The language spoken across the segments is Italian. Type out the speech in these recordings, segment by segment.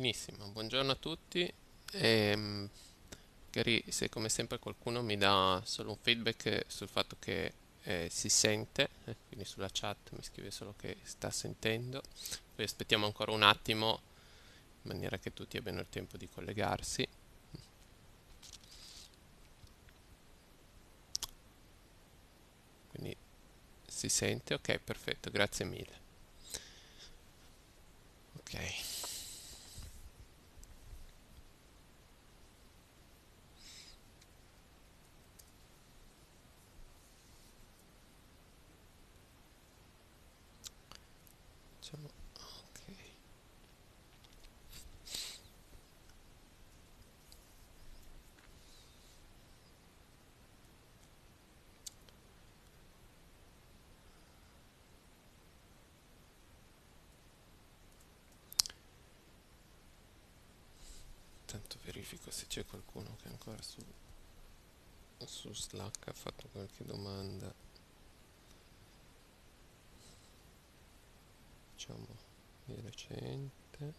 Benissimo, buongiorno a tutti. E, ehm, magari se come sempre qualcuno mi dà solo un feedback sul fatto che eh, si sente, eh, quindi sulla chat mi scrive solo che sta sentendo, poi aspettiamo ancora un attimo in maniera che tutti abbiano il tempo di collegarsi. Quindi si sente, ok, perfetto, grazie mille. Ok. qualche domanda facciamo di recente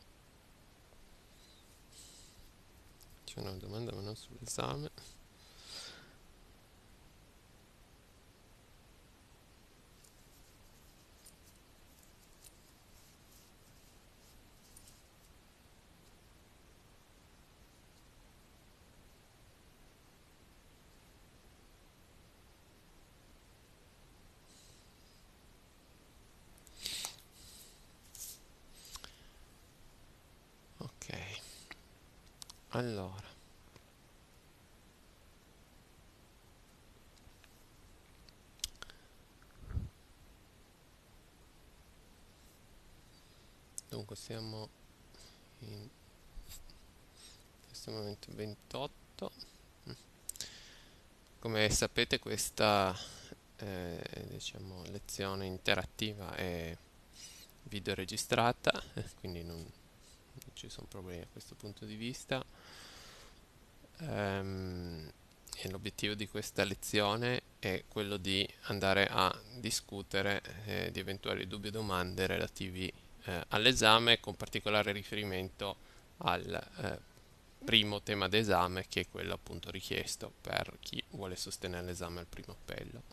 c'è una domanda ma non sull'esame Allora. Dunque siamo in questo momento 28. Come sapete questa eh, diciamo, lezione interattiva è videoregistrata, quindi non ci sono problemi da questo punto di vista ehm, e l'obiettivo di questa lezione è quello di andare a discutere eh, di eventuali dubbi o domande relativi eh, all'esame con particolare riferimento al eh, primo tema d'esame che è quello appunto richiesto per chi vuole sostenere l'esame al primo appello.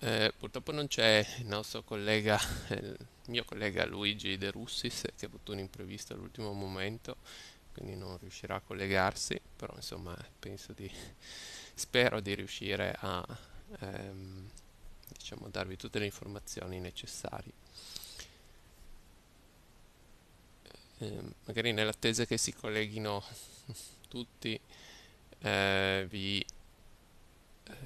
Eh, purtroppo non c'è il nostro collega, il mio collega Luigi De Russis che ha avuto un imprevisto all'ultimo momento, quindi non riuscirà a collegarsi, però insomma penso di, spero di riuscire a ehm, diciamo, darvi tutte le informazioni necessarie. Eh, magari nell'attesa che si colleghino tutti eh, vi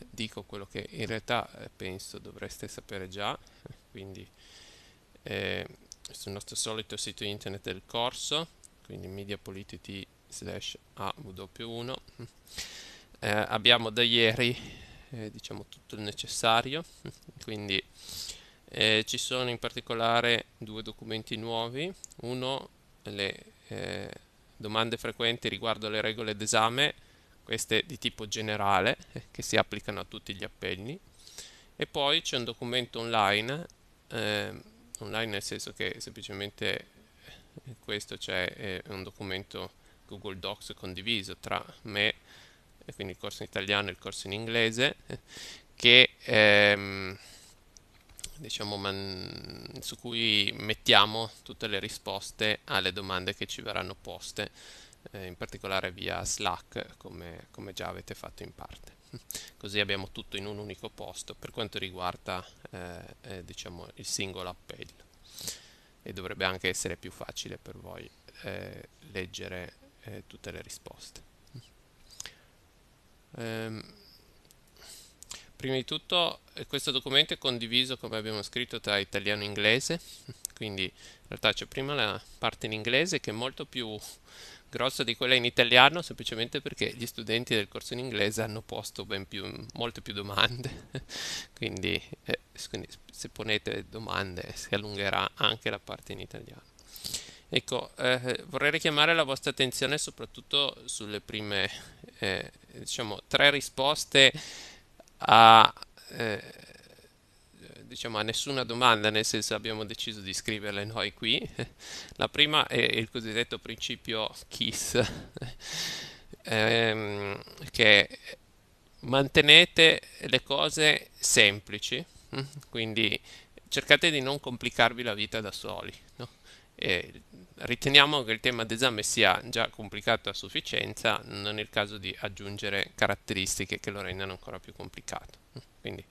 dico quello che in realtà eh, penso dovreste sapere già, quindi eh, sul nostro solito sito internet del corso, quindi mediapolitity slash AW1, eh, abbiamo da ieri eh, diciamo tutto il necessario, quindi eh, ci sono in particolare due documenti nuovi, uno le eh, domande frequenti riguardo le regole d'esame, queste di tipo generale che si applicano a tutti gli appelli e poi c'è un documento online eh, online nel senso che semplicemente eh, questo c'è cioè, è un documento Google Docs condiviso tra me quindi il corso in italiano e il corso in inglese che ehm, diciamo man, su cui mettiamo tutte le risposte alle domande che ci verranno poste eh, in particolare via Slack come, come, già avete fatto in parte. Così abbiamo tutto in un unico posto per quanto riguarda eh, eh, diciamo il singolo appello e dovrebbe anche essere più facile per voi eh, leggere eh, tutte le risposte. Um, prima di tutto questo documento è condiviso come abbiamo scritto tra italiano e inglese quindi in realtà c'è prima la parte in inglese che è molto più grosso di quella in italiano semplicemente perché gli studenti del corso in inglese hanno posto più, molte più domande quindi, eh, quindi, se ponete domande si allungherà anche la parte in italiano ecco eh, vorrei richiamare la vostra attenzione soprattutto sulle prime eh, diciamo tre risposte a eh, diciamo, a nessuna domanda, nel senso abbiamo deciso di scriverle noi qui. La prima è il cosiddetto principio KISS, ehm, che mantenete le cose semplici, mm, quindi cercate di non complicarvi la vita da soli. No? riteniamo che il tema d'esame sia già complicato a sufficienza, non è il caso di aggiungere caratteristiche che lo rendano ancora più complicato. Mm, quindi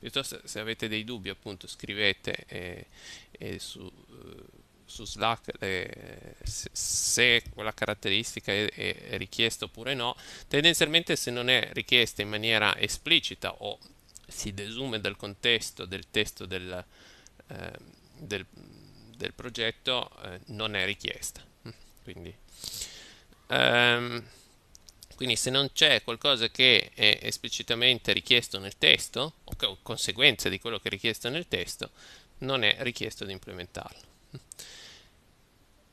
piuttosto se avete dei dubbi appunto scrivete e, eh, e su, eh, su, Slack le, eh, se, se, quella caratteristica è, è richiesta oppure no tendenzialmente se non è richiesta in maniera esplicita o si desume dal contesto del testo del, eh, del, del progetto eh, non è richiesta quindi, um, quindi se non c'è qualcosa che è esplicitamente richiesto nel testo conseguenza di quello che è richiesto nel testo, non è richiesto di implementarlo.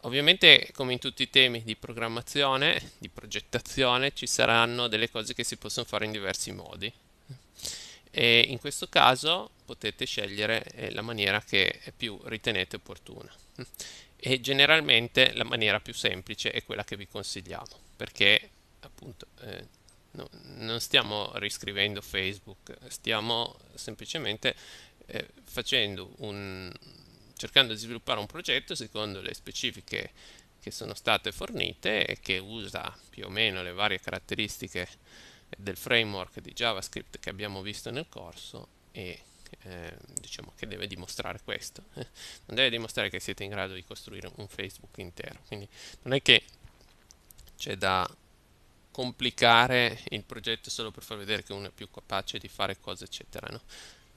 Ovviamente, come in tutti i temi di programmazione, di progettazione, ci saranno delle cose che si possono fare in diversi modi. E in questo caso potete scegliere eh, la maniera che più ritenete opportuna. E generalmente la maniera più semplice è quella che vi consigliamo, perché appunto eh, no, non stiamo riscrivendo Facebook, stiamo semplicemente eh, un, cercando di sviluppare un progetto secondo le specifiche che sono state fornite e che usa più o meno le varie caratteristiche del framework di JavaScript che abbiamo visto nel corso e eh, diciamo che deve dimostrare questo non deve dimostrare che siete in grado di costruire un Facebook intero quindi non è che c'è da complicare il progetto solo per far vedere che uno è più capace di fare cose eccetera no?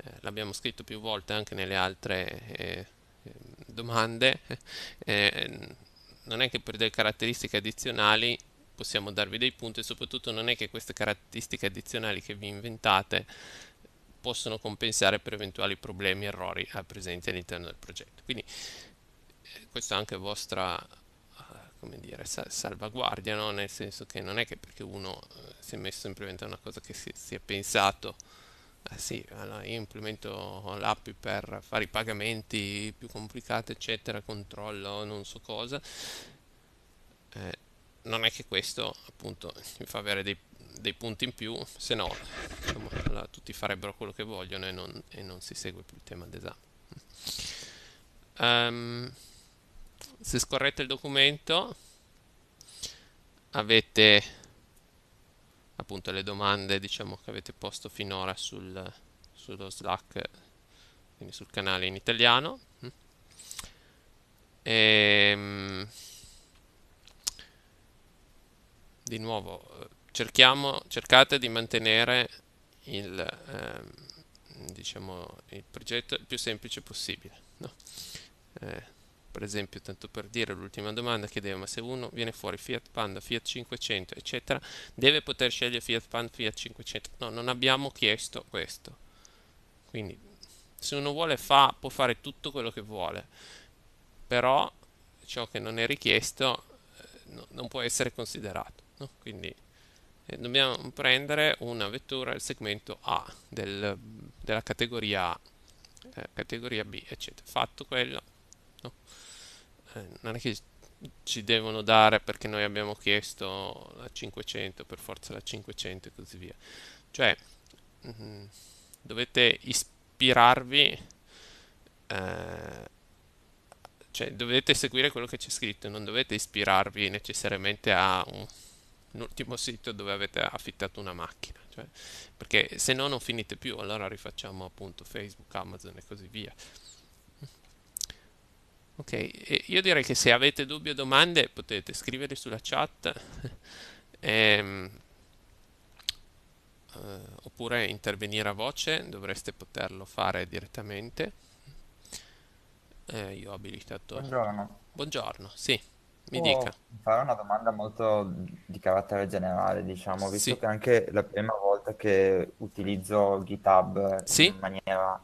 eh, l'abbiamo scritto più volte anche nelle altre eh, eh domande eh, non è che per delle caratteristiche addizionali possiamo darvi dei punti e soprattutto non è che queste caratteristiche addizionali che vi inventate possono compensare per eventuali problemi e errori presenti all'interno del progetto quindi eh, questa è anche vostra come dire, salvaguardia, no? nel senso che non è che perché uno eh, si è messo a implementare una cosa che si, si è pensato, ah, sì, allora io implemento l'app per fare i pagamenti più complicati, eccetera, controllo non so cosa, eh, non è che questo appunto mi fa avere dei, dei punti in più, se no insomma, allora, tutti farebbero quello che vogliono e non, e non, si segue più il tema d'esame. Um, se scorrete il documento avete appunto le domande diciamo, che avete posto finora sul, sullo Slack, quindi sul canale in italiano. E, ehm, di nuovo, cerchiamo, cercate di mantenere il, ehm, diciamo, il progetto il più semplice possibile. No? Eh, per esempio tanto per dire l'ultima domanda chiedeva ma se uno viene fuori Fiat Panda, Fiat 500 eccetera deve poter scegliere Fiat Panda, Fiat 500 no non abbiamo chiesto questo quindi se uno vuole fa, può fare tutto quello che vuole però ciò che non è richiesto eh, no, non può essere considerato no? quindi eh, dobbiamo prendere una vettura del segmento A del, della categoria A eh, categoria B eccetera fatto quello detto, eh, non è che ci devono dare perché noi abbiamo chiesto la 500, per forza la 500 e così via. Cioè, mh, mm, dovete ispirarvi, eh, cioè dovete seguire quello che c'è scritto, non dovete ispirarvi necessariamente a un, un ultimo sito dove avete affittato una macchina. Cioè, perché se no non finite più, allora rifacciamo appunto Facebook, Amazon e così via. Ok, io direi che se avete dubbi o domande potete scriverli sulla chat e, ehm, eh, oppure intervenire a voce, dovreste poterlo fare direttamente. Eh, io ho abilitato... Buongiorno. Buongiorno, sì, mi Può dica. Fare una domanda molto di carattere generale, diciamo, visto sì. che anche la prima volta che utilizzo GitHub sì? in maniera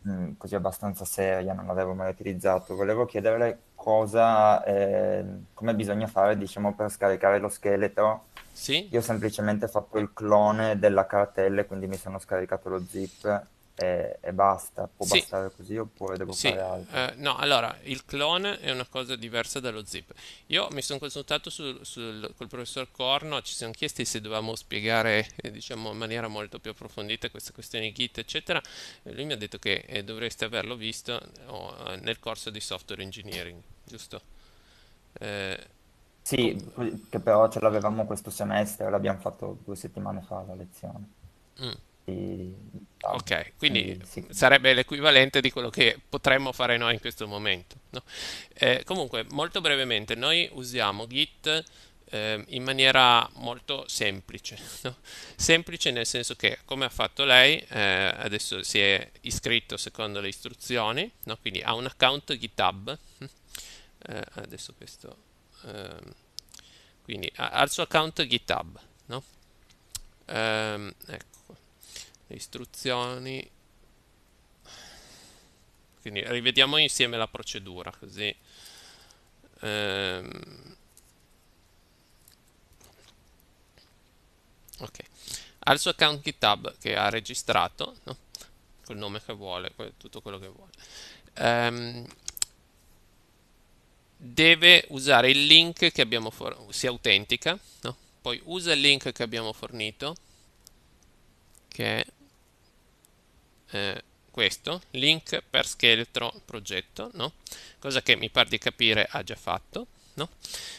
mh, mm, così abbastanza seria, non l'avevo mai utilizzato. Volevo chiederle cosa, eh, come bisogna fare diciamo, per scaricare lo scheletro. Sì? Io ho semplicemente fatto il clone della cartella, quindi mi sono scaricato lo zip e, basta, può sì. bastare così oppure devo sì. fare altro? Eh, no, allora, il clone è una cosa diversa dallo zip. Io mi sono consultato sul, sul, col professor Corno, ci siamo chiesti se dovevamo spiegare, eh, diciamo, in maniera molto più approfondita queste questioni Git, eccetera. lui mi ha detto che eh, dovreste averlo visto oh, nel corso di software engineering, giusto? Eh, sì, che però ce l'avevamo questo semestre, l'abbiamo fatto due settimane fa la lezione. Mm. E... Mm, ah, ok, quindi eh, sì. sarebbe l'equivalente di quello che potremmo fare noi in questo momento. No? Eh, comunque, molto brevemente, noi usiamo Git eh, in maniera molto semplice. No? Semplice nel senso che, come ha fatto lei, eh, adesso si è iscritto secondo le istruzioni, no? quindi ha un account GitHub. Hm? Eh, adesso questo... Ehm, quindi ha, ha il suo account GitHub. Ehm, ecco le istruzioni quindi rivediamo insieme la procedura così ehm. ok ha il suo account github che ha registrato no? col nome che vuole tutto quello che vuole ehm. deve usare il link che abbiamo fornito si autentica no? poi usa il link che abbiamo fornito che eh, questo, link per scheletro progetto, no? cosa che mi pare di capire ha già fatto. No?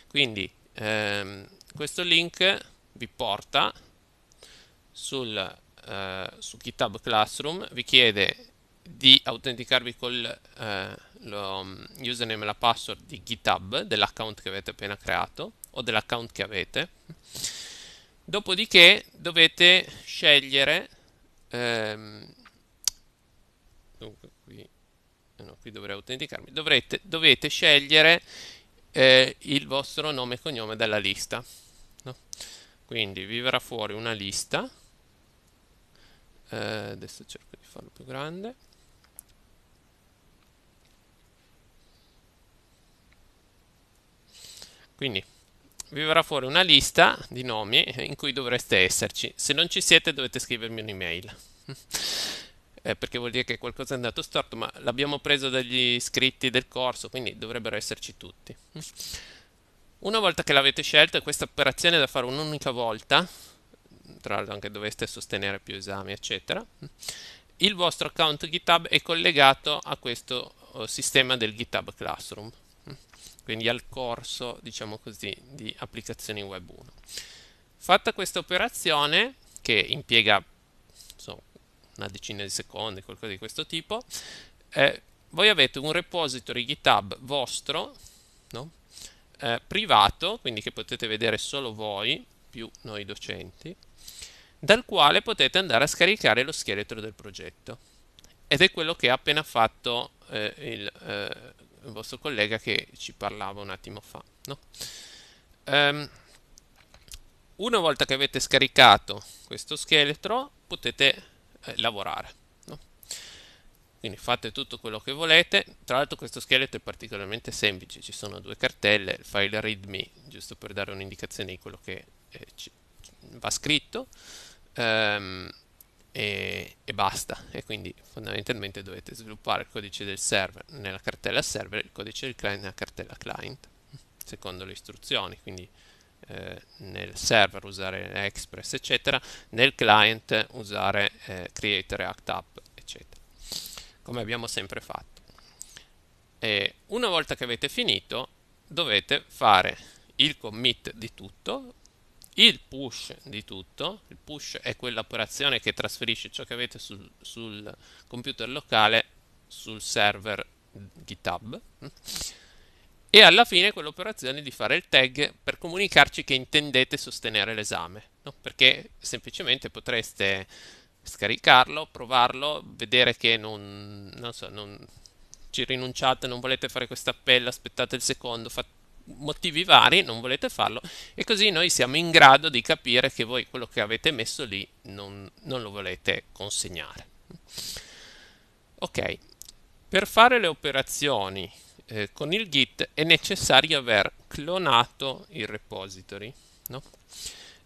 Quindi ehm, questo link vi porta sul, eh, su GitHub Classroom, vi chiede di autenticarvi col eh, mm, username e la password di GitHub dell'account che avete appena creato o dell'account che avete. Dopodiché dovete scegliere ehm, qui dovrei autenticarmi, dovrete, dovete scegliere eh, il vostro nome e cognome dalla lista. No? Quindi vi verrà fuori una lista, eh, adesso cerco di farlo più grande, quindi vi verrà fuori una lista di nomi in cui dovreste esserci. Se non ci siete dovete scrivermi un'email eh, perché vuol dire che qualcosa è andato storto, ma l'abbiamo preso dagli iscritti del corso, quindi dovrebbero esserci tutti. Una volta che l'avete scelto, questa operazione è da fare un'unica volta, tra l'altro anche doveste sostenere più esami, eccetera. Il vostro account GitHub è collegato a questo oh, sistema del GitHub Classroom, quindi al corso, diciamo così, di applicazioni web 1. Fatta questa operazione, che impiega una decina di secondi, qualcosa di questo tipo, eh, voi avete un repository GitHub vostro, no? eh, privato, quindi che potete vedere solo voi, più noi docenti, dal quale potete andare a scaricare lo scheletro del progetto. Ed è quello che ha appena fatto eh, il, eh, il, vostro collega che ci parlava un attimo fa. No? Um, una volta che avete scaricato questo scheletro potete eh, lavorare. No? Quindi fate tutto quello che volete. Tra l'altro questo scheletro è particolarmente semplice, ci sono due cartelle, il file readme, giusto per dare un'indicazione di quello che eh, ci, va scritto, ehm, e, e, basta. E quindi fondamentalmente dovete sviluppare il codice del server nella cartella server e il codice del client nella cartella client, secondo le istruzioni. Quindi eh, nel server usare Express eccetera, nel client usare eh, Create React App eccetera, come abbiamo sempre fatto. E una volta che avete finito dovete fare il commit di tutto, il push di tutto, il push è quell'operazione che trasferisce ciò che avete sul, sul computer locale sul server GitHub e alla fine quell'operazione di fare il tag per comunicarci che intendete sostenere l'esame, no? perché semplicemente potreste scaricarlo, provarlo, vedere che non, non, so, non ci rinunciate, non volete fare questo appello, aspettate il secondo, fate motivi vari non volete farlo e così noi siamo in grado di capire che voi quello che avete messo lì non, non lo volete consegnare. Ok, per fare le operazioni eh, con il git è necessario aver clonato il repository. No?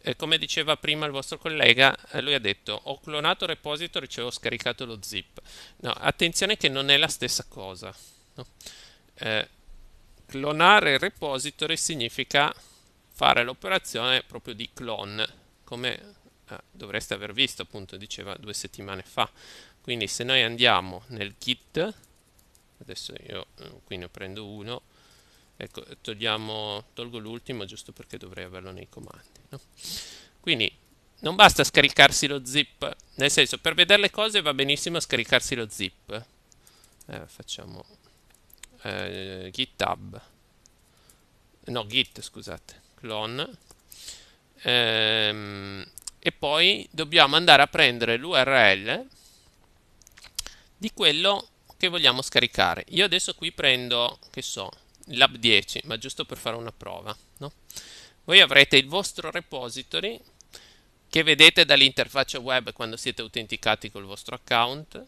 Eh, come diceva prima il vostro collega, eh, lui ha detto ho clonato il repository, cioè ho scaricato lo zip. No, attenzione che non è la stessa cosa. No? Eh, clonare il repository significa fare l'operazione proprio di clone, come ah, dovreste aver visto appunto diceva due settimane fa. Quindi se noi andiamo nel git adesso io eh, qui ne prendo uno ecco togliamo, tolgo l'ultimo giusto perché dovrei averlo nei comandi no? quindi non basta scaricarsi lo zip nel senso per vedere le cose va benissimo scaricarsi lo zip eh, facciamo eh, github no git scusate clone ehm, e poi dobbiamo andare a prendere l'url di quello che vogliamo scaricare. Io adesso qui prendo, che so, lab 10, ma giusto per fare una prova. No? Voi avrete il vostro repository che vedete dall'interfaccia web quando siete autenticati col vostro account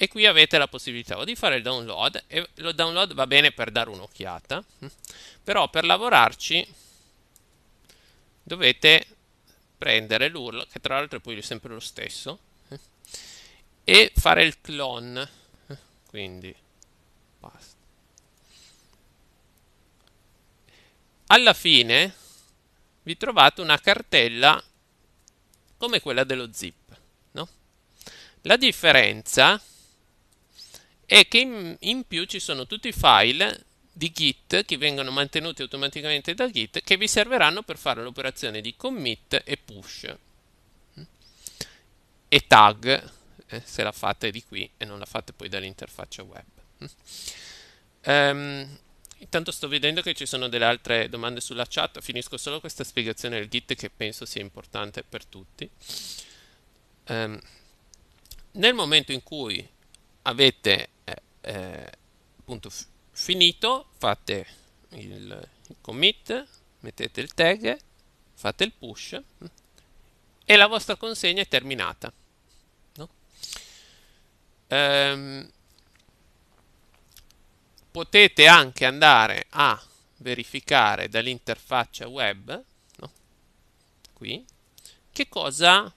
e qui avete la possibilità o di fare il download e lo download va bene per dare un'occhiata, hm? però per lavorarci dovete prendere l'URL, che tra l'altro è poi sempre lo stesso, hm? e fare il clone quindi basta alla fine vi trovate una cartella come quella dello zip no? la differenza è che in, in più ci sono tutti i file di git che vengono mantenuti automaticamente da git che vi serviranno per fare l'operazione di commit e push mm? e tag eh, se la fate di qui e non la fate poi dall'interfaccia web. Um, intanto sto vedendo che ci sono delle altre domande sulla chat, finisco solo questa spiegazione del Git che penso sia importante per tutti. Um, nel momento in cui avete eh, eh, appunto finito, fate il, il commit, mettete il tag, fate il push e la vostra consegna è terminata ehm, potete anche andare a verificare dall'interfaccia web no? qui che cosa,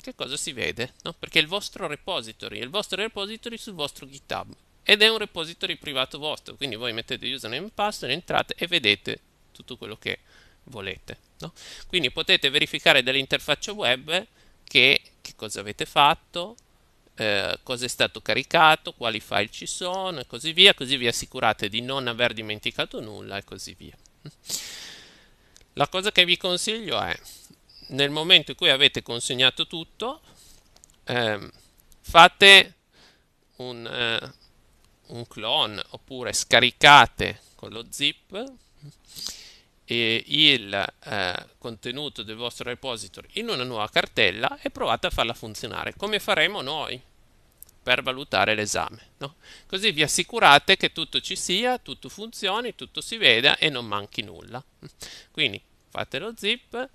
che cosa si vede no? perché il vostro repository il vostro repository sul vostro github ed è un repository privato vostro quindi voi mettete username e password entrate e vedete tutto quello che volete no? quindi potete verificare dall'interfaccia web che, che cosa avete fatto eh, cosa è stato caricato, quali file ci sono e così via, così vi assicurate di non aver dimenticato nulla e così via. La cosa che vi consiglio è, nel momento in cui avete consegnato tutto, eh, fate un, eh, un clone oppure scaricate con lo zip eh, il eh, contenuto del vostro repository in una nuova cartella e provate a farla funzionare come faremo noi per valutare l'esame. No? Così vi assicurate che tutto ci sia, tutto funzioni, tutto si veda e non manchi nulla. Quindi fate lo zip,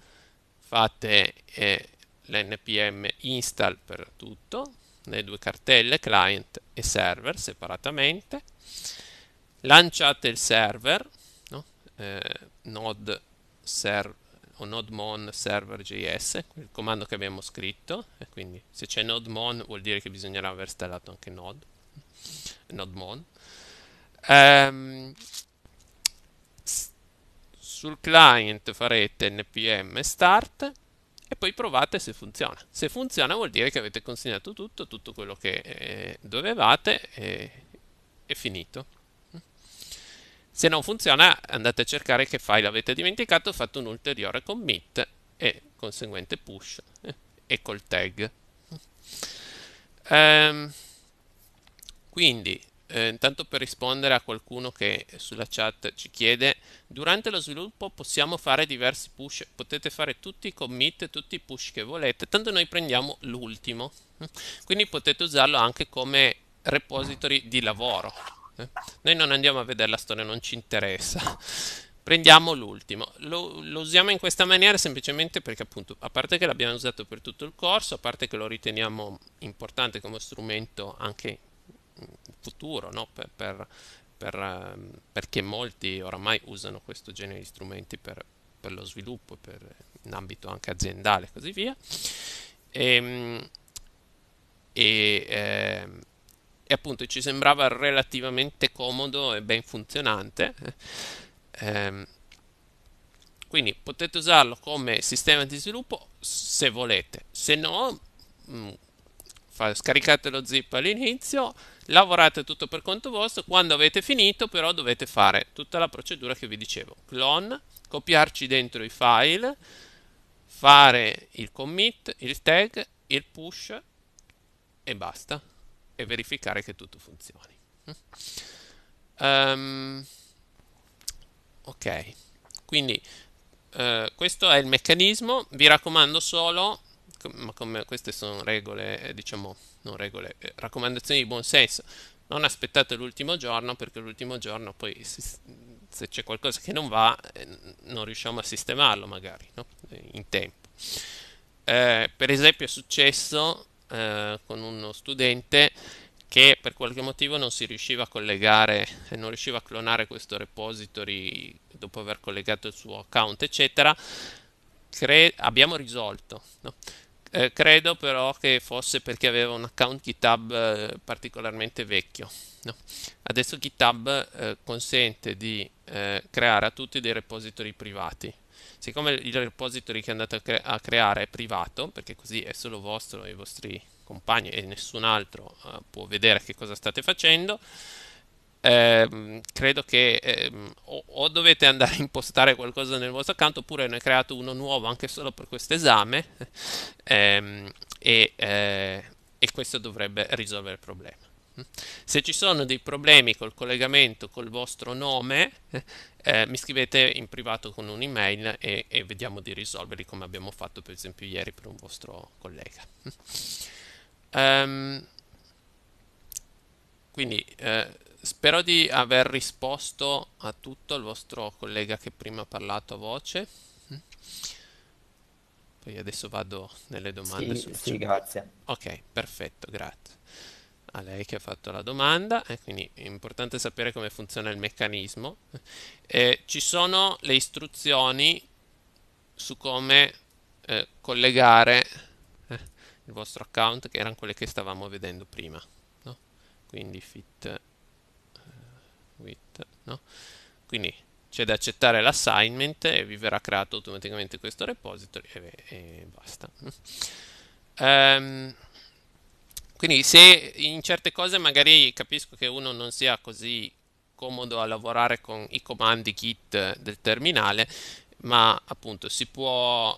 fate eh, l'npm install per tutto, le due cartelle client e server separatamente, lanciate il server, no? eh, node serve o nodemon server.js, il comando che abbiamo scritto, e quindi se c'è nodemon vuol dire che bisognerà aver installato anche node, nodemon. Um, ehm, sul client farete npm start e poi provate se funziona. Se funziona vuol dire che avete consegnato tutto, tutto quello che eh, dovevate e è finito. Se non funziona andate a cercare che file avete dimenticato, fate un ulteriore commit e conseguente push eh, e col tag. Um, quindi, eh, intanto per rispondere a qualcuno che sulla chat ci chiede, durante lo sviluppo possiamo fare diversi push, potete fare tutti i commit, tutti i push che volete, tanto noi prendiamo l'ultimo, eh. quindi potete usarlo anche come repository di lavoro eh? Noi non andiamo a vedere la storia, non ci interessa. Prendiamo l'ultimo. Lo, lo, usiamo in questa maniera semplicemente perché appunto, a parte che l'abbiamo usato per tutto il corso, a parte che lo riteniamo importante come strumento anche in futuro, no? per, per, per, ehm, perché molti oramai usano questo genere di strumenti per, per lo sviluppo, per, in ambito anche aziendale e così via. Ehm, e, e, eh, e appunto ci sembrava relativamente comodo e ben funzionante. Ehm, quindi potete usarlo come sistema di sviluppo se volete, se no mh, mm, scaricate lo zip all'inizio, lavorate tutto per conto vostro, quando avete finito però dovete fare tutta la procedura che vi dicevo, clone, copiarci dentro i file, fare il commit, il tag, il push e basta e verificare che tutto funzioni. Um, ok, quindi eh, questo è il meccanismo, vi raccomando solo, ma come queste sono regole, eh, diciamo, non regole, eh, raccomandazioni di buon senso, non aspettate l'ultimo giorno perché l'ultimo giorno poi si, se c'è qualcosa che non va eh, non riusciamo a sistemarlo magari no? in tempo. per esempio è successo eh, con uno studente che per qualche motivo non si riusciva a collegare e non riusciva a clonare questo repository dopo aver collegato il suo account eccetera Cre- abbiamo risolto no? eh, credo però che fosse perché aveva un account GitHub eh, particolarmente vecchio no? adesso GitHub eh, consente di eh, creare a tutti dei repository privati siccome il repository che andate a, cre a, creare è privato, perché così è solo vostro e i vostri compagni e nessun altro uh, può vedere che cosa state facendo, eh, credo che eh, o, o, dovete andare a impostare qualcosa nel vostro account oppure ne creato uno nuovo anche solo per questo esame ehm, eh, e questo dovrebbe risolvere il problema. Se ci sono dei problemi col collegamento col vostro nome, eh, mi scrivete in privato con un'email e, e vediamo di risolverli come abbiamo fatto per esempio ieri per un vostro collega. Um, quindi eh, spero di aver risposto a tutto il vostro collega che prima ha parlato a voce. Poi adesso vado nelle domande. Sì, sì grazie. Ok, perfetto, grazie a lei che ha fatto la domanda, eh, quindi è importante sapere come funziona il meccanismo. Eh, ci sono le istruzioni su come eh, collegare eh, il vostro account, che erano quelle che stavamo vedendo prima. No? Quindi fit eh, width, no? Quindi c'è da accettare l'assignment e vi verrà creato automaticamente questo repository e, e basta. Um, quindi se in certe cose magari capisco che uno non sia così comodo a lavorare con i comandi git del terminale, ma appunto si può,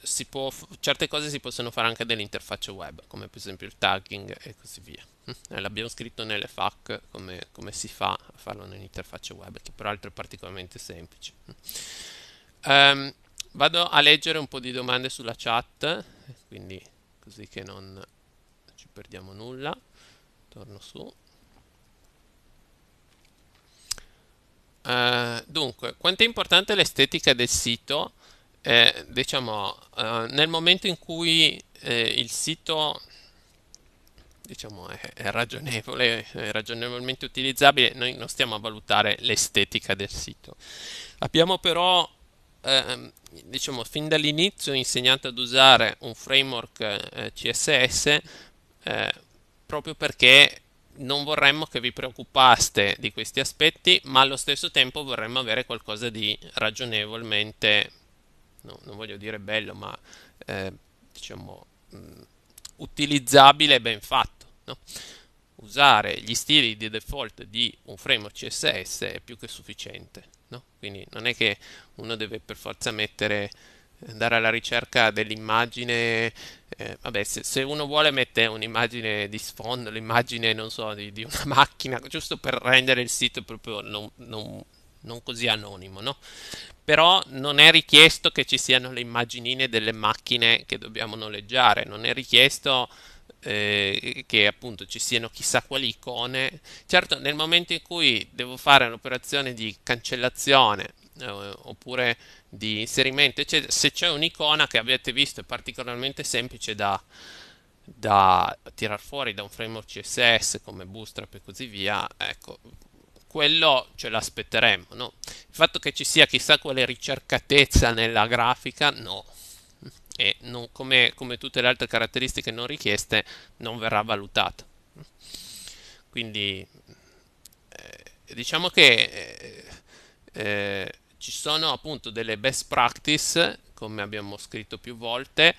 si può, certe cose si possono fare anche dell'interfaccia web, come per esempio il tagging e così via. Hm? Eh, l'abbiamo scritto nelle FAC come, come si fa a farlo nell'interfaccia web, che peraltro è particolarmente semplice. Um, vado a leggere un po' di domande sulla chat, quindi così che non perdiamo nulla torno su Uh, dunque, quanto è importante l'estetica del sito? Eh, diciamo, uh, nel momento in cui eh, il sito diciamo, è, è, ragionevole, è ragionevolmente utilizzabile, noi non stiamo a valutare l'estetica del sito. Abbiamo però, eh, diciamo, fin dall'inizio insegnato ad usare un framework eh, CSS eh, proprio perché non vorremmo che vi preoccupaste di questi aspetti, ma allo stesso tempo vorremmo avere qualcosa di ragionevolmente, no, non voglio dire bello, ma eh, diciamo mh, mm, utilizzabile e ben fatto. No? Usare gli stili di default di un framework CSS è più che sufficiente. No? Quindi non è che uno deve per forza mettere, andare alla ricerca dell'immagine eh, vabbè, se, se, uno vuole mette un'immagine di sfondo, l'immagine, non so, di, di una macchina, giusto per rendere il sito proprio non, non, non, così anonimo, no? Però non è richiesto che ci siano le immaginine delle macchine che dobbiamo noleggiare, non è richiesto eh, che appunto ci siano chissà quali icone. Certo, nel momento in cui devo fare un'operazione di cancellazione eh, oppure di inserimento, eccetera, se c'è un'icona che avete visto è particolarmente semplice da, da tirar fuori da un framework CSS come Bootstrap e così via, ecco, quello ce l'aspetteremmo, no? Il fatto che ci sia chissà quale ricercatezza nella grafica, no. E non, come, come tutte le altre caratteristiche non richieste, non verrà valutata. Quindi, eh, diciamo che... Eh, eh, ci sono appunto delle best practice, come abbiamo scritto più volte,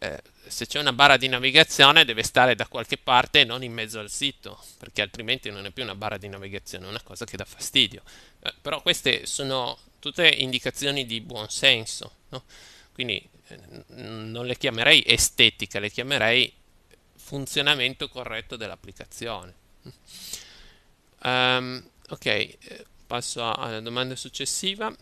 eh, se c'è una barra di navigazione deve stare da qualche parte e non in mezzo al sito, perché altrimenti non è più una barra di navigazione, è una cosa che dà fastidio. Eh, però queste sono tutte indicazioni di buon senso, no? quindi eh, non le chiamerei estetica, le chiamerei funzionamento corretto dell'applicazione. Um, ok, eh, passo alla domanda successiva.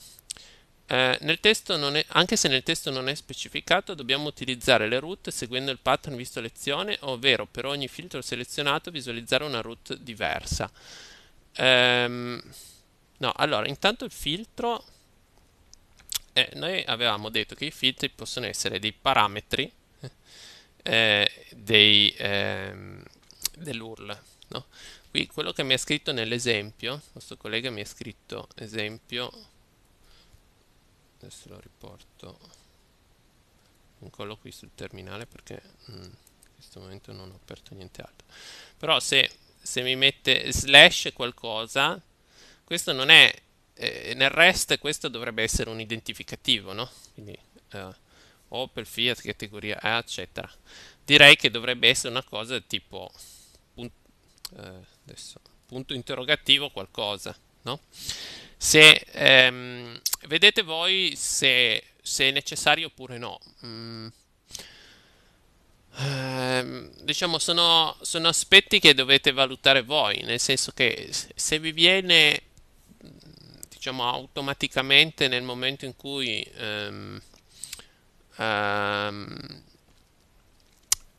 Eh, è, anche se nel testo non è specificato, dobbiamo utilizzare le root seguendo il pattern visto lezione, ovvero per ogni filtro selezionato visualizzare una root diversa. Ehm, no, allora, intanto il filtro... Eh, noi avevamo detto che i filtri possono essere dei parametri eh, ehm, dell'URL, no? qui quello che mi ha scritto nell'esempio, questo collega mi ha scritto esempio, adesso lo riporto, incollo qui sul terminale perché mm, in questo momento non ho aperto niente altro, però se, se mi mette slash qualcosa, questo non è, eh, nel REST questo dovrebbe essere un identificativo, no? Quindi, eh, Opel, Fiat, categoria A, eccetera. Direi che dovrebbe essere una cosa tipo eh, adesso, punto interrogativo qualcosa, no? Se ehm, vedete voi se, se, è necessario oppure no. Mm. Eh, diciamo sono, sono aspetti che dovete valutare voi, nel senso che se vi viene diciamo automaticamente nel momento in cui ehm, ehm,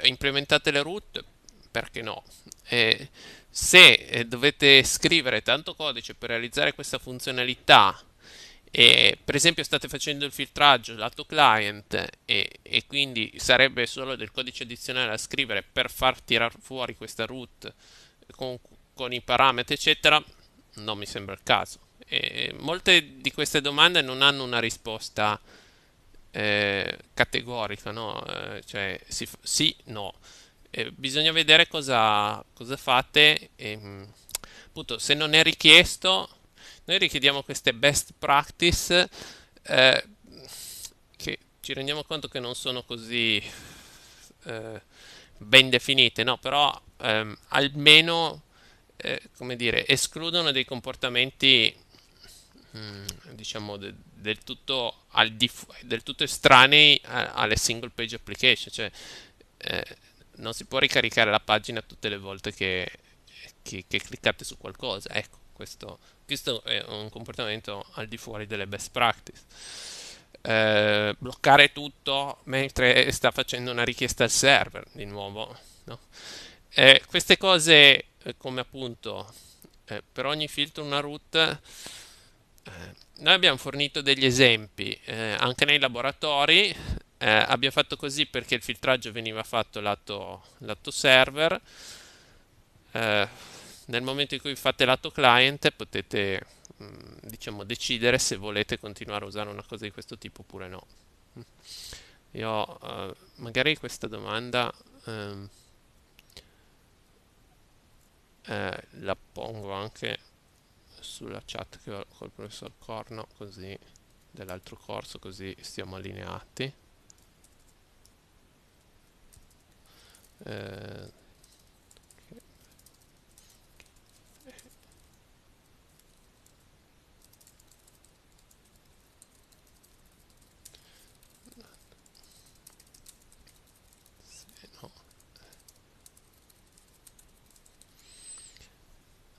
implementate le root, perché no? eh, se dovete scrivere tanto codice per realizzare questa funzionalità e, per esempio state facendo il filtraggio lato client e, e, quindi sarebbe solo del codice addizionale da scrivere per far tirare fuori questa root con, con i parametri eccetera non mi sembra il caso e molte di queste domande non hanno una risposta eh, categorica no? Eh, cioè sì, sì no eh, bisogna vedere cosa, cosa fate. E, ehm, appunto, se non è richiesto, noi richiediamo queste best practice eh, che ci rendiamo conto che non sono così eh, ben definite, no? però ehm, almeno eh, come dire, escludono dei comportamenti mm, diciamo del, del, tutto del tutto estranei eh, alle single page application cioè eh, non si può ricaricare la pagina tutte le volte che, che, che cliccate su qualcosa. Ecco, questo, questo, è un comportamento al di fuori delle best practice. Eh, bloccare tutto mentre sta facendo una richiesta al server, di nuovo. No? Eh, queste cose, eh, come appunto eh, per ogni filtro una root, eh, noi abbiamo fornito degli esempi eh, anche nei laboratori eh, abbiamo fatto così perché il filtraggio veniva fatto lato, lato server. Eh, nel momento in cui fate lato client potete mm, diciamo, decidere se volete continuare a usare una cosa di questo tipo oppure no. Mm. Io eh, magari questa domanda ehm, eh, la pongo anche sulla chat che ho col professor Corno così dell'altro corso così stiamo allineati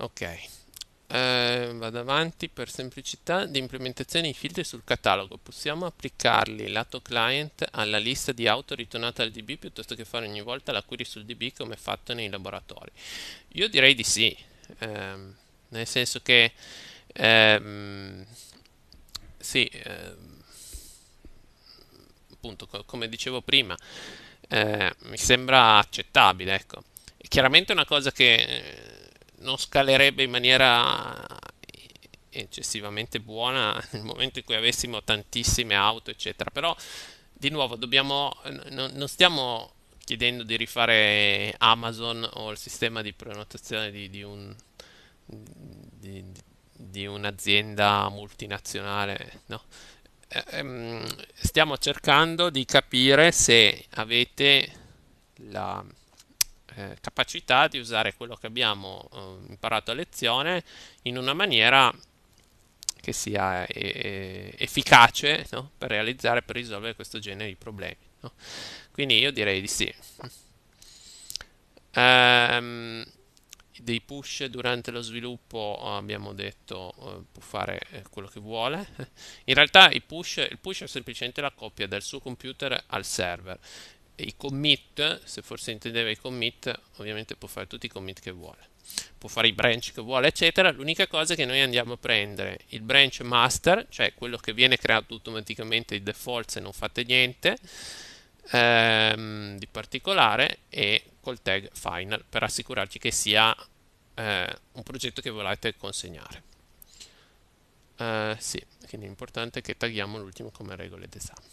Okay. qua davanti per semplicità di implementazione i filtri sul catalogo possiamo applicarli lato client alla lista di auto ritornata al DB piuttosto che fare ogni volta la query sul DB come fatto nei laboratori io direi di sì ehm, nel senso che ehm, sì ehm, appunto co come dicevo prima eh, mi sembra accettabile ecco chiaramente una cosa che eh, non scalerebbe in maniera eccessivamente buona nel momento in cui avessimo tantissime auto, eccetera. Però di nuovo dobbiamo, no, non stiamo chiedendo di rifare Amazon o il sistema di prenotazione di, di, un, di, di un'azienda multinazionale, no? Ehm, stiamo cercando di capire se avete la eh, capacità di usare quello che abbiamo eh, imparato a lezione in una maniera che sia eh, eh, efficace no? per realizzare, per risolvere questo genere di problemi. No? Quindi io direi di sì. Um, dei push durante lo sviluppo eh, abbiamo detto uh, può fare quello che vuole in realtà il push, il push è semplicemente la copia dal suo computer al server i commit se forse intendeva i commit ovviamente può fare tutti i commit che vuole può fare i branch che vuole, eccetera. L'unica cosa è che noi andiamo a prendere il branch master, cioè quello che viene creato automaticamente di default se non fate niente ehm, di particolare, e col tag final per assicurarci che sia eh, un progetto che volete consegnare. Uh, sì, quindi è che tagliamo l'ultimo come regole d'esame.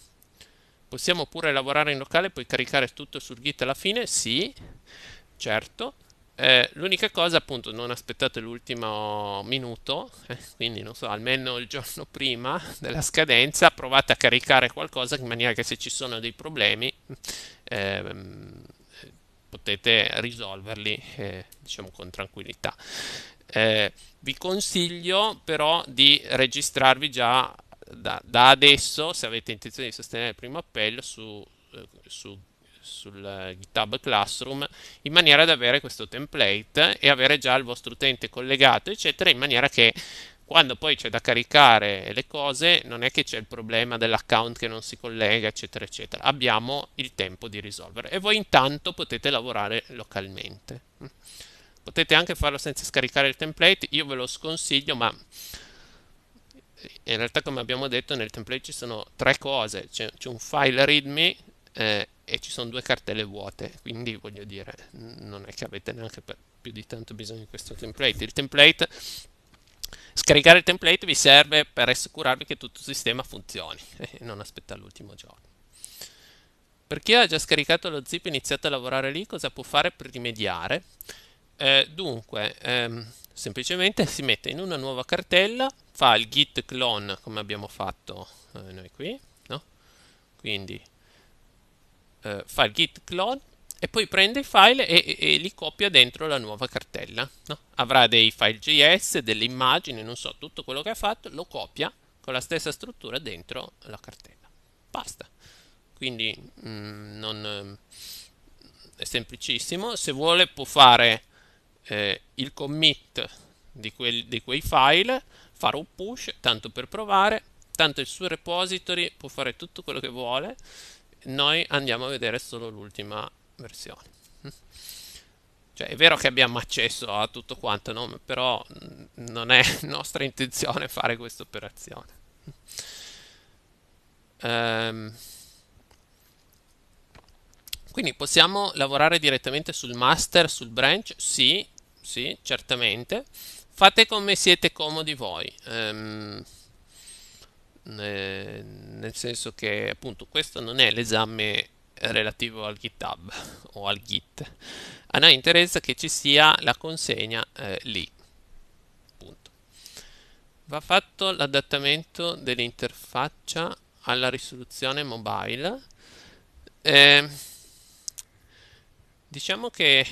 Possiamo pure lavorare in locale, poi caricare tutto sul git alla fine? Sì, certo. Eh, l'unica cosa, appunto, non aspettate l'ultimo minuto, eh, quindi non so, almeno il giorno prima della scadenza, provate a caricare qualcosa in maniera che se ci sono dei problemi ehm, potete risolverli eh, diciamo con tranquillità. Eh, vi consiglio però di registrarvi già da, da, adesso, se avete intenzione di sostenere il primo appello, su, eh, su sul GitHub Classroom in maniera da avere questo template e avere già il vostro utente collegato, eccetera, in maniera che quando poi c'è da caricare le cose non è che c'è il problema dell'account che non si collega eccetera eccetera abbiamo il tempo di risolvere e voi intanto potete lavorare localmente potete anche farlo senza scaricare il template io ve lo sconsiglio ma in realtà come abbiamo detto nel template ci sono tre cose c'è, un file readme eh, e ci sono due cartelle vuote, quindi voglio dire, non è che avete neanche più di tanto bisogno di questo template. Il template, scaricare il template vi serve per assicurarvi che tutto il sistema funzioni e non aspetta l'ultimo giorno. Per chi ha già scaricato lo zip e iniziato a lavorare lì, cosa può fare per rimediare? Eh, dunque, ehm, semplicemente si mette in una nuova cartella, fa il git clone come abbiamo fatto eh, noi qui, no? quindi eh, il git clone e poi prende i file e, e, e li copia dentro la nuova cartella. No? Avrà dei file JS, delle immagini, non so, tutto quello che ha fatto, lo copia con la stessa struttura dentro la cartella. Basta. Quindi mh, mm, non, eh, è semplicissimo. Se vuole può fare eh, il commit di, quel, di quei file, fare un push, tanto per provare, tanto il suo repository può fare tutto quello che vuole noi andiamo a vedere solo l'ultima versione. Cioè, è vero che abbiamo accesso a tutto quanto, no? però mm, non è nostra intenzione fare questa operazione. Um, quindi possiamo lavorare direttamente sul master, sul branch? Sì, sì, certamente. Fate come siete comodi voi. Um, eh, nel senso che appunto questo non è l'esame relativo al GitHub o al Git. A noi interessa che ci sia la consegna eh, lì. Punto. Va fatto l'adattamento dell'interfaccia alla risoluzione mobile. Eh, diciamo che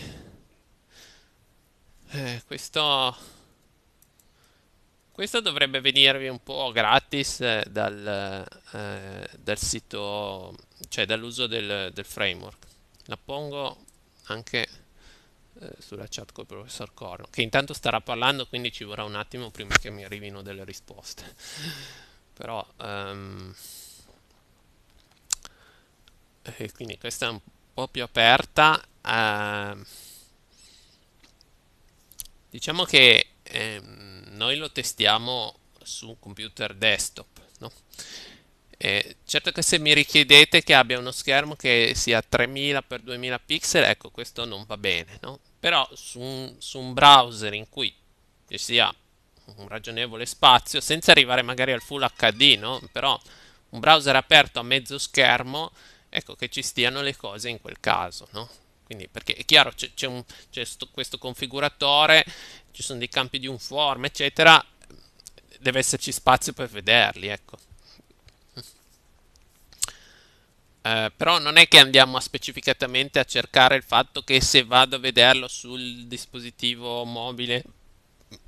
eh, questo questo dovrebbe venirvi un po' gratis eh, dal, eh, dal sito, cioè dall'uso del, del, framework. La pongo anche eh, sulla chat col professor Corno, che intanto starà parlando, quindi ci vorrà un attimo prima che mi arrivino delle risposte. Però, um, quindi questa è un po' più aperta. Uh, diciamo che... Um, noi lo testiamo su un computer desktop. No? Eh, certo che se mi richiedete che abbia uno schermo che sia 3000x2000 pixel, ecco questo non va bene, no? però su un, su un browser in cui ci sia un ragionevole spazio, senza arrivare magari al full HD, no? però un browser aperto a mezzo schermo, ecco che ci stiano le cose in quel caso. No? Quindi, perché è chiaro, c'è, c'è, un, c'è sto, questo configuratore, ci sono dei campi di un form, eccetera, deve esserci spazio per vederli, ecco. Eh, però non è che andiamo a specificatamente a cercare il fatto che se vado a vederlo sul dispositivo mobile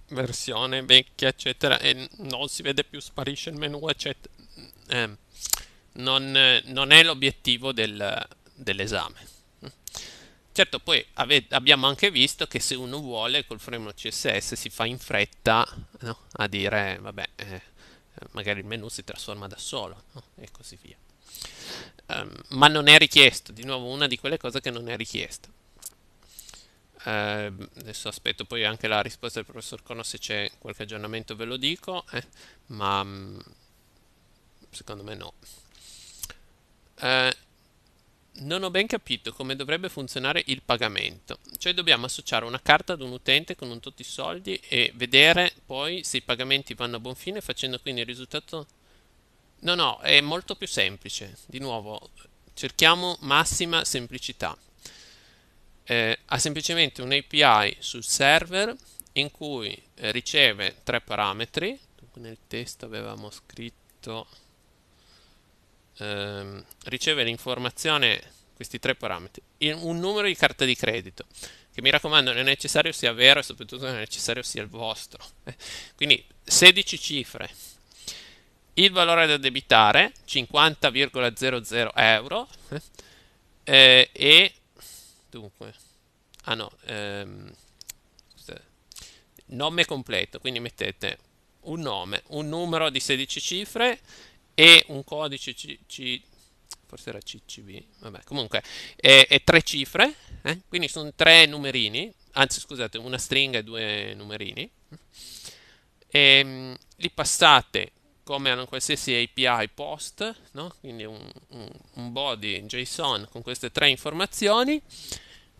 versione vecchia eccetera e non si vede più sparisce il menu eccetera eh, non, non, è l'obiettivo del, dell'esame Certo, poi ave- abbiamo anche visto che se uno vuole col framework CSS si fa in fretta no? a dire, vabbè, eh, magari il menu si trasforma da solo no? e così via. Um, ma non è richiesto, di nuovo una di quelle cose che non è richiesta. Uh, adesso aspetto poi anche la risposta del professor Cono se c'è qualche aggiornamento ve lo dico, eh, ma um, secondo me no. Uh, non ho ben capito come dovrebbe funzionare il pagamento. Cioè dobbiamo associare una carta ad un utente con un tot di soldi e vedere poi se i pagamenti vanno a buon fine facendo quindi il risultato... No, no, è molto più semplice. Di nuovo, cerchiamo massima semplicità. Eh, ha semplicemente un API sul server in cui eh, riceve tre parametri. Nel testo avevamo scritto ehm, riceve l'informazione, questi tre parametri, un numero di carta di credito, che mi raccomando non è necessario sia vero e soprattutto non è necessario sia il vostro. Eh. Quindi 16 cifre, il valore da debitare 50,00 euro eh, eh, e dunque ah no ehm, nome completo quindi mettete un nome un numero di 16 cifre e un codice C, C forse era CCB, vabbè, comunque è, è tre cifre, eh? quindi sono tre numerini, anzi scusate, una stringa e due numerini. E, ehm, li passate come hanno qualsiasi API post, no? quindi un, un, un body JSON con queste tre informazioni,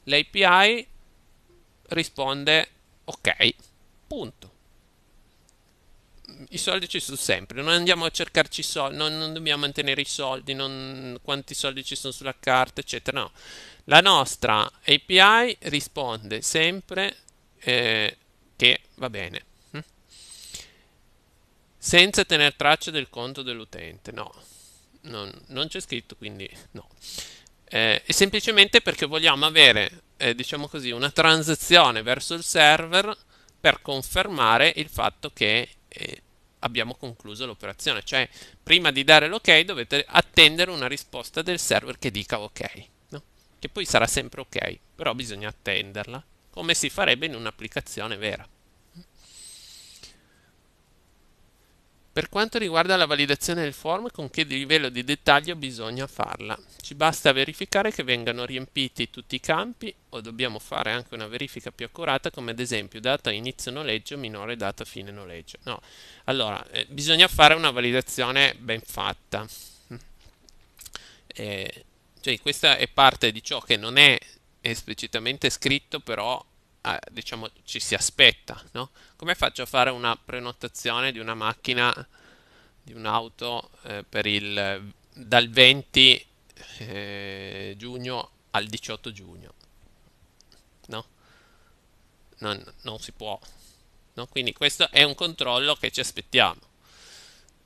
l'API risponde ok, punto i soldi ci sono sempre, non andiamo a cercarci soldi, non, non dobbiamo mantenere i soldi, non, quanti soldi ci sono sulla carta, eccetera. No, la nostra API risponde sempre eh, che va bene, hm? senza tenere traccia del conto dell'utente, no, non, non c'è scritto, quindi no. Eh, è semplicemente perché vogliamo avere, eh, diciamo così, una transazione verso il server per confermare il fatto che eh, abbiamo concluso l'operazione, cioè prima di dare l'ok dovete attendere una risposta del server che dica ok, no? che poi sarà sempre ok, però bisogna attenderla, come si farebbe in un'applicazione vera. Per quanto riguarda la validazione del form, con che livello di dettaglio bisogna farla? Ci basta verificare che vengano riempiti tutti i campi o dobbiamo fare anche una verifica più accurata come ad esempio data inizio noleggio minore data fine noleggio. No, allora eh, bisogna fare una validazione ben fatta. Eh, cioè questa è parte di ciò che non è esplicitamente scritto però diciamo, ci si aspetta, no? Come faccio a fare una prenotazione di una macchina, di un'auto eh, per il, dal 20 eh, giugno al 18 giugno? No? Non, non si può. No? Quindi questo è un controllo che ci aspettiamo.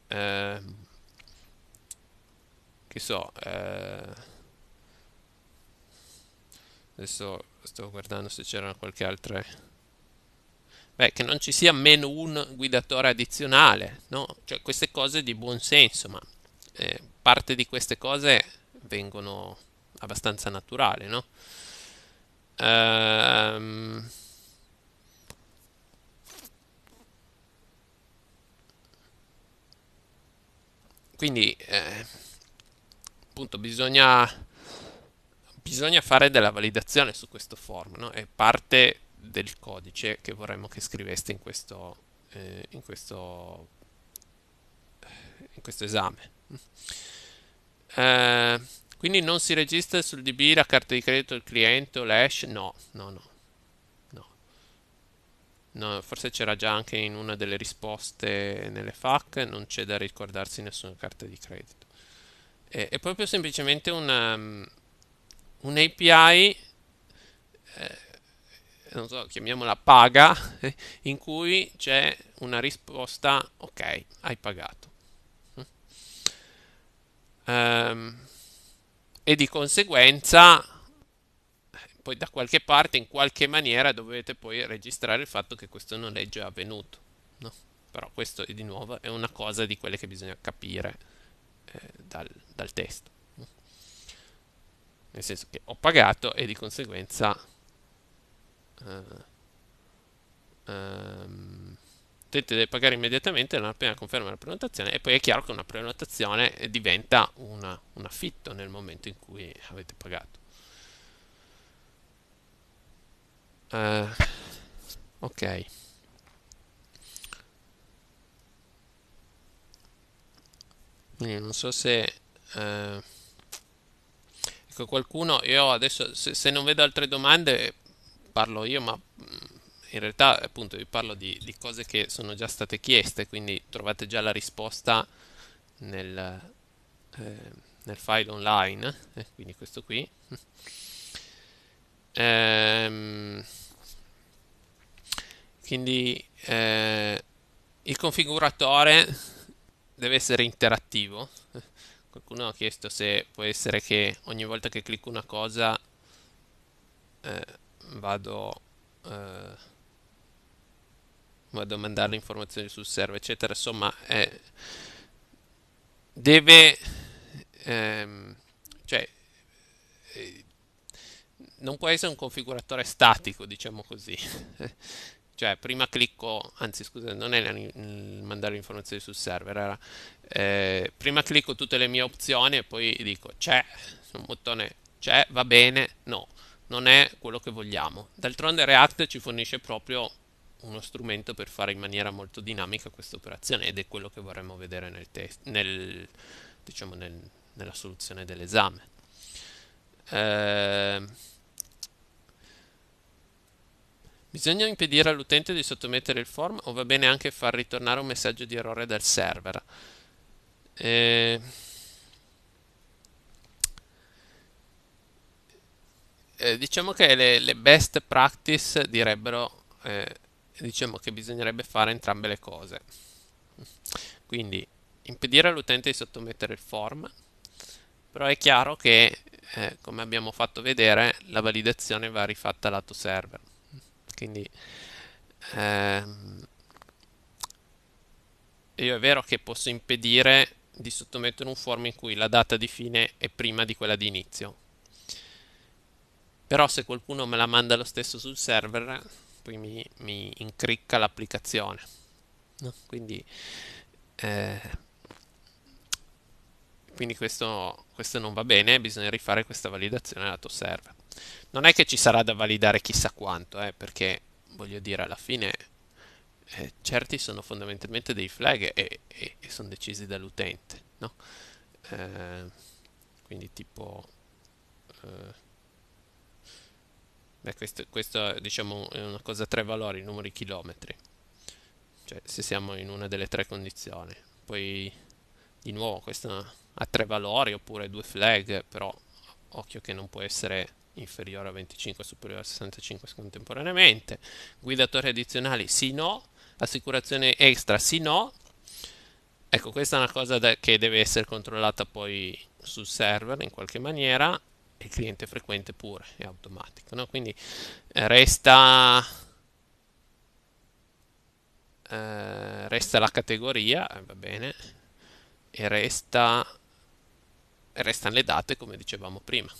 Eh, che so, eh, adesso sto guardando se c'erano qualche altra Beh, che non ci sia meno un guidatore addizionale, no? Cioè queste cose di buon senso, ma eh, parte di queste cose vengono abbastanza naturali, no? Ehm... Quindi, eh, appunto, bisogna bisogna fare della validazione su questo form, no? è parte del codice che vorremmo che scriveste in questo, eh, in questo, eh, in questo esame. Eh, quindi non si registra sul DB la carta di credito del cliente o l'hash? No, no, no. no. forse c'era già anche in una delle risposte nelle FAC, non c'è da ricordarsi nessuna carta di credito. È, è proprio semplicemente una, ehm, un API, eh, non so, chiamiamola paga, in cui c'è una risposta, ok, hai pagato. Um, e di conseguenza poi da qualche parte in qualche maniera dovete poi registrare il fatto che questo noleggio è avvenuto no? però questo è di nuovo è una cosa di quelle che bisogna capire eh, dal, dal testo nel senso che ho pagato e di conseguenza uh, eh, um, ehm, l'utente deve pagare immediatamente non appena conferma la prenotazione e poi è chiaro che una prenotazione diventa una, un affitto nel momento in cui avete pagato. Uh, ok. non so se... Uh, Francesco, qualcuno, io adesso se, se, non vedo altre domande parlo io, ma mm, in realtà appunto vi parlo di, di cose che sono già state chieste, quindi trovate già la risposta nel, eh, nel file online, eh, quindi questo qui. Ehm, quindi eh, il configuratore deve essere interattivo eh, Qualcuno ha chiesto se può essere che ogni volta che clicco una cosa eh, vado, eh, vado a mandare informazioni sul server, eccetera. Insomma, eh, deve... Ehm, cioè, eh, non può essere un configuratore statico, diciamo così. cioè prima clicco, anzi scusa, non è mandare informazioni sul server, era eh, prima clicco tutte le mie opzioni e poi dico c'è, un bottone c'è, va bene, no, non è quello che vogliamo. D'altronde React ci fornisce proprio uno strumento per fare in maniera molto dinamica questa operazione ed è quello che vorremmo vedere nel test, nel, diciamo nel, nella soluzione dell'esame. Eh, Bisogna impedire all'utente di sottomettere il form o va bene anche far ritornare un messaggio di errore dal server. Eh, eh, diciamo che le, le, best practice direbbero eh, diciamo che bisognerebbe fare entrambe le cose. Quindi impedire all'utente di sottomettere il form, però è chiaro che eh, come abbiamo fatto vedere la validazione va rifatta lato server. Quindi ehm, io è vero che posso impedire di sottomettere un form in cui la data di fine è prima di quella di inizio. Però se qualcuno me la manda lo stesso sul server, poi mi, mi incricca l'applicazione. No? Quindi, eh, quindi questo, questo non va bene, bisogna rifare questa validazione lato server. Non è che ci sarà da validare chissà quanto, eh, perché voglio dire, alla fine eh, certi sono fondamentalmente dei flag e, e, e sono decisi dall'utente, no? eh, quindi tipo... Eh, beh, questo, questo diciamo, è una cosa a tre valori, il numero di chilometri. Cioè, se siamo in una delle tre condizioni. Poi, di nuovo, questo ha tre valori oppure due flag, però occhio che non può essere inferiore a 25 superiore a 65 contemporaneamente, guidatori addizionali sì no, assicurazione extra sì no, ecco questa è una cosa da, che deve essere controllata poi sul server in qualche maniera e il cliente frequente pure, è automatico, no? quindi eh, resta Uh, resta la categoria, eh, va bene, e resta, restano le date come dicevamo prima.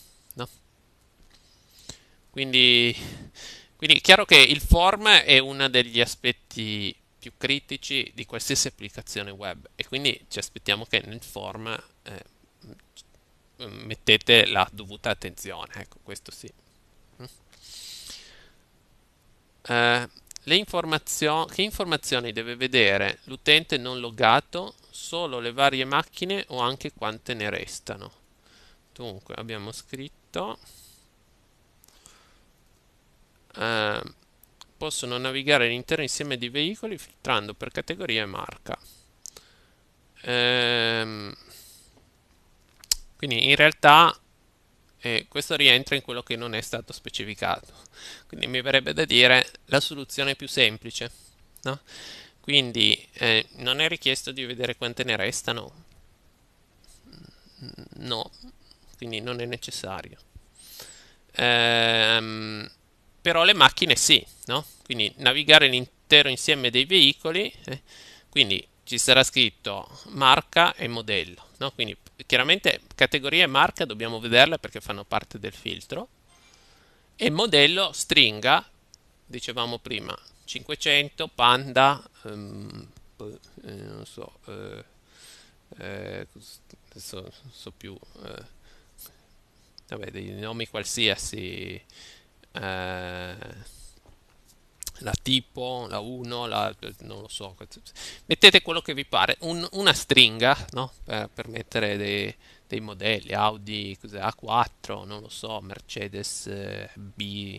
Quindi, quindi è chiaro che il form è uno degli aspetti più critici di qualsiasi applicazione web e quindi ci aspettiamo che nel form eh, mettete la dovuta attenzione, ecco questo sì. Mm. Eh, informazio- che informazioni deve vedere l'utente non logato, solo le varie macchine o anche quante ne restano? Dunque abbiamo scritto... Ehm, possono navigare all'interno insieme di veicoli filtrando per categoria e marca. Ehm, quindi in realtà eh, questo rientra in quello che non è stato specificato. Quindi mi verrebbe da dire la soluzione più semplice. No? Quindi eh, non è richiesto di vedere quante ne restano. Mm, no, quindi non è necessario. Ehm, però le macchine sì, no? Quindi navigare l'intero insieme dei veicoli, eh? quindi ci sarà scritto marca e modello, no? Quindi chiaramente categoria e marca dobbiamo vederle perché fanno parte del filtro e modello stringa, dicevamo prima, 500, Panda, um, non so, eh, eh, adesso non so più, eh, vabbè, dei nomi qualsiasi eh, la tipo, la 1, la, non lo so, mettete quello che vi pare, un, una stringa no? per, per, mettere dei, dei modelli, Audi A4, non lo so, Mercedes eh, B,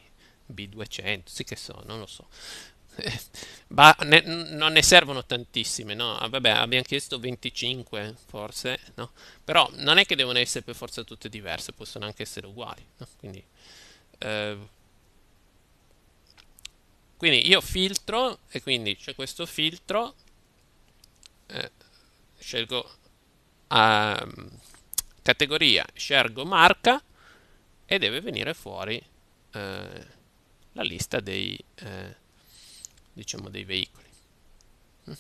B200, sì che so, non lo so. Ma ne, non ne servono tantissime, no? Ah, vabbè, abbiamo chiesto 25 forse, no? Però non è che devono essere per forza tutte diverse, possono anche essere uguali, no? Quindi... Eh, quindi io filtro e quindi c'è questo filtro, eh, scelgo um, categoria, scelgo marca e deve venire fuori eh, la lista dei, eh, diciamo dei veicoli. Mm.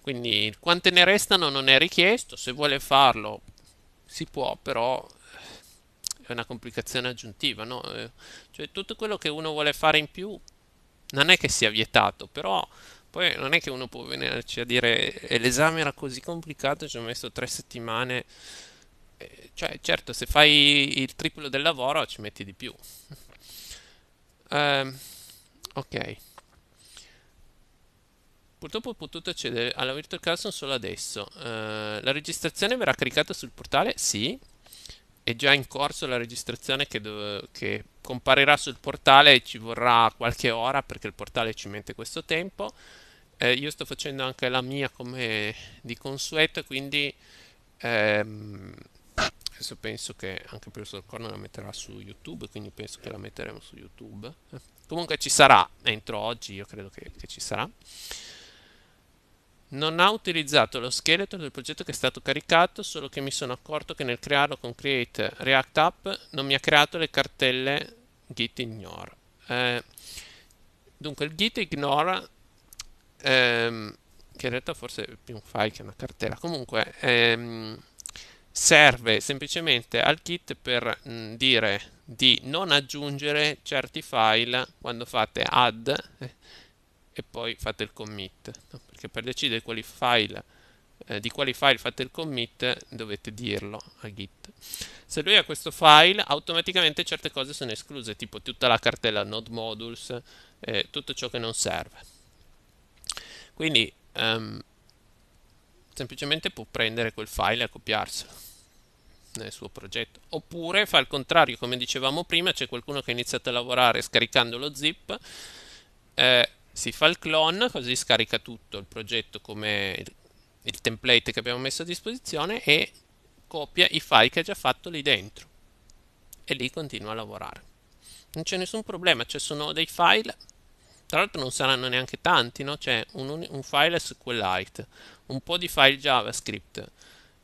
Quindi quante ne restano non è richiesto, se vuole farlo si può, però è una complicazione aggiuntiva, no? Eh, cioè tutto quello che uno vuole fare in più non è che sia vietato, però poi non è che uno può venirci a dire eh, l'esame era così complicato, ci ho messo tre settimane. Eh, cioè, certo, se fai il triplo del lavoro ci metti di più. um, ok. Purtroppo ho potuto accedere alla Virtual Classroom solo adesso. Uh, la registrazione verrà caricata sul portale? Sì è già in corso la registrazione che, do- che comparirà sul portale ci vorrà qualche ora perché il portale ci mette questo tempo. Eh, io sto facendo anche la mia come di consueto, quindi ehm, adesso penso che anche il Professor Corno la metterà su YouTube, quindi penso che la metteremo su YouTube. Comunque ci sarà, entro oggi io credo che, che ci sarà. Non ha utilizzato lo scheletro del progetto che è stato caricato, solo che mi sono accorto che nel crearlo con create react app non mi ha creato le cartelle git ignore. Eh, dunque il git ignore, ehm, che in realtà forse è più un file che una cartella, comunque ehm, serve semplicemente al git per mh, mm, dire di non aggiungere certi file quando fate add. Eh, e poi fate il commit no? perché per decidere quali file, eh, di quali file fate il commit dovete dirlo a git se lui ha questo file automaticamente certe cose sono escluse tipo tutta la cartella node modules eh, tutto ciò che non serve quindi um, semplicemente può prendere quel file e copiarselo nel suo progetto. Oppure fa il contrario, come dicevamo prima, c'è qualcuno che ha iniziato a lavorare scaricando lo zip eh, si fa il clone, così scarica tutto il progetto come il, il template che abbiamo messo a disposizione e copia i file che ha già fatto lì dentro e lì continua a lavorare. Non c'è nessun problema, ci cioè sono dei file, tra l'altro non saranno neanche tanti, no? c'è un, un file SQLite, un po' di file JavaScript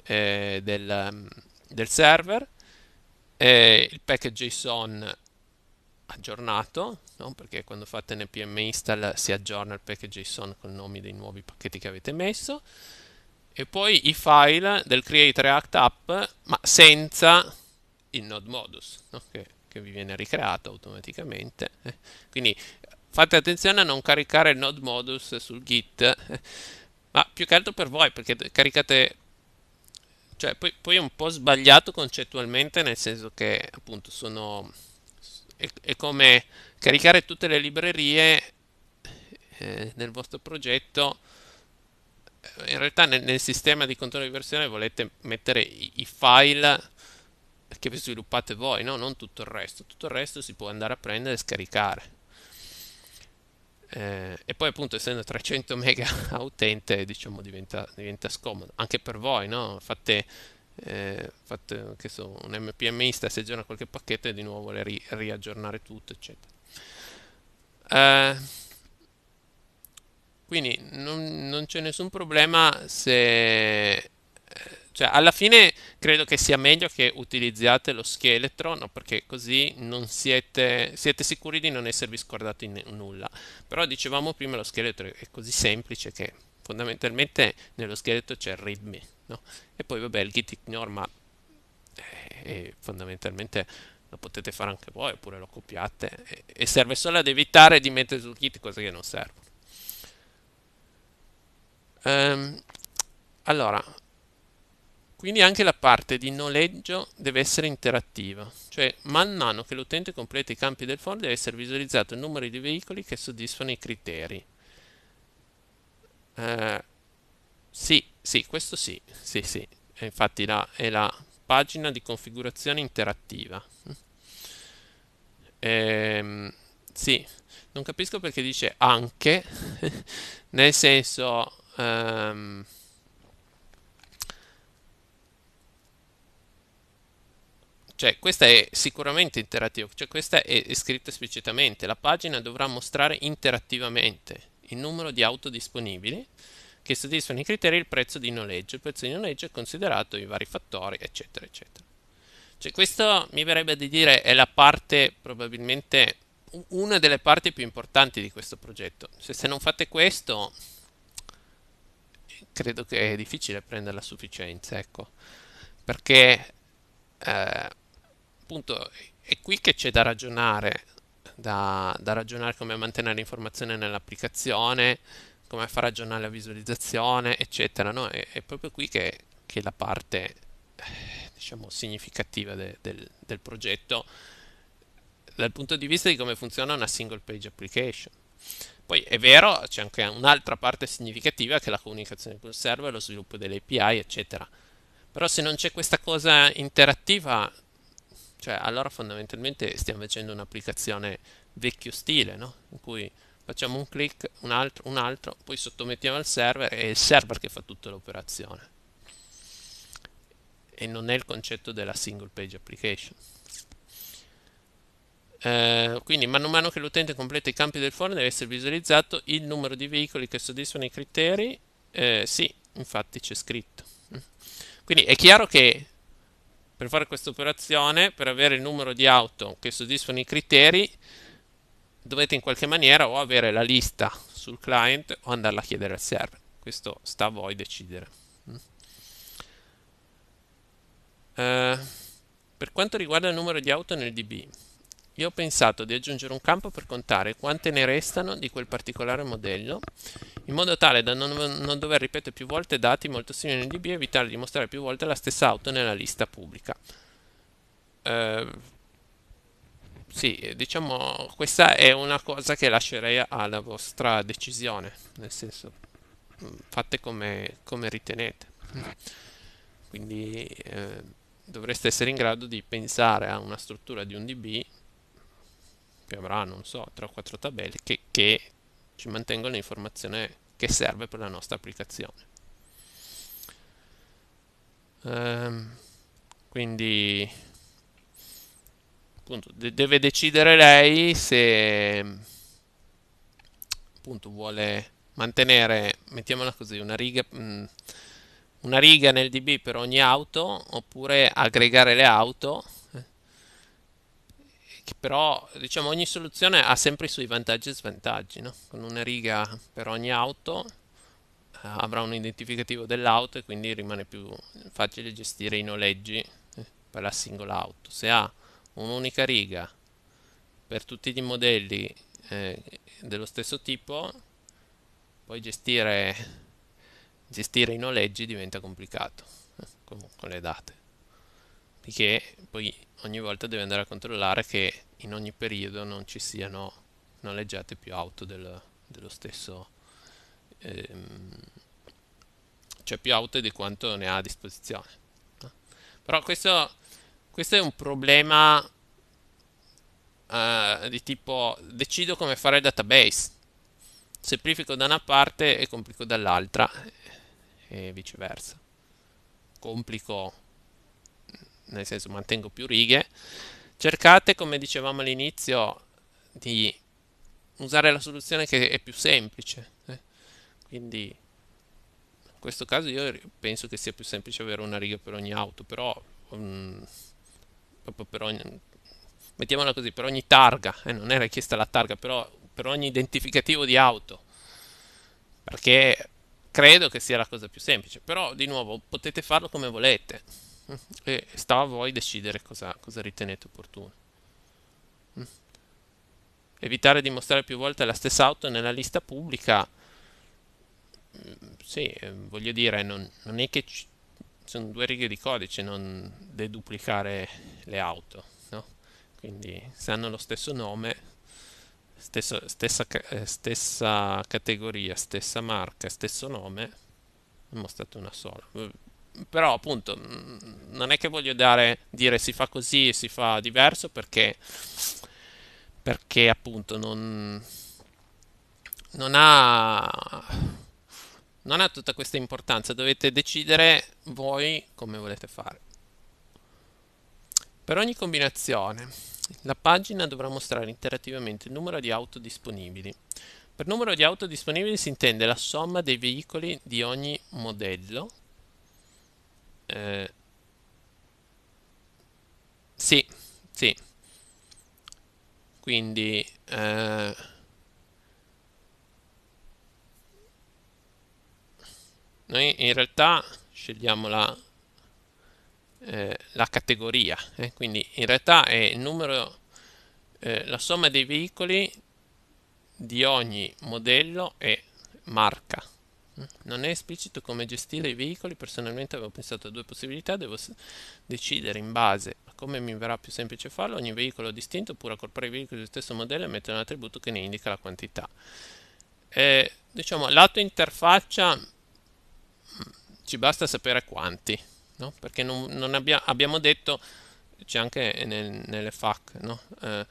eh, del, del, server, eh, il package JSON aggiornato, no? perché quando fate npm install si aggiorna il package.json con i nomi dei nuovi pacchetti che avete messo, e poi i file del create react app, ma senza il node modus, no? che, che, vi viene ricreato automaticamente. Eh. Quindi fate attenzione a non caricare il node modus sul git, eh. ma più che altro per voi, perché caricate cioè poi, poi, è un po' sbagliato concettualmente nel senso che appunto sono è, è come caricare tutte le librerie nel eh, vostro progetto eh, in realtà nel, nel, sistema di controllo di versione volete mettere i, i file che vi sviluppate voi, no? non tutto il resto. Tutto il resto si può andare a prendere e scaricare. Eh, e poi appunto essendo 300 mega a utente diciamo diventa, diventa scomodo anche per voi no? fate eh, fatto, che so, un MPMista stagiona qualche pacchetto e di nuovo vuole ri- riaggiornare tutto, eccetera. Eh, quindi non, non, c'è nessun problema se... Eh, cioè, alla fine credo che sia meglio che utilizziate lo scheletro, no? perché così non siete, siete sicuri di non esservi scordati in nulla. Però dicevamo prima lo scheletro è così semplice che fondamentalmente nello scheletro c'è il readme, no? e poi vabbè il git ignore ma eh, eh, fondamentalmente lo potete fare anche voi oppure lo copiate e, e serve solo ad evitare di mettere sul git cose che non servono ehm, allora quindi anche la parte di noleggio deve essere interattiva, cioè man mano che l'utente completa i campi del form deve essere visualizzato il numero di veicoli che soddisfano i criteri. Eh, sì, sì, questo sì, sì, sì. Infatti la, è la pagina di configurazione interattiva. Ehm, sì, non capisco perché dice anche, nel senso... Um, cioè questa è sicuramente interattiva, cioè questa è, è scritta esplicitamente, la pagina dovrà mostrare interattivamente il numero di auto disponibili che soddisfano i criteri il prezzo di noleggio. Il prezzo di noleggio è considerato i vari fattori, eccetera, eccetera. Cioè, questo mi verrebbe di dire è la parte probabilmente una delle parti più importanti di questo progetto. Se, se non fate questo, credo che è difficile prendere la sufficienza, ecco. Perché eh, appunto è qui che c'è da ragionare, da, da ragionare come mantenere l'informazione nell'applicazione, come far aggiornare la visualizzazione, eccetera. No? È, è, proprio qui che, che la parte diciamo, significativa de, del, del progetto dal punto di vista di come funziona una single page application. Poi è vero, c'è anche un'altra parte significativa che è la comunicazione con il server, lo sviluppo delle API, eccetera. Però se non c'è questa cosa interattiva, cioè allora fondamentalmente stiamo facendo un'applicazione vecchio stile, no? In cui facciamo un clic, un altro, un altro, poi sottomettiamo al server e è il server che fa tutta l'operazione e non è il concetto della single page application. Eh, quindi man mano che l'utente completa i campi del form deve essere visualizzato il numero di veicoli che soddisfano i criteri, eh, sì, infatti c'è scritto. Quindi è chiaro che per fare questa operazione, per avere il numero di auto che soddisfano i criteri, dovete in qualche maniera o avere la lista sul client o andarla a chiedere al server. Questo sta a voi decidere. Mm. Eh, per quanto riguarda il numero di auto nel DB, io ho pensato di aggiungere un campo per contare quante ne restano di quel particolare modello, in modo tale da non, non dover ripetere più volte dati molto simili nel DB e evitare di mostrare più volte la stessa auto nella lista pubblica. Eh, sì, eh, diciamo, questa è una cosa che lascerei alla vostra decisione, nel senso, mm, fate come, come ritenete. Mm. Quindi eh, dovreste essere in grado di pensare a una struttura di un DB che avrà, non so, 3 o 4 tabelle che, che ci mantengono l'informazione che serve per la nostra applicazione. Um, quindi appunto, de- deve decidere lei se appunto, vuole mantenere, mettiamola così, una riga, mh, mm, una riga nel DB per ogni auto oppure aggregare le auto. Eh, però diciamo ogni soluzione ha sempre i suoi vantaggi e svantaggi, no? con una riga per ogni auto eh, avrà un identificativo dell'auto e quindi rimane più facile gestire i noleggi eh, per la singola auto. Se ha un'unica riga per tutti i modelli eh, dello stesso tipo, poi gestire, gestire i noleggi diventa complicato eh, con, le date, perché poi ogni volta devi andare a controllare che in ogni periodo non ci siano noleggiate più auto del, dello stesso ehm, cioè più auto di quanto ne ha a disposizione però questo questo è un problema uh, di tipo decido come fare il database. Semplifico da una parte e complico dall'altra e viceversa. Complico, nel senso mantengo più righe. Cercate, come dicevamo all'inizio, di usare la soluzione che è più semplice. Eh. Quindi in questo caso io penso che sia più semplice avere una riga per ogni auto, però um, per ogni, mettiamola così, per ogni targa, eh, non era richiesta la targa, però per ogni identificativo di auto, perché credo che sia la cosa più semplice, però di nuovo potete farlo come volete e sta a voi decidere cosa, cosa ritenete opportuno. Evitare di mostrare più volte la stessa auto nella lista pubblica, mm, sì, eh, voglio dire, non, non è che sono due righe di codice non deduplicare le auto no? quindi se hanno lo stesso nome stessa, stessa, eh, stessa categoria stessa marca stesso nome ho mostrato una sola però appunto mm, non è che voglio dare, dire si fa così e si fa diverso perché, perché appunto non, non ha non ha tutta questa importanza, dovete decidere voi come volete fare. Per ogni combinazione, la pagina dovrà mostrare interattivamente il numero di auto disponibili. Per numero di auto disponibili si intende la somma dei veicoli di ogni modello. Eh, sì, sì. Quindi... Eh, noi in realtà scegliamo la, eh, la categoria, eh? quindi in realtà è il numero, eh, la somma dei veicoli di ogni modello e marca. Non è esplicito come gestire i veicoli, personalmente avevo pensato a due possibilità, devo decidere in base a come mi verrà più semplice farlo, ogni veicolo distinto oppure accorpare i veicoli del stesso modello e mettere un attributo che ne indica la quantità. Eh, diciamo, lato interfaccia ci basta sapere quanti, no? perché non, non abbia, abbiamo detto, c'è anche nel, nelle FAC, no? eh,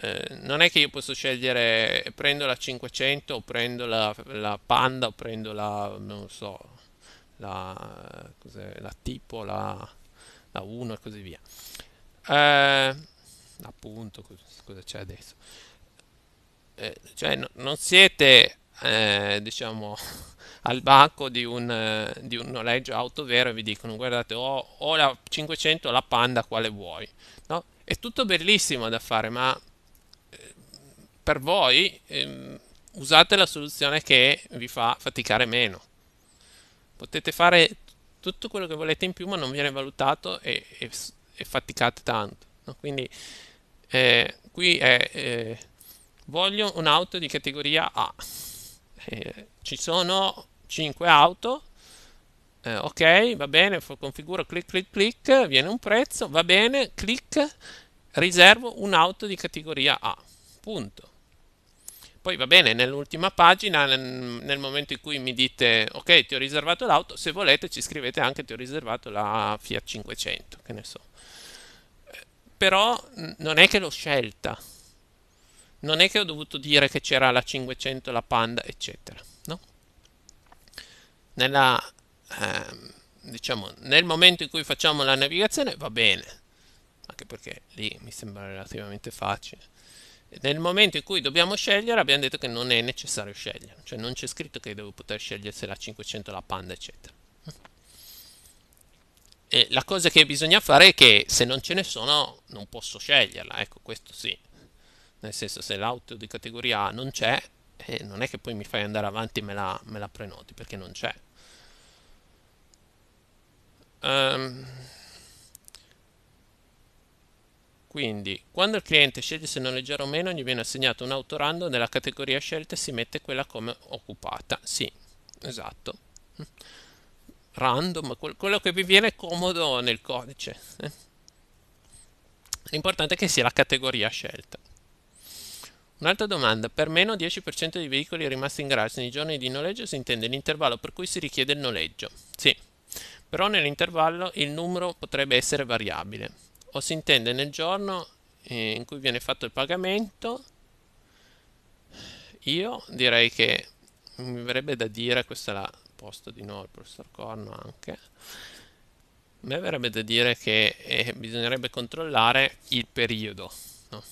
eh, non è che io posso scegliere prendo la 500 o prendo la, la Panda o prendo la, non so, la, la tipo, la, la 1 e così via. Eh, appunto, cosa c'è adesso? Eh, cioè, no, non siete, eh, diciamo al banco di un, eh, di un noleggio auto vero e vi dicono guardate ho, ho la 500 o la Panda quale vuoi no? è tutto bellissimo da fare ma eh, per voi ehm, usate la soluzione che vi fa faticare meno potete fare tutto quello che volete in più ma non viene valutato e, e, e faticate tanto no? quindi eh, qui è eh, voglio un'auto di categoria A eh, ci sono 5 auto, eh, ok, va bene, configuro clic clic clic, viene un prezzo, va bene, clic, riservo un'auto di categoria A, punto. Poi va bene, nell'ultima pagina, nel, nel momento in cui mi dite ok, ti ho riservato l'auto, se volete ci scrivete anche ti ho riservato la Fiat 500, che ne so. Però non è che l'ho scelta, non è che ho dovuto dire che c'era la 500, la Panda, eccetera nella, eh, diciamo, nel momento in cui facciamo la navigazione va bene, anche perché lì mi sembra relativamente facile. Nel momento in cui dobbiamo scegliere abbiamo detto che non è necessario scegliere, cioè non c'è scritto che devo poter scegliere se la 500, la Panda, eccetera. E la cosa che bisogna fare è che se non ce ne sono non posso sceglierla, ecco questo sì. Nel senso se l'auto di categoria A non c'è, eh, non è che poi mi fai andare avanti e me la, me la prenoti perché non c'è. Um, quindi, quando il cliente sceglie se noleggiare o meno, gli viene assegnato un autorando nella categoria scelta e si mette quella come occupata. Sì, esatto. Random, quello che vi viene comodo nel codice. Eh. L'importante è che sia la categoria scelta. Un'altra domanda, per meno 10% dei veicoli rimasti in garage nei giorni di noleggio si intende l'intervallo per cui si richiede il noleggio. Sì, però nell'intervallo il numero potrebbe essere variabile o si intende nel giorno eh, in cui viene fatto il pagamento io direi che mi verrebbe da dire questa la posto di nuovo il professor Corno anche mi verrebbe da dire che eh, bisognerebbe controllare il periodo no?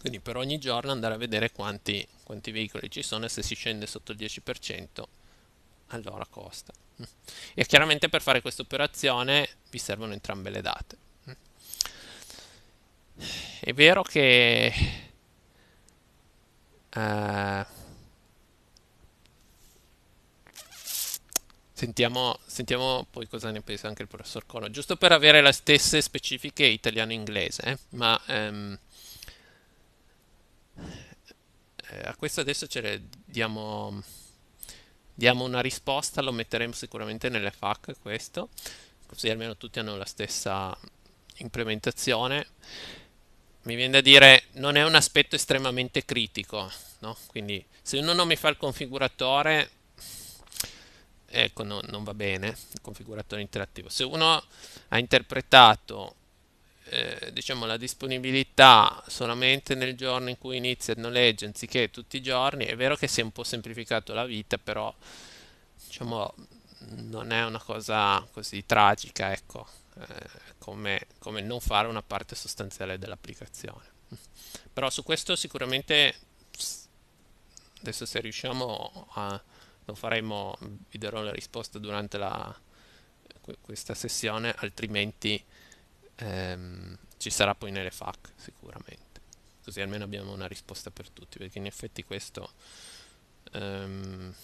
quindi per ogni giorno andare a vedere quanti, quanti veicoli ci sono e se si scende sotto il 10% allora costa E chiaramente per fare questa operazione vi servono entrambe le date. È vero che... Eh, sentiamo, sentiamo, poi cosa ne pensa anche il professor Cono, giusto per avere le stesse specifiche italiano-inglese, eh, ma ehm, eh, a questo adesso ce le diamo diamo una risposta, lo metteremo sicuramente nelle FAQ questo, così almeno tutti hanno la stessa implementazione. Mi viene da dire non è un aspetto estremamente critico, no? quindi se uno non mi fa il configuratore, ecco, no, non va bene il configuratore interattivo. Se uno ha interpretato eh, diciamo, la disponibilità solamente nel giorno in cui inizia il noleggio anziché tutti i giorni, è vero che si è un po' semplificato la vita, però diciamo, non è una cosa così tragica ecco, eh, come, come non fare una parte sostanziale dell'applicazione. Però su questo sicuramente adesso se riusciamo a, lo faremo, vi darò la risposta durante la, questa sessione, altrimenti ehm, ci sarà poi nelle FAC sicuramente, così almeno abbiamo una risposta per tutti, perché in effetti questo... Ehm,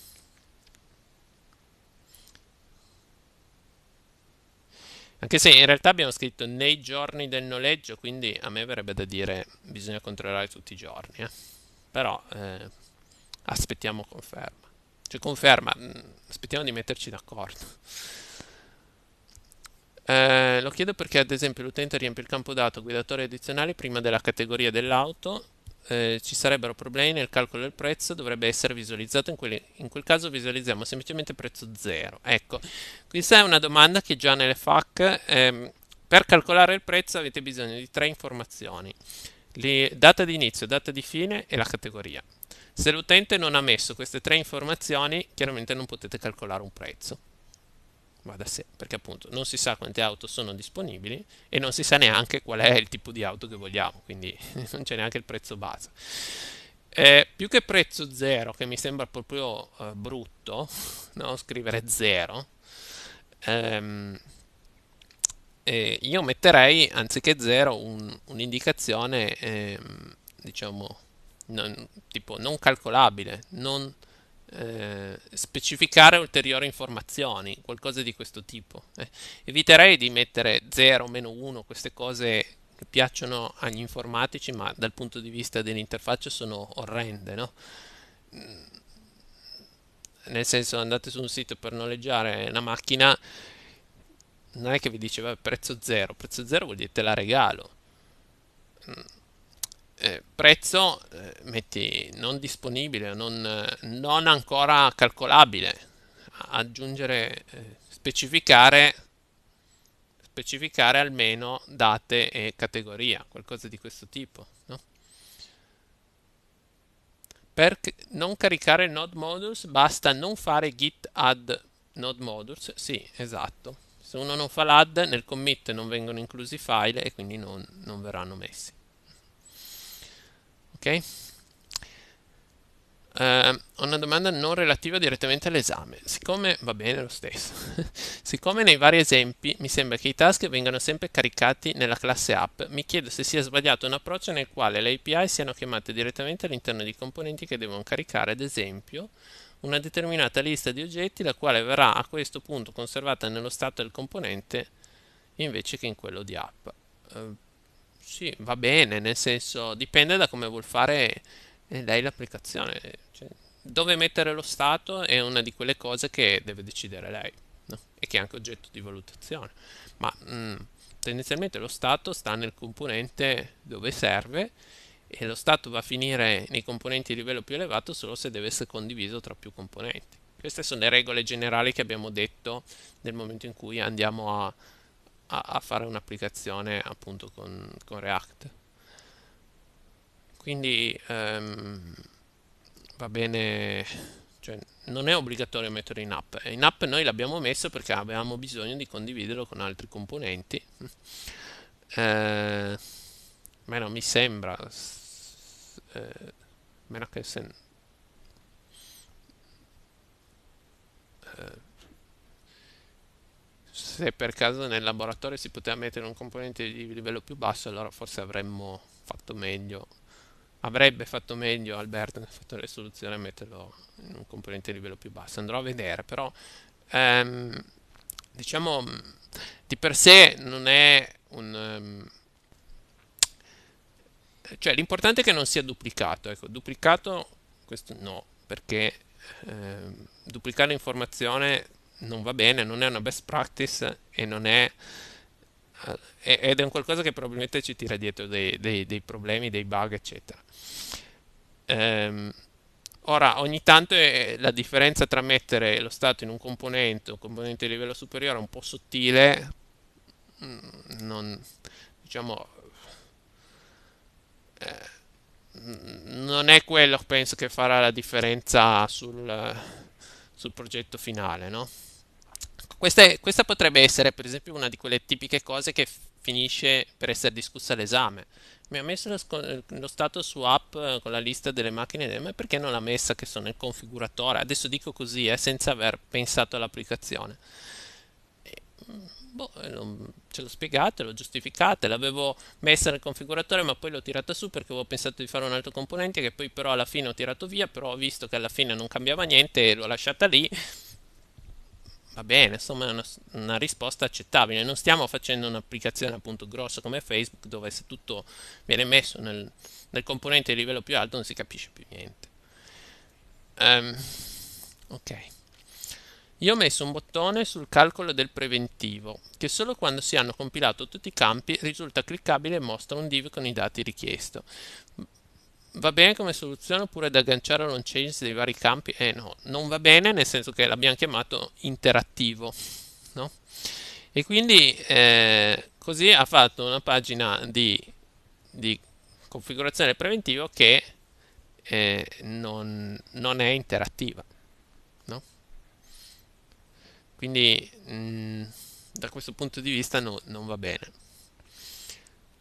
Anche se in realtà abbiamo scritto nei giorni del noleggio, quindi a me verrebbe da dire bisogna controllare tutti i giorni. Eh. Però eh, aspettiamo conferma. Cioè conferma, mm, aspettiamo di metterci d'accordo. Eh, lo chiedo perché ad esempio l'utente riempie il campo dato guidatore addizionale prima della categoria dell'auto, eh, ci sarebbero problemi nel calcolo del prezzo, dovrebbe essere visualizzato, in, quelli, in quel caso visualizziamo semplicemente prezzo zero. Ecco, questa è una domanda che già nelle FAC, ehm, per calcolare il prezzo avete bisogno di tre informazioni, Le, data di inizio, data di fine e la categoria. Se l'utente non ha messo queste tre informazioni, chiaramente non potete calcolare un prezzo va da sé, perché appunto non si sa quante auto sono disponibili e non si sa neanche qual è il tipo di auto che vogliamo, quindi non c'è neanche il prezzo base. Eh, più che prezzo zero, che mi sembra proprio eh, brutto, no? scrivere zero, ehm, eh, io metterei anziché zero un, un'indicazione, ehm, diciamo, non, tipo non calcolabile, non calcolabile eh, specificare ulteriori informazioni, qualcosa di questo tipo. Eh, eviterei di mettere 0, meno 1, queste cose che piacciono agli informatici, ma dal punto di vista dell'interfaccia sono orrende, no? Mm. Nel senso, andate su un sito per noleggiare una macchina, non è che vi dice vabbè, prezzo 0, prezzo 0 vuol dire te la regalo. Mm eh, prezzo eh, metti non disponibile, non, eh, non, ancora calcolabile, aggiungere, eh, specificare, specificare almeno date e categoria, qualcosa di questo tipo. No? Per non caricare il node modules basta non fare git add node modules, sì, esatto. Se uno non fa l'add, nel commit non vengono inclusi file e quindi non, non verranno messi ok? Uh, una domanda non relativa direttamente all'esame. Siccome va bene lo stesso, siccome nei vari esempi mi sembra che i task vengano sempre caricati nella classe app, mi chiedo se sia sbagliato un approccio nel quale le API siano chiamate direttamente all'interno di componenti che devono caricare, ad esempio, una determinata lista di oggetti, la quale verrà a questo punto conservata nello stato del componente invece che in quello di app. Uh, sì, va bene, nel senso dipende da come vuol fare eh, lei l'applicazione. Cioè, dove mettere lo stato è una di quelle cose che deve decidere lei no? e che è anche oggetto di valutazione. Ma mh, mm, tendenzialmente lo stato sta nel componente dove serve e lo stato va a finire nei componenti di livello più elevato solo se deve essere condiviso tra più componenti. Queste sono le regole generali che abbiamo detto nel momento in cui andiamo a a, a fare un'applicazione appunto con, con, React. Quindi um, va bene, cioè, non è obbligatorio mettere in app. In app noi l'abbiamo messo perché avevamo bisogno di condividerlo con altri componenti. eh, ma mi sembra, eh, meno che se... Eh, se per caso nel laboratorio si poteva mettere un componente di livello più basso allora forse avremmo fatto meglio avrebbe fatto meglio Alberto nel fattore risoluzione a metterlo in un componente di livello più basso andrò a vedere però ehm, diciamo di per sé non è un um, cioè l'importante è che non sia duplicato ecco duplicato questo no perché eh, duplicare l'informazione non va bene, non è una best practice e non eh, è ed è un qualcosa che probabilmente ci tira dietro dei, dei, dei problemi, dei bug, eccetera. Ehm, ora, ogni tanto è, eh, la differenza tra mettere lo stato in un componente, un componente di livello superiore, è un po' sottile, mm, non, diciamo, eh, non è quello, penso, che farà la differenza sul, sul progetto finale, no? Questa, è, questa potrebbe essere, per esempio, una di quelle tipiche cose che finisce per essere discussa all'esame. Mi ha messo lo, lo stato su app eh, con la lista delle macchine, ma perché non l'ha messa che sono nel configuratore? Adesso dico così, eh, senza aver pensato all'applicazione. E, mm, boh, eh, non, ce l'ho spiegata, l'ho giustificata, l'avevo messa nel configuratore, ma poi l'ho tirata su perché avevo pensato di fare un altro componente che poi però alla fine ho tirato via, però ho visto che alla fine non cambiava niente e l'ho lasciata lì va bene, insomma è una, una, risposta accettabile. Non stiamo facendo un'applicazione appunto grossa come Facebook dove se tutto viene messo nel, nel componente di livello più alto non si capisce più niente. Um, ok. Io ho messo un bottone sul calcolo del preventivo, che solo quando si hanno compilato tutti i campi risulta cliccabile e mostra un div con i dati richiesto va bene come soluzione oppure ad agganciare launch change dei vari campi? Eh no, non va bene nel senso che l'abbiamo chiamato interattivo, no? E quindi eh, così ha fatto una pagina di, di configurazione preventivo che eh, non, non, è interattiva, no? Quindi mh, mm, da questo punto di vista no, non va bene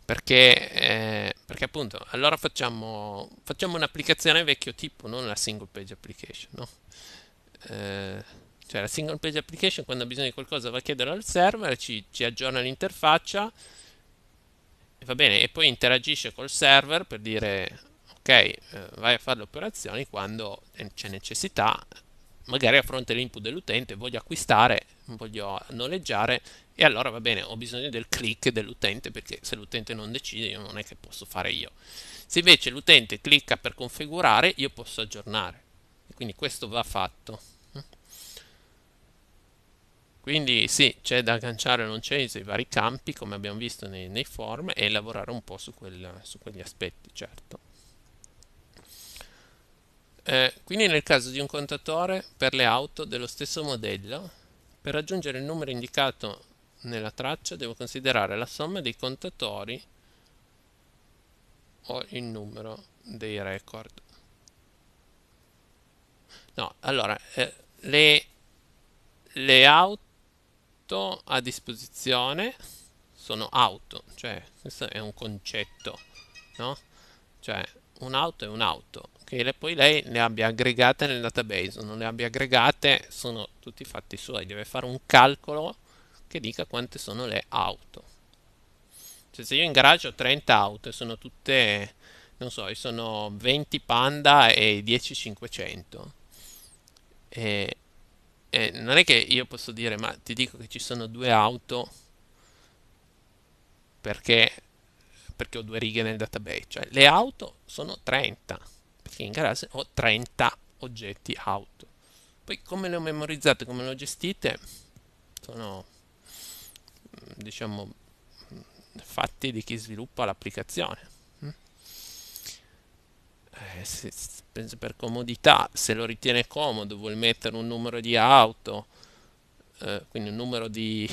perché, eh, perché appunto allora facciamo, facciamo, un'applicazione vecchio tipo, non la single page application, no? eh, cioè la single page application quando ha bisogno di qualcosa va a chiedere al server, ci, ci aggiorna l'interfaccia e va bene, e poi interagisce col server per dire ok, eh, vai a fare le operazioni quando c'è necessità, magari a fronte dell'input dell'utente voglio acquistare, voglio noleggiare e allora va bene, ho bisogno del click dell'utente perché se l'utente non decide io non è che posso fare io. Se invece l'utente clicca per configurare io posso aggiornare. Quindi questo va fatto. Quindi sì, c'è da agganciare non c'è i vari campi come abbiamo visto nei, nei form e lavorare un po' su, quel, su quegli aspetti, certo. Eh, quindi nel caso di un contatore per le auto dello stesso modello, per raggiungere il numero indicato nella traccia devo considerare la somma dei contatori o il numero dei record. No, allora, eh, le, le auto a disposizione sono auto, cioè questo è un concetto, no? Cioè un'auto è un'auto, che le, poi lei le abbia aggregate nel database, non le abbia aggregate, sono tutti fatti suoi, deve fare un calcolo che dica quante sono le auto. Cioè, se io in garage ho 30 auto e sono tutte, non so, sono 20 Panda e 10 500, e, e non è che io posso dire, ma ti dico che ci sono due auto perché, perché ho due righe nel database. Cioè, le auto sono 30, perché in garage ho 30 oggetti auto. Poi come le ho memorizzate, come le ho gestite, sono diciamo, fatti di chi sviluppa l'applicazione. Mm. Eh, se, per comodità, se lo ritiene comodo, vuol mettere un numero di auto, eh, quindi un numero di,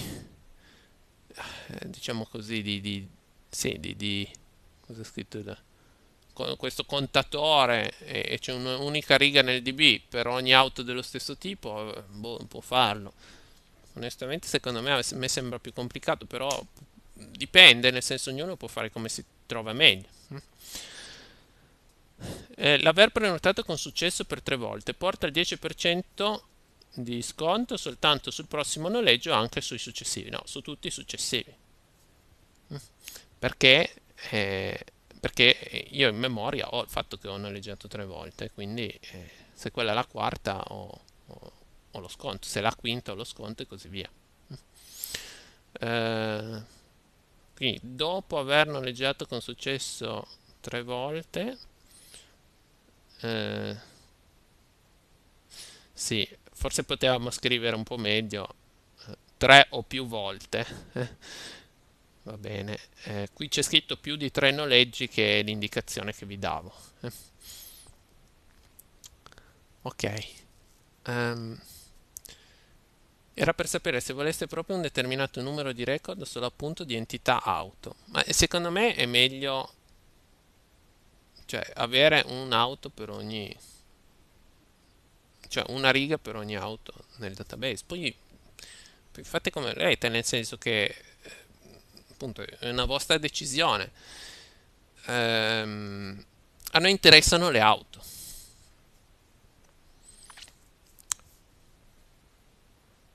eh, diciamo così, di, di, sì, di, di cosa è scritto là? Con questo contatore e, e c'è un'unica riga nel DB per ogni auto dello stesso tipo, eh, boh, può farlo Onestamente, secondo me, a me sembra più complicato, però dipende, nel senso ognuno può fare come si trova meglio. Mm. Eh, l'aver prenotato con successo per tre volte porta il 10% di sconto soltanto sul prossimo noleggio anche sui successivi no su tutti i successivi mm. perché, eh, perché io in memoria ho il fatto che ho noleggiato tre volte quindi eh, se quella è la quarta ho, ho lo sconto, se la quinta ho lo sconto e così via. Eh, quindi dopo aver noleggiato con successo tre volte, eh, sì, forse potevamo scrivere un po' meglio, eh, tre o più volte. Eh, va bene, eh, qui c'è scritto più di tre noleggi che è l'indicazione che vi davo. Ok. Um. Era per sapere se voleste proprio un determinato numero di record solo appunto di entità auto. Ma secondo me è meglio cioè, avere un'auto per ogni cioè una riga per ogni auto nel database. Poi, poi fate come volete, nel senso che eh, appunto è una vostra decisione. Ehm, a noi interessano le auto.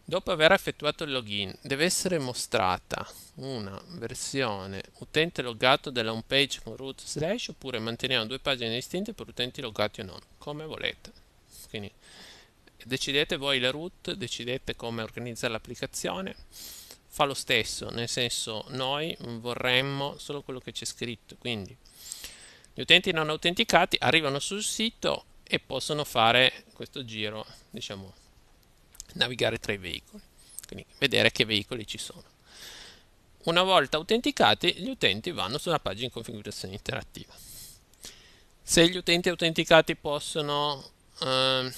Dopo aver effettuato il login deve essere mostrata una versione utente loggato della home page con root slash oppure manteniamo due pagine distinte per utenti loggati o non, come volete. Quindi decidete voi la root, decidete come organizzare l'applicazione. Fa lo stesso, nel senso noi vorremmo solo quello che c'è scritto, quindi gli utenti non autenticati arrivano sul sito e possono fare questo giro, diciamo, navigare tra i veicoli, quindi vedere che veicoli ci sono. Una volta autenticati, gli utenti vanno sulla pagina di configurazione interattiva. Se gli utenti autenticati possono eh,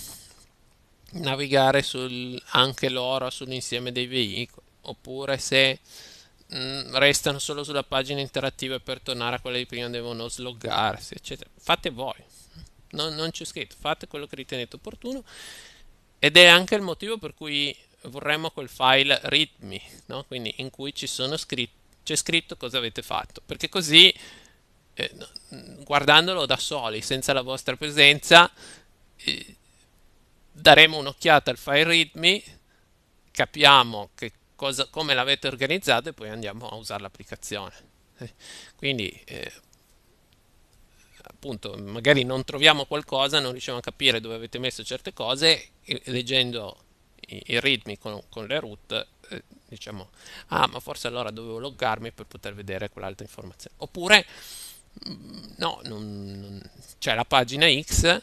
navigare sul, anche loro sull'insieme dei veicoli, oppure se mh, restano solo sulla pagina interattiva per tornare a quella di prima devono sloggarsi, eccetera. Fate voi, non, non c'è scritto, fate quello che ritenete opportuno ed è anche il motivo per cui vorremmo quel file readme, no? quindi in cui scritt c'è scritto cosa avete fatto, perché così eh, mm, guardandolo da soli, senza la vostra presenza, eh, daremo un'occhiata al file readme, capiamo cosa, come l'avete organizzato e poi andiamo a usare l'applicazione. Eh, eh appunto magari non troviamo qualcosa, non riusciamo a capire dove avete messo certe cose, leggendo i, i ritmi con, con, le root, eh, diciamo, ah ma forse allora dovevo loggarmi per poter vedere quell'altra informazione. Oppure, mm, no, non, non, c'è la pagina X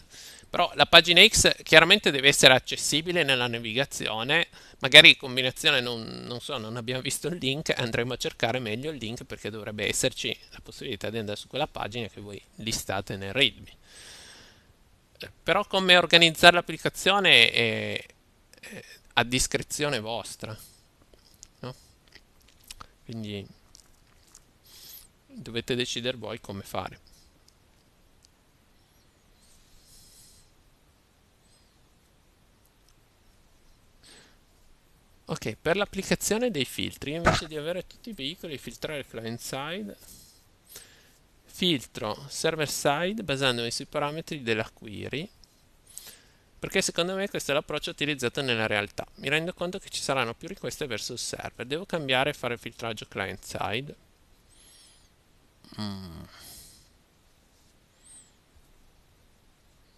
però la pagina X chiaramente deve essere accessibile nella navigazione, magari in combinazione non, non so, non abbiamo visto il link, andremo a cercare meglio il link perché dovrebbe esserci la possibilità di andare su quella pagina che voi listate nel readme. Però come organizzare l'applicazione è, a discrezione vostra. No? Quindi dovete decidere voi come fare. Ok, per l'applicazione dei filtri, invece di avere tutti i veicoli, filtrare client side, filtro server side basandomi sui parametri della query, perché secondo me questo è l'approccio utilizzato nella realtà. Mi rendo conto che ci saranno più richieste verso il server, devo cambiare e fare il filtraggio client side. Mm.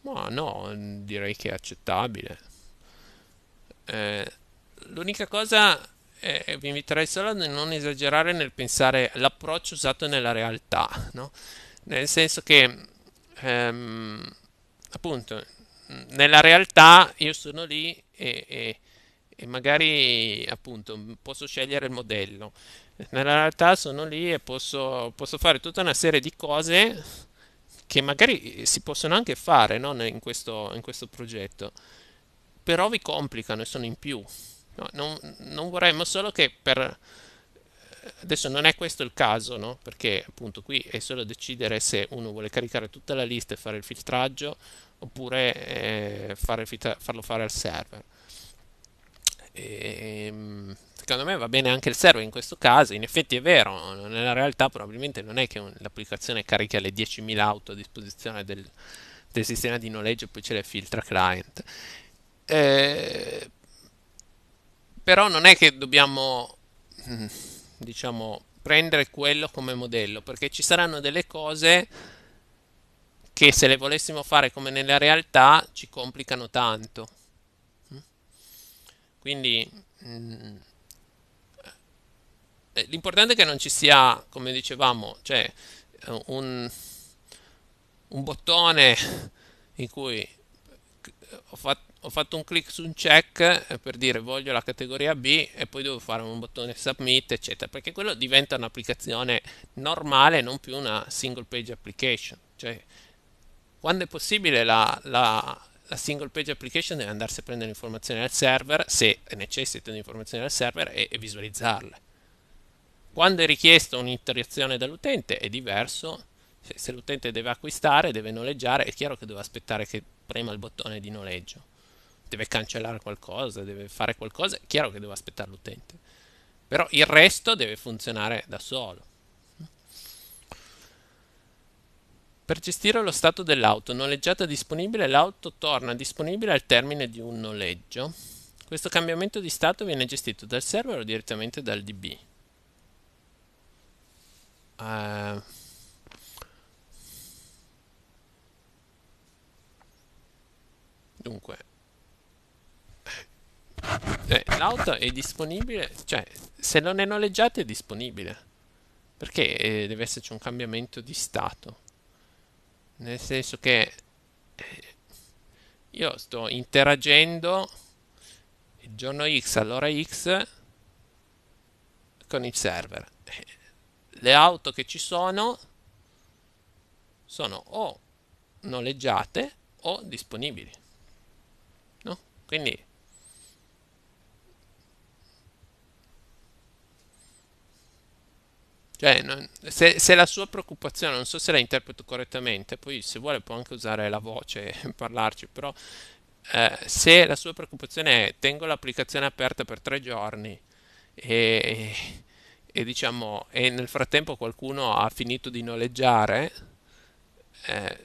Ma no, direi che è accettabile. Eh, l'unica cosa eh, vi inviterei solo a non esagerare nel pensare all'approccio usato nella realtà, no? nel senso che ehm, appunto nella realtà io sono lì e, e, e, magari appunto posso scegliere il modello, nella realtà sono lì e posso, posso fare tutta una serie di cose che magari si possono anche fare no? in, questo, in questo progetto, però vi complicano e sono in più. No, non, non, vorremmo solo che per... Adesso non è questo il caso, no? perché appunto qui è solo decidere se uno vuole caricare tutta la lista e fare il filtraggio oppure eh, fare farlo fare al server. E, ehm, secondo me va bene anche il server in questo caso, in effetti è vero, nella realtà probabilmente non è che l'applicazione carica le 10.000 auto a disposizione del, del sistema di noleggio e poi ce le filtra client. Eh, però non è che dobbiamo, mm, diciamo, prendere quello come modello, perché ci saranno delle cose che se le volessimo fare come nella realtà ci complicano tanto. Mm? Quindi mm, eh, l'importante è che non ci sia, come dicevamo, cioè eh, un, un bottone in cui eh, ho fatto ho fatto un clic su un check eh, per dire voglio la categoria B e poi devo fare un bottone submit eccetera perché quello diventa un'applicazione normale non più una single page application cioè quando è possibile la, la, la single page application deve andarsi a prendere informazioni dal server se necessita di informazioni dal server e, e visualizzarle quando è richiesta un'interazione dall'utente è diverso se, l'utente deve acquistare, deve noleggiare, è chiaro che deve aspettare che prema il bottone di noleggio deve cancellare qualcosa, deve fare qualcosa, è chiaro che devo aspettare l'utente. Però il resto deve funzionare da solo. Per gestire lo stato dell'auto noleggiata disponibile, l'auto torna disponibile al termine di un noleggio. Questo cambiamento di stato viene gestito dal server o direttamente dal DB. Uh, eh, dunque, eh, l'auto è disponibile, cioè se non è noleggiata è disponibile. Perché eh, deve esserci un cambiamento di stato. Nel senso che eh, io sto interagendo il giorno X all'ora X con il server. Eh, le auto che ci sono sono o noleggiate o disponibili. No? Quindi Cioè, se, se, la sua preoccupazione, non so se la interpreto correttamente, poi se vuole può anche usare la voce e parlarci, però eh, se la sua preoccupazione è tengo l'applicazione aperta per tre giorni e, e, diciamo, e nel frattempo qualcuno ha finito di noleggiare, eh,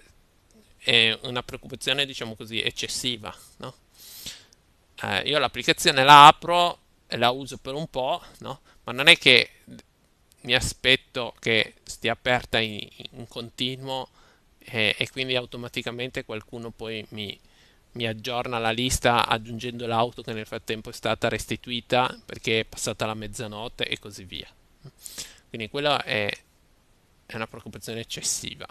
è una preoccupazione, diciamo così, eccessiva, no? eh, io l'applicazione la apro e la uso per un po', no? Ma non è che mi aspetto che stia aperta in, in continuo eh, e quindi automaticamente qualcuno poi mi, mi aggiorna la lista aggiungendo l'auto che nel frattempo è stata restituita perché è passata la mezzanotte e così via. Quindi quella è, è una preoccupazione eccessiva.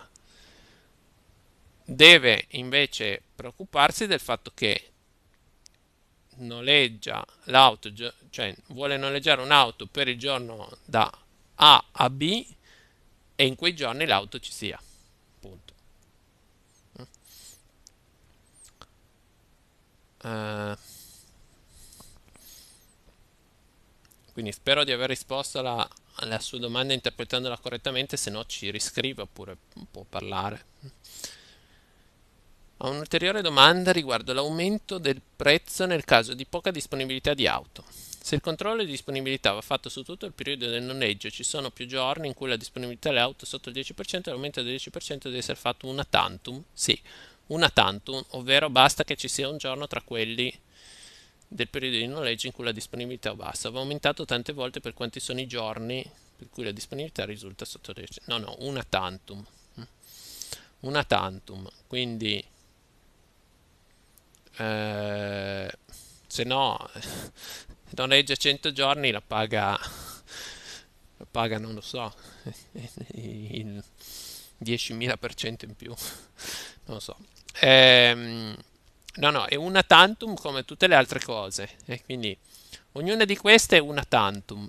Deve invece preoccuparsi del fatto che noleggia l'auto, cioè vuole noleggiare un'auto per il giorno da a a B e in quei giorni l'auto ci sia. Punto. Uh, quindi spero di aver risposto alla, alla sua domanda interpretandola correttamente, se no ci riscriva oppure può parlare. Ho un'ulteriore domanda riguardo l'aumento del prezzo nel caso di poca disponibilità di auto. Se il controllo di disponibilità va fatto su tutto il periodo del noleggio e ci sono più giorni in cui la disponibilità delle auto è sotto il 10%, l'aumento del 10% deve essere fatto una tantum, sì, una tantum, ovvero basta che ci sia un giorno tra quelli del periodo di noleggio in cui la disponibilità è bassa. Va aumentato tante volte per quanti sono i giorni per cui la disponibilità risulta sotto il 10%. No, no, una tantum. Una tantum, quindi... Eh, se no non 100 giorni la paga, la paga non lo so, il 10.000% in più, non lo so. Ehm, no, no, è una tantum come tutte le altre cose, e eh, quindi ognuna di queste è una tantum.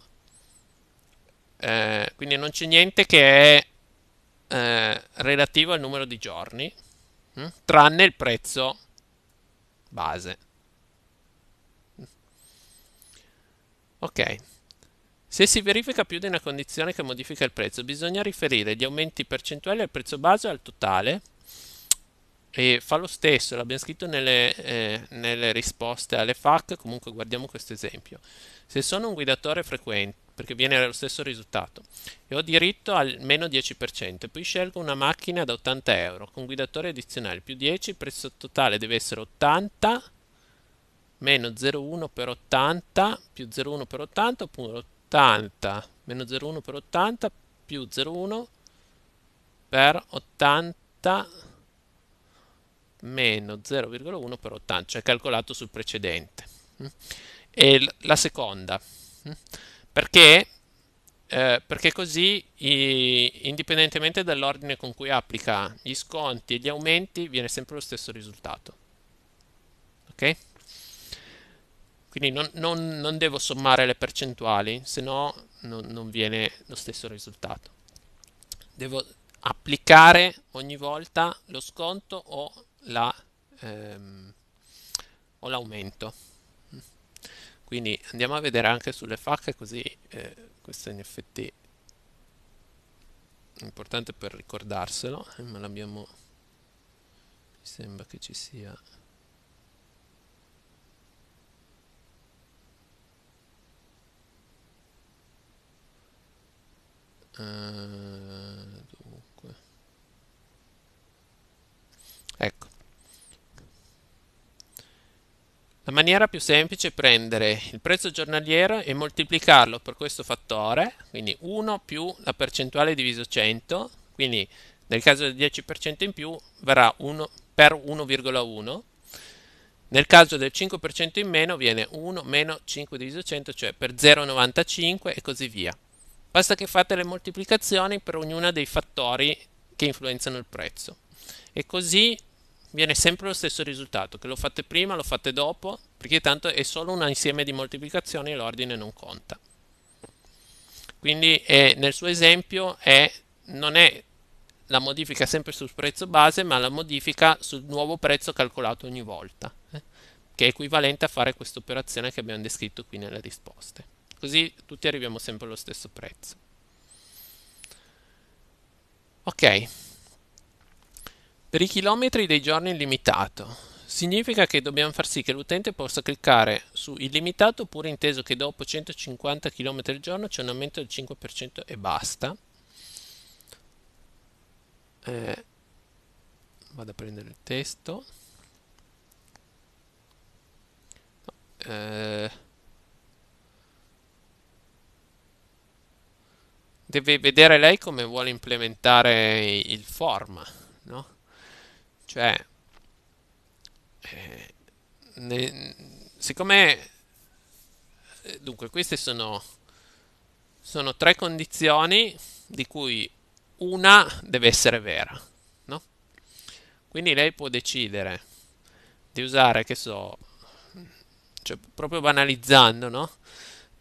Eh, quindi non c'è niente che è eh, relativo al numero di giorni, hm? tranne il prezzo base. Ok. Se si verifica più di una condizione che modifica il prezzo, bisogna riferire gli aumenti percentuali al prezzo base o al totale? E fa lo stesso, l'abbiamo scritto nelle, eh, nelle, risposte alle FAC, comunque guardiamo questo esempio. Se sono un guidatore frequente, perché viene lo stesso risultato, e ho diritto al meno 10%, poi scelgo una macchina da 80 euro con guidatore addizionale più 10, il prezzo totale deve essere 80 meno 0,1 per 80 più 0,1 per 80 oppure 80 meno 0,1 per 80 più 0,1 per 80 meno 0,1 per 80 cioè calcolato sul precedente e la seconda perché eh, perché così i, indipendentemente dall'ordine con cui applica gli sconti e gli aumenti viene sempre lo stesso risultato ok quindi non, non, non devo sommare le percentuali, se no non, non viene lo stesso risultato. Devo applicare ogni volta lo sconto o la... Ehm, o l'aumento. Quindi andiamo a vedere anche sulle facche, così eh, questo in effetti è importante per ricordarselo, eh, ma l'abbiamo... mi sembra che ci sia... Eh, dunque. Ecco. La maniera più semplice è prendere il prezzo giornaliero e moltiplicarlo per questo fattore, quindi 1 più la percentuale diviso 100, quindi nel caso del 10% in più verrà 1 per 1,1, nel caso del 5% in meno viene 1 meno 5 diviso 100, cioè per 0,95 e così via. Basta che fate le moltiplicazioni per ognuno dei fattori che influenzano il prezzo. E così viene sempre lo stesso risultato, che lo fate prima, lo fate dopo, perché tanto è solo un insieme di moltiplicazioni e l'ordine non conta. Quindi eh, nel suo esempio è, non è la modifica sempre sul prezzo base, ma la modifica sul nuovo prezzo calcolato ogni volta, eh, che è equivalente a fare questa operazione che abbiamo descritto qui nelle risposte. Così tutti arriviamo sempre allo stesso prezzo. Ok. Per i chilometri dei giorni illimitato. Significa che dobbiamo far sì che l'utente possa cliccare su illimitato oppure inteso che dopo 150 km al giorno c'è un aumento del 5% e basta. Eh, vado a prendere il testo. No, eh, deve vedere lei come vuole implementare il forma, no? Cioè, eh, ne, siccome... Eh, dunque, queste sono, sono tre condizioni di cui una deve essere vera, no? Quindi lei può decidere di usare, che so, cioè proprio banalizzando, no?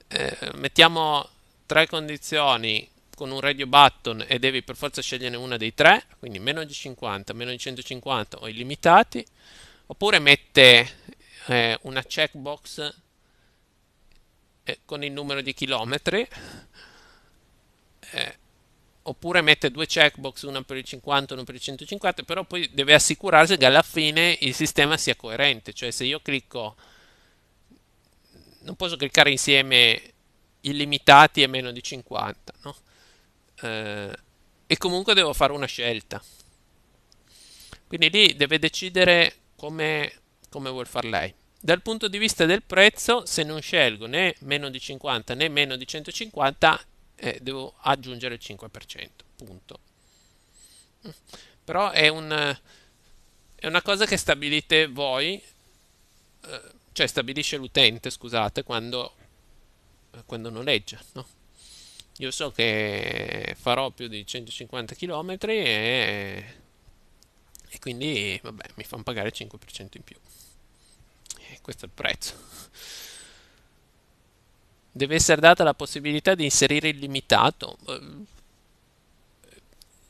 Eh, mettiamo tre condizioni con un radio button e devi per forza scegliere una dei tre, quindi meno di 50, meno di 150 o illimitati, oppure mette eh, una checkbox eh, con il numero di chilometri, eh, oppure mette due checkbox, una per il 50 e una per il 150, però poi deve assicurarsi che alla fine il sistema sia coerente, cioè se io clicco, non posso cliccare insieme illimitati e meno di 50, no? eh, e comunque devo fare una scelta. Quindi lì deve decidere come, come vuol far lei. Dal punto di vista del prezzo, se non scelgo né meno di 50 né meno di 150, eh, devo aggiungere il 5%. Punto. Però è, un, è una cosa che stabilite voi, eh, cioè stabilisce l'utente, scusate, quando, quando noleggia, no? io so che farò più di 150 km e, e quindi vabbè, mi fanno pagare 5% in più. E questo è il prezzo. Deve essere data la possibilità di inserire il limitato.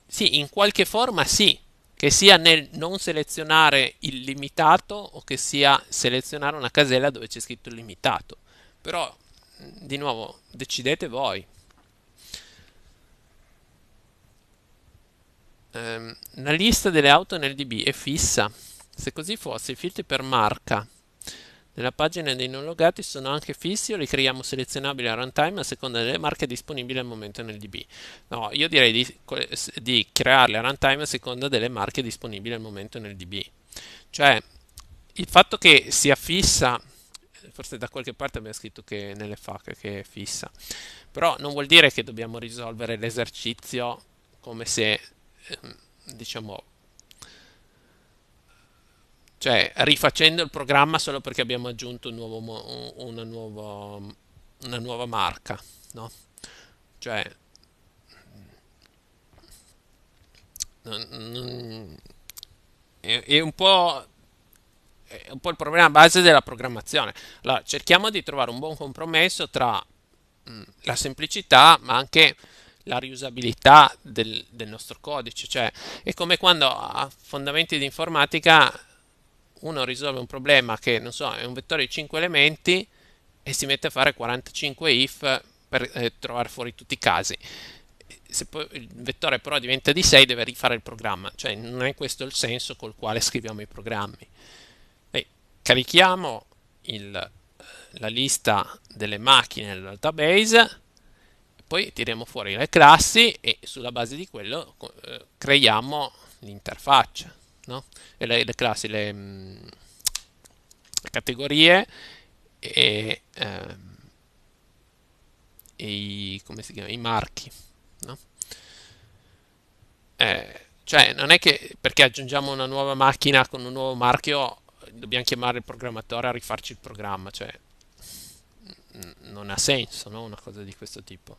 Sì, in qualche forma sì, che sia nel non selezionare il limitato o che sia selezionare una casella dove c'è scritto limitato. Però, di nuovo, decidete voi. ehm, la lista delle auto nel DB è fissa. Se così fosse, i filtri per marca della pagina dei non logati sono anche fissi o li creiamo selezionabili a runtime a seconda delle marche disponibili al momento nel DB? No, io direi di, di crearli a runtime a seconda delle marche disponibili al momento nel DB. Cioè, il fatto che sia fissa, forse da qualche parte abbiamo scritto che nelle FAQ che è fissa, però non vuol dire che dobbiamo risolvere l'esercizio come se Ehm, diciamo cioè rifacendo il programma solo perché abbiamo aggiunto un nuovo, una, nuova, una nuova marca no? cioè è, un po' è un po' il problema base della programmazione allora cerchiamo di trovare un buon compromesso tra mm, la semplicità ma anche la riusabilità del, del nostro codice, cioè è come quando a fondamenti di informatica uno risolve un problema che non so, è un vettore di 5 elementi e si mette a fare 45 if per eh, trovare fuori tutti i casi. Se poi il vettore però diventa di 6 deve rifare il programma, cioè non è questo il senso col quale scriviamo i programmi. E carichiamo il, la lista delle macchine nel database poi tiriamo fuori le classi e sulla base di quello eh, creiamo l'interfaccia, no? le, le, classi, le, mh, mm, categorie e, eh, e i, chiama, i, marchi. No? Eh, cioè, non è che perché aggiungiamo una nuova macchina con un nuovo marchio dobbiamo chiamare il programmatore a rifarci il programma, cioè non ha senso no? una cosa di questo tipo.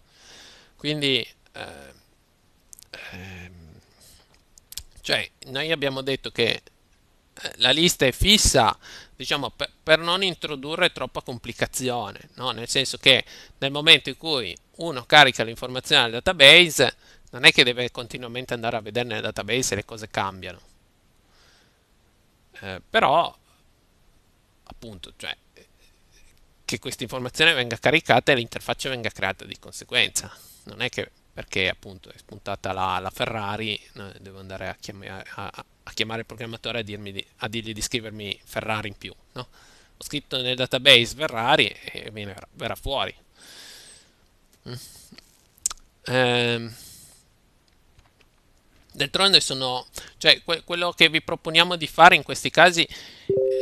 Quindi, ehm, ehm, cioè, noi abbiamo detto che eh, la lista è fissa, diciamo, per, per non introdurre troppa complicazione, no? nel senso che nel momento in cui uno carica l'informazione al database, non è che deve continuamente andare a vedere nel database se le cose cambiano. Eh, però, appunto, cioè, eh, che questa informazione venga caricata e l'interfaccia venga creata di conseguenza non è che perché appunto è spuntata la, la Ferrari, devo andare a, chiama, a, a, chiamare il programmatore a, di, a, dirgli di scrivermi Ferrari in più. No? Ho scritto nel database Ferrari e viene, verrà fuori. Mm. Ehm. D'altronde sono, cioè, que- quello che vi proponiamo di fare in questi casi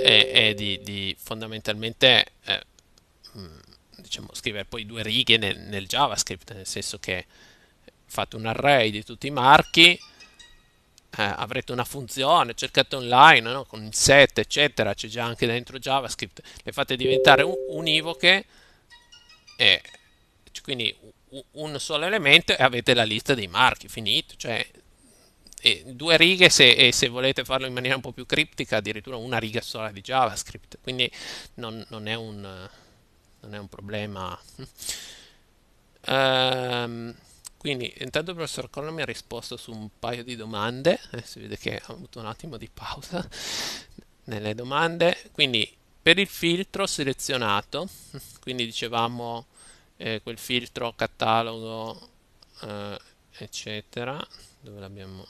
è, è di, di, fondamentalmente eh, mm, diciamo, scrivere poi due righe nel, nel JavaScript, nel senso che fate un array di tutti i marchi, eh, avrete una funzione, cercate online no? con il set, eccetera, c'è già anche dentro JavaScript, le fate diventare univoche e quindi un solo elemento e avete la lista dei marchi, finito, cioè due righe se, e se volete farlo in maniera un po' più criptica addirittura una riga sola di JavaScript, quindi non, non è un non è un problema. um, quindi, intanto il professor Collin mi ha risposto su un paio di domande, eh, si vede che ha avuto un attimo di pausa nelle domande. Quindi, per il filtro selezionato, quindi dicevamo eh, quel filtro catalogo, eh, eccetera, dove l'abbiamo?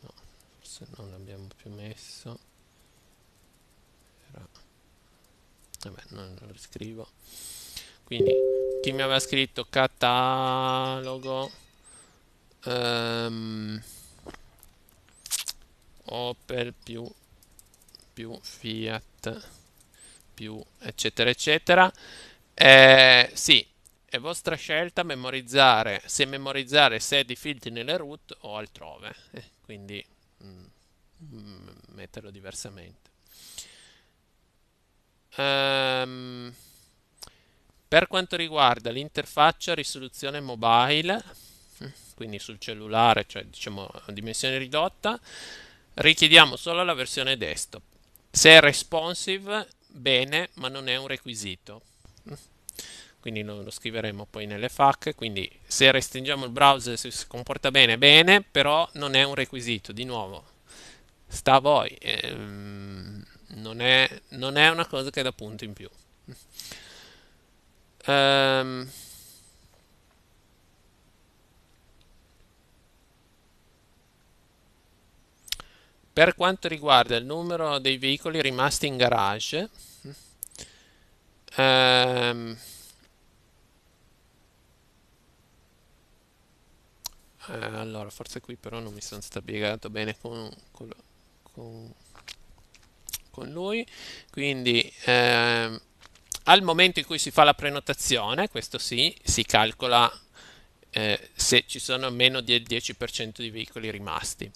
No, forse non l'abbiamo più messo. vabbè non lo riscrivo quindi chi mi aveva scritto catalogo um, ehm, o più più fiat più eccetera eccetera eh, sì è vostra scelta memorizzare se memorizzare sedi filtri nelle root o altrove eh, quindi mh, mm, mh, mm, metterlo diversamente ehm, per quanto riguarda l'interfaccia risoluzione mobile, quindi sul cellulare, cioè diciamo a dimensione ridotta, richiediamo solo la versione desktop. Se è responsive, bene, ma non è un requisito. Quindi lo, lo scriveremo poi nelle FAQ. Quindi se restringiamo il browser, se si comporta bene, bene, però non è un requisito. Di nuovo, sta a voi. Ehm, non è, non è una cosa che dà punti in più. Um, per quanto riguarda il numero dei veicoli rimasti in garage, um, allora, forse qui però non mi sono spiegato bene con, con, con con lui, quindi ehm, al momento in cui si fa la prenotazione, questo sì, si calcola eh, se ci sono meno del 10% di veicoli rimasti.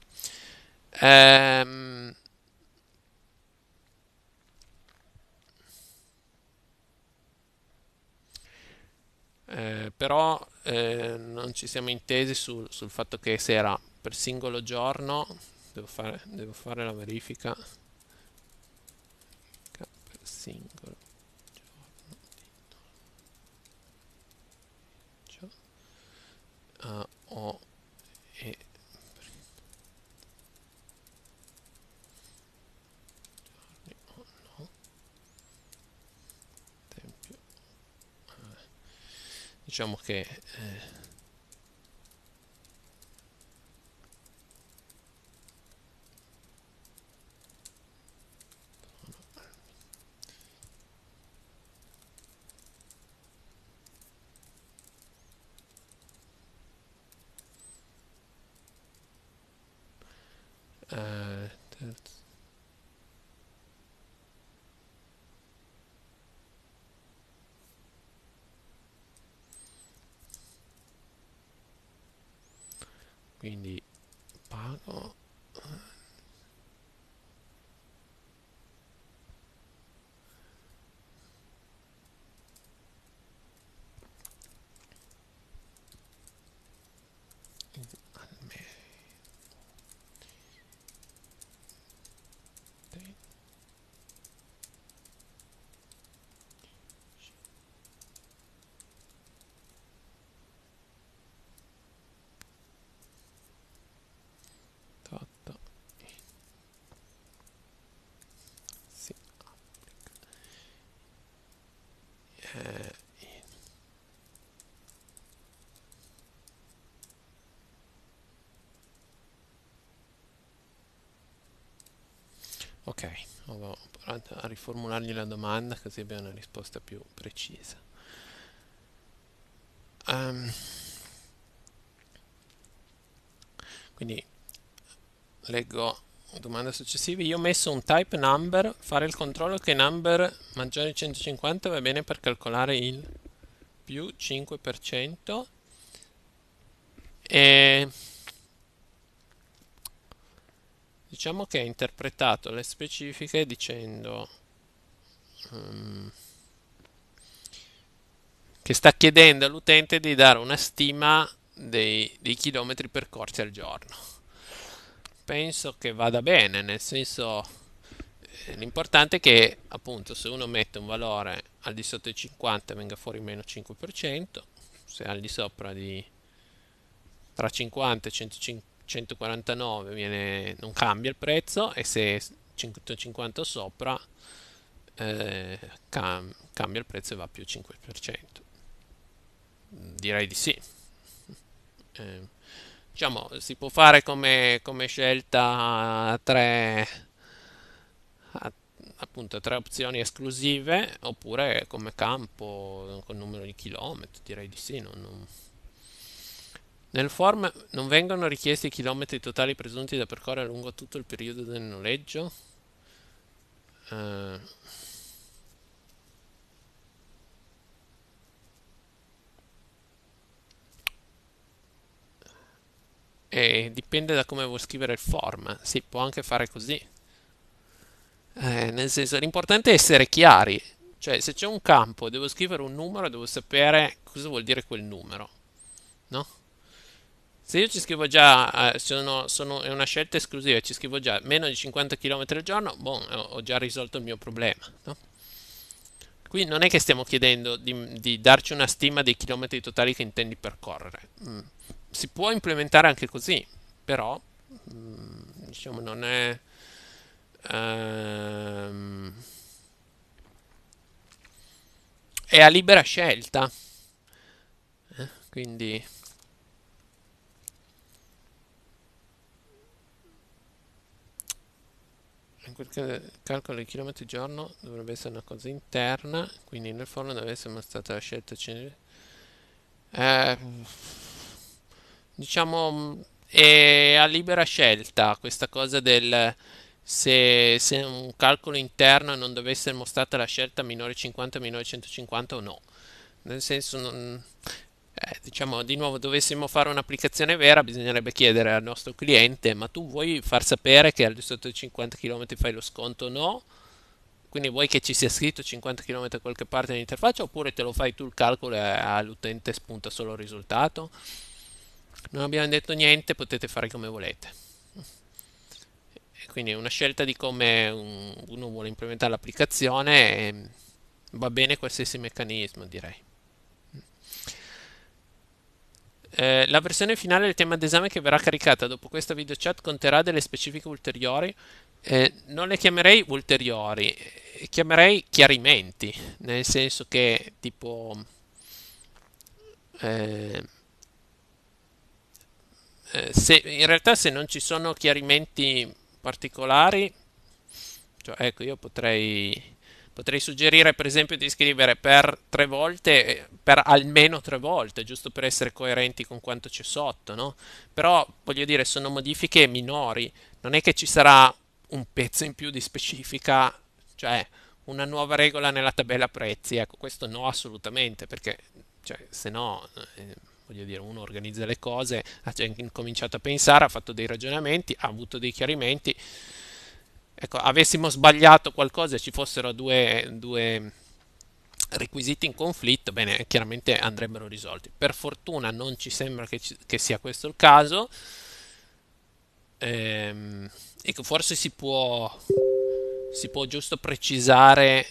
Ehm, Eh, però eh, non ci siamo intesi sul, sul, fatto che se era per singolo giorno, devo fare, devo fare la verifica singolo giorno ah, o e diciamo che eh, Uh, quindi pago Ok, ho provato a riformulargli la domanda così abbiamo una risposta più precisa. Um, quindi leggo domanda successiva. Io ho messo un type number, fare il controllo che number maggiore di 150 va bene per calcolare il più 5% e diciamo che ha interpretato le specifiche dicendo um, che sta chiedendo all'utente di dare una stima dei, dei, chilometri percorsi al giorno. Penso che vada bene, nel senso eh, l'importante è che appunto se uno mette un valore al di sotto di 50 venga fuori meno 5%, se al di sopra di tra 50 e 150 149 viene, non cambia il prezzo e se 150 sopra eh, cam, cambia il prezzo e va più 5%. Direi di sì. Eh, diciamo, si può fare come, come scelta tre, appunto, tre opzioni esclusive oppure come campo con numero di chilometri, direi di sì. Non, non nel form non vengono richiesti i chilometri totali presunti da percorrere lungo tutto il periodo del noleggio? Uh. E dipende da come vuoi scrivere il form, si può anche fare così. Eh, nel senso, l'importante è essere chiari, cioè se c'è un campo, e devo scrivere un numero, devo sapere cosa vuol dire quel numero, no? Se io ci scrivo già, eh, sono, sono, è una scelta esclusiva, ci scrivo già meno di 50 km al giorno, boh, ho già risolto il mio problema. No? Qui non è che stiamo chiedendo di, di, darci una stima dei chilometri totali che intendi percorrere. Mm. Si può implementare anche così, però mm, diciamo non è... Um, è a libera scelta. Eh? Quindi... calcolo di chilometri giorno dovrebbe essere una cosa interna, quindi nel forno deve essere stata la scelta ciliegina. Eh, diciamo mm, è a libera scelta questa cosa del se, se un calcolo interno non deve essere mostrata la scelta minore 50 minore 150 o no nel senso non, eh, diciamo di nuovo dovessimo fare un'applicazione vera bisognerebbe chiedere al nostro cliente ma tu vuoi far sapere che al di sotto di 50 km fai lo sconto no? Quindi vuoi che ci sia scritto 50 km da qualche parte nell'interfaccia oppure te lo fai tu il calcolo e eh, all'utente ah, spunta solo il risultato? Non abbiamo detto niente, potete fare come volete. E quindi è una scelta di come uno vuole implementare l'applicazione ehm, va bene qualsiasi meccanismo direi. Eh, la versione finale del tema d'esame che verrà caricata dopo questa video chat conterrà delle specifiche ulteriori. Eh, non le chiamerei ulteriori, eh, chiamerei chiarimenti, nel senso che tipo... Eh, eh, se, in realtà se non ci sono chiarimenti particolari, cioè, ecco io potrei Potrei suggerire per esempio di scrivere per tre volte, eh, per almeno tre volte, giusto per essere coerenti con quanto c'è sotto, no? Però voglio dire, sono modifiche minori, non è che ci sarà un pezzo in più di specifica, cioè una nuova regola nella tabella prezzi, ecco, questo no assolutamente, perché cioè, se no... Eh, voglio dire, uno organizza le cose, ha cominciato a pensare, ha fatto dei ragionamenti, ha avuto dei chiarimenti, Ecco, avessimo sbagliato qualcosa e ci fossero due, due requisiti in conflitto, bene, chiaramente andrebbero risolti. Per fortuna non ci sembra che, ci, che sia questo il caso. Ehm, ecco, forse si può, si può giusto precisare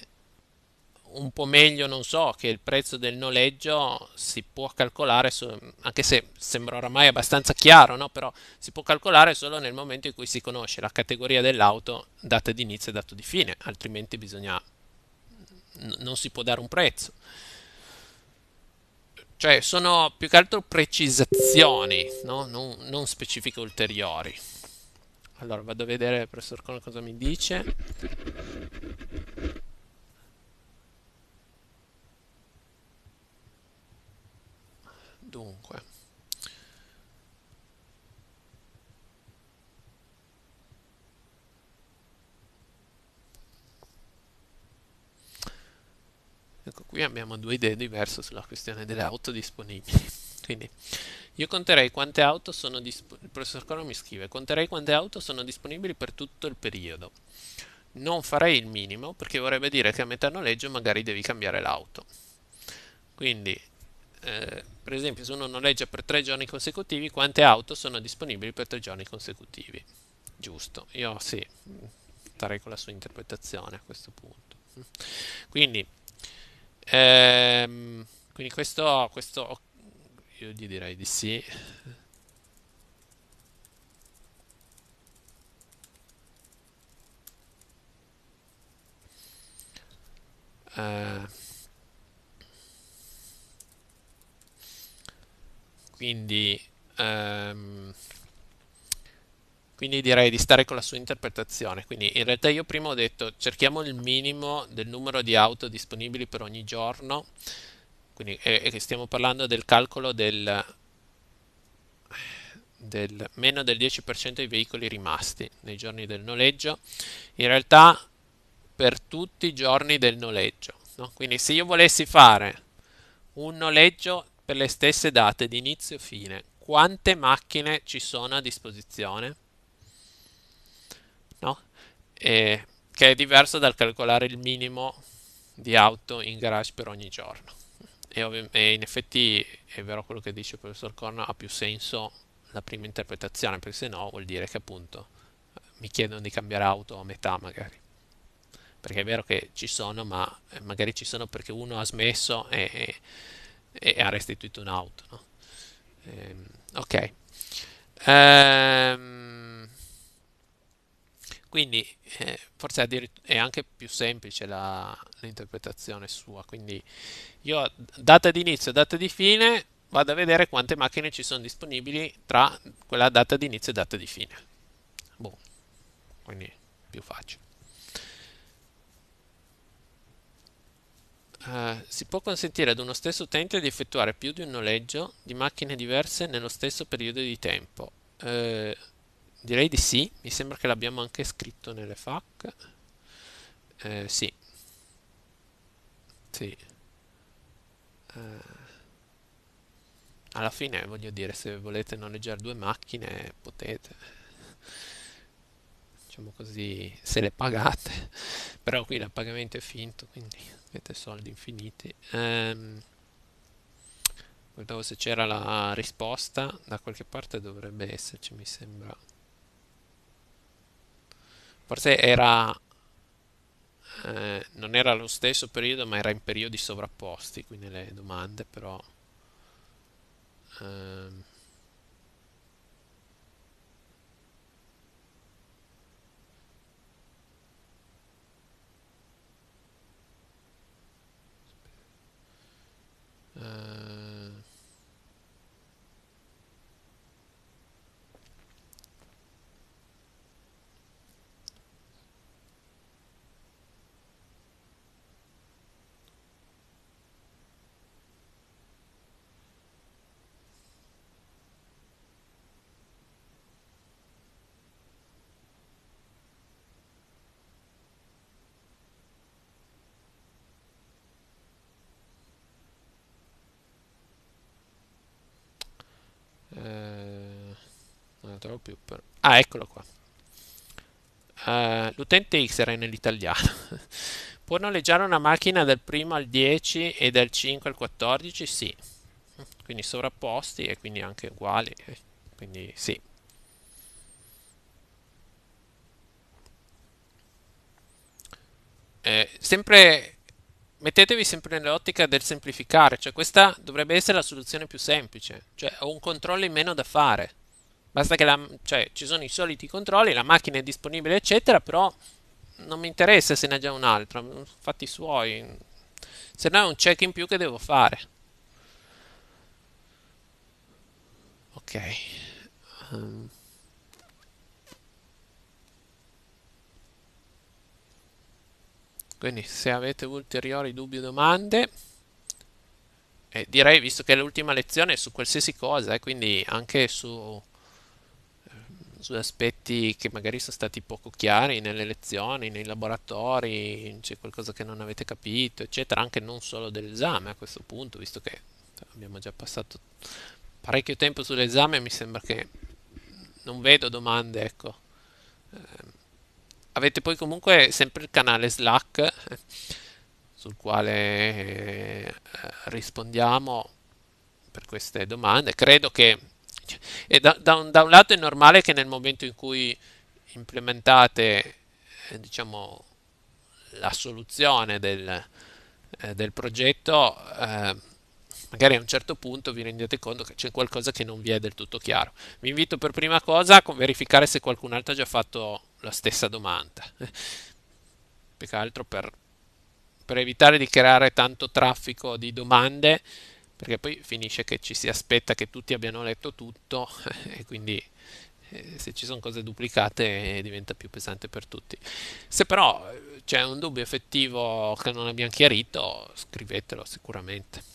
un po' meglio, non so, che il prezzo del noleggio si può calcolare, su, anche se sembra oramai abbastanza chiaro, no? però si può calcolare solo nel momento in cui si conosce la categoria dell'auto, data di inizio e data di fine, altrimenti bisogna, n- non si può dare un prezzo. Cioè sono più che altro precisazioni, no? non, non specifiche ulteriori. Allora vado a vedere il professor Cono cosa mi dice. dunque ecco qui abbiamo due idee diverse sulla questione delle auto disponibili quindi io conterei quante auto sono disponibili il professor Coro mi scrive conterei quante auto sono disponibili per tutto il periodo non farei il minimo perché vorrebbe dire che a metà noleggio magari devi cambiare l'auto quindi eh, per esempio se uno noleggia per tre giorni consecutivi, quante auto sono disponibili per tre giorni consecutivi? Giusto, io sì, starei con la sua interpretazione a questo punto. Quindi, ehm, quindi questo, questo io gli direi di sì. Uh, quindi, ehm, quindi direi di stare con la sua interpretazione. Quindi in realtà io prima ho detto cerchiamo il minimo del numero di auto disponibili per ogni giorno, quindi e, stiamo parlando del calcolo del, del meno del 10% dei veicoli rimasti nei giorni del noleggio. In realtà per tutti i giorni del noleggio. No? Quindi se io volessi fare un noleggio per le stesse date di inizio e fine, quante macchine ci sono a disposizione? No? E, che è diverso dal calcolare il minimo di auto in garage per ogni giorno. E, e in effetti è vero quello che dice il professor Corno, ha più senso la prima interpretazione, perché se no vuol dire che appunto mi chiedono di cambiare auto a metà magari perché è vero che ci sono, ma eh, magari ci sono perché uno ha smesso e, e ha restituito un'auto. No? Ehm, ok. Ehm, quindi eh, forse è anche più semplice la, l'interpretazione sua. Quindi io data di inizio e data di fine vado a vedere quante macchine ci sono disponibili tra quella data di inizio e data di fine. Boh, quindi più facile. Eh, si può consentire ad uno stesso utente di effettuare più di un noleggio di macchine diverse nello stesso periodo di tempo? Eh, direi di sì, mi sembra che l'abbiamo anche scritto nelle FAC. Eh, sì. Sì. Eh, alla fine voglio dire, se volete noleggiare due macchine potete. Diciamo così, se le pagate però qui l'appagamento è finto quindi avete soldi infiniti ehm, guardavo se c'era la risposta da qualche parte dovrebbe esserci mi sembra forse era eh, non era lo stesso periodo ma era in periodi sovrapposti qui nelle domande però ehm, 嗯。più per... Ah, eccolo qua. Uh, l'utente X era nell'italiano. Può noleggiare una macchina dal 1 al 10 e dal 5 al 14? Sì. Quindi sovrapposti e quindi anche uguali. Eh. Quindi sì. Eh, sempre, mettetevi sempre nell'ottica del semplificare, cioè questa dovrebbe essere la soluzione più semplice, cioè ho un controllo in meno da fare. Basta che la, cioè, ci sono i soliti controlli, la macchina è disponibile, eccetera, però non mi interessa se ne ha già un'altra, fatti suoi. Se no è un check in più che devo fare. Ok. Um. Quindi se avete ulteriori dubbi o domande, eh, direi visto che l'ultima lezione è su qualsiasi cosa, eh, quindi anche su su aspetti che magari sono stati poco chiari nelle lezioni, nei laboratori, c'è qualcosa che non avete capito, eccetera, anche non solo dell'esame a questo punto, visto che abbiamo già passato parecchio tempo sull'esame, mi sembra che non vedo domande, ecco. Eh, avete poi comunque sempre il canale Slack eh, sul quale eh, rispondiamo per queste domande. Credo che semplice. Cioè, e da, da, un, da un lato è normale che nel momento in cui implementate eh, diciamo, la soluzione del, eh, del progetto, eh, magari a un certo punto vi rendete conto che c'è qualcosa che non vi è del tutto chiaro. Vi invito per prima cosa a verificare se qualcun altro ha già fatto la stessa domanda. Più che altro per, per evitare di creare tanto traffico di domande perché poi finisce che ci si aspetta che tutti abbiano letto tutto e quindi eh, se ci sono cose duplicate eh, diventa più pesante per tutti. Se però eh, c'è un dubbio effettivo che non abbiamo chiarito, scrivetelo sicuramente.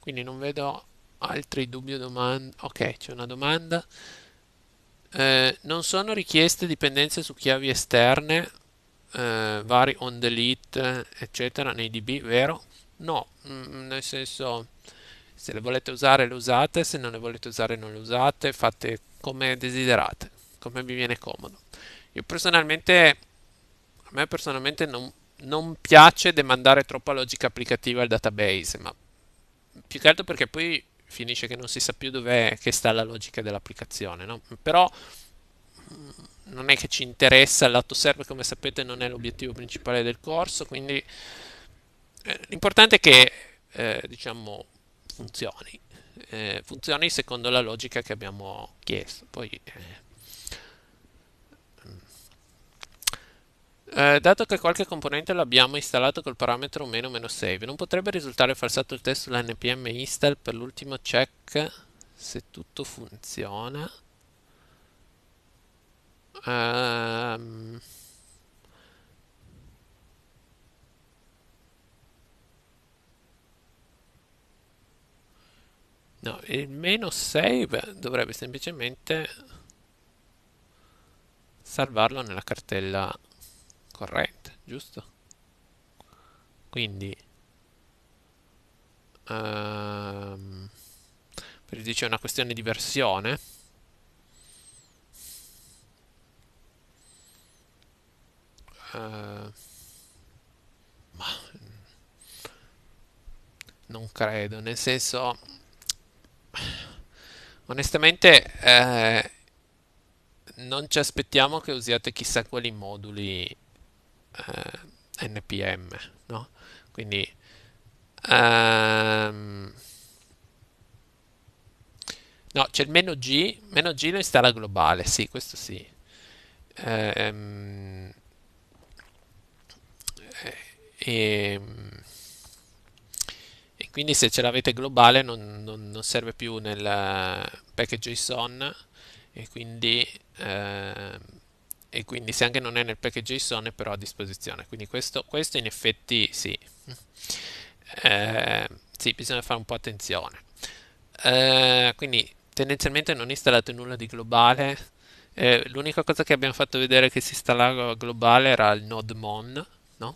quindi non vedo altri dubbi o domande. Ok, c'è una domanda. Eh, non sono richieste dipendenze su chiavi esterne eh, vari on delete eccetera nei db vero? no mm, mm, nel senso se le volete usare le usate se non le volete usare non le usate fate come desiderate come vi viene comodo io personalmente a me personalmente non, non piace demandare troppa logica applicativa al database ma più che altro perché poi finisce che non si sa più dove sta la logica dell'applicazione no? però non è che ci interessa, il lato serve, come sapete non è l'obiettivo principale del corso, quindi eh, l'importante è che eh, diciamo funzioni, eh, funzioni secondo la logica che abbiamo chiesto. Poi, eh, eh, dato che qualche componente l'abbiamo installato col parametro meno meno save, non potrebbe risultare falsato il test sull'npm install per l'ultimo check se tutto funziona? Um, No, il meno save dovrebbe semplicemente salvarlo nella cartella corrente, giusto? Quindi um, per dire, è una questione di versione. Eh, ma mm, non credo, nel senso, onestamente, eh, non ci aspettiamo che usiate chissà quali moduli eh, NPM, no? Quindi, ehm, no, c'è il meno G, meno G lo installa globale, sì, questo sì. ehm, e, ehm, e quindi se ce l'avete globale non, non, non, serve più nel eh, package.json e quindi eh, e quindi se anche non è nel package.json è però a disposizione quindi questo, questo in effetti sì eh, sì bisogna fare un po' attenzione eh, quindi tendenzialmente non installate nulla di globale eh, l'unica cosa che abbiamo fatto vedere che si installava globale era il node mon no?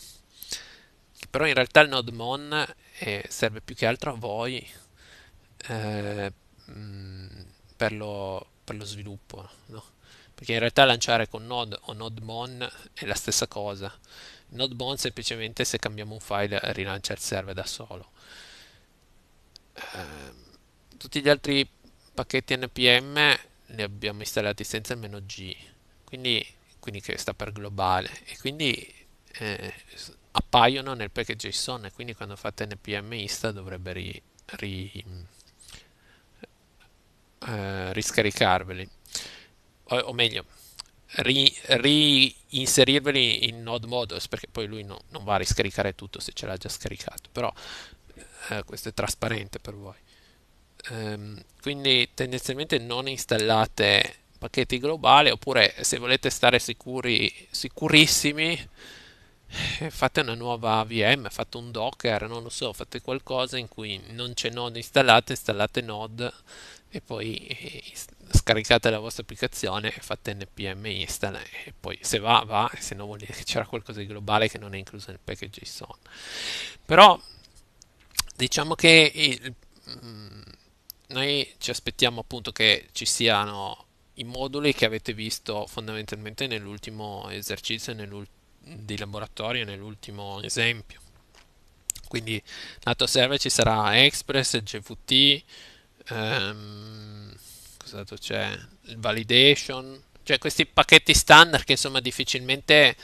però in realtà il node mon eh, serve più che altro a voi eh, mm, per, lo, per, lo, sviluppo no? perché in realtà lanciare con node o node mon è la stessa cosa node mon semplicemente se cambiamo un file rilancia il server da solo eh, tutti gli altri pacchetti npm li abbiamo installati senza il meno g quindi, quindi che sta per globale e quindi eh, appaiono nel package JSON e quindi quando fate npm insta dovrebbe ri, ri, eh, riscaricarveli o, o meglio reinserirveli in node models perché poi lui no, non va a riscaricare tutto se ce l'ha già scaricato però eh, questo è trasparente per voi ehm, quindi tendenzialmente non installate pacchetti globali oppure se volete stare sicuri sicurissimi eh, fate una nuova VM, fate un Docker, non lo so, fate qualcosa in cui non c'è node installato, installate node e poi eh, scaricate la vostra applicazione e fate npm install eh, e poi se va va se no vuol dire che c'era qualcosa di globale che non è incluso nel package JSON però diciamo che il, mm, noi ci aspettiamo appunto che ci siano i moduli che avete visto fondamentalmente nell'ultimo esercizio nell'ultimo di laboratorio nell'ultimo esempio. Quindi lato server ci sarà Express, GVT, ehm, cos'altro c'è? Validation, cioè questi pacchetti standard che insomma difficilmente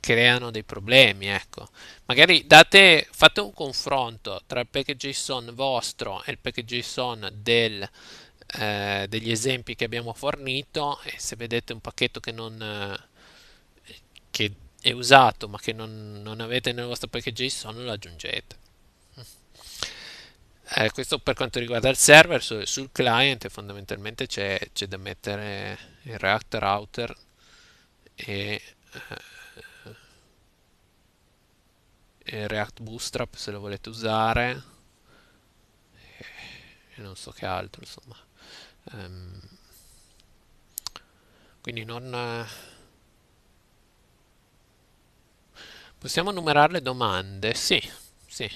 creano dei problemi, ecco. Magari date, fate un confronto tra il package.json vostro e il package.json del, eh, degli esempi che abbiamo fornito e se vedete un pacchetto che non... Eh, che è usato ma che non, non avete nel vostro package JSON lo aggiungete. Eh, questo per quanto riguarda il server, sul, sul client fondamentalmente c'è, da mettere il React router e, eh, e React Bootstrap se lo volete usare e non so che altro insomma. Um, quindi non Possiamo numerare le domande? Sì, sì.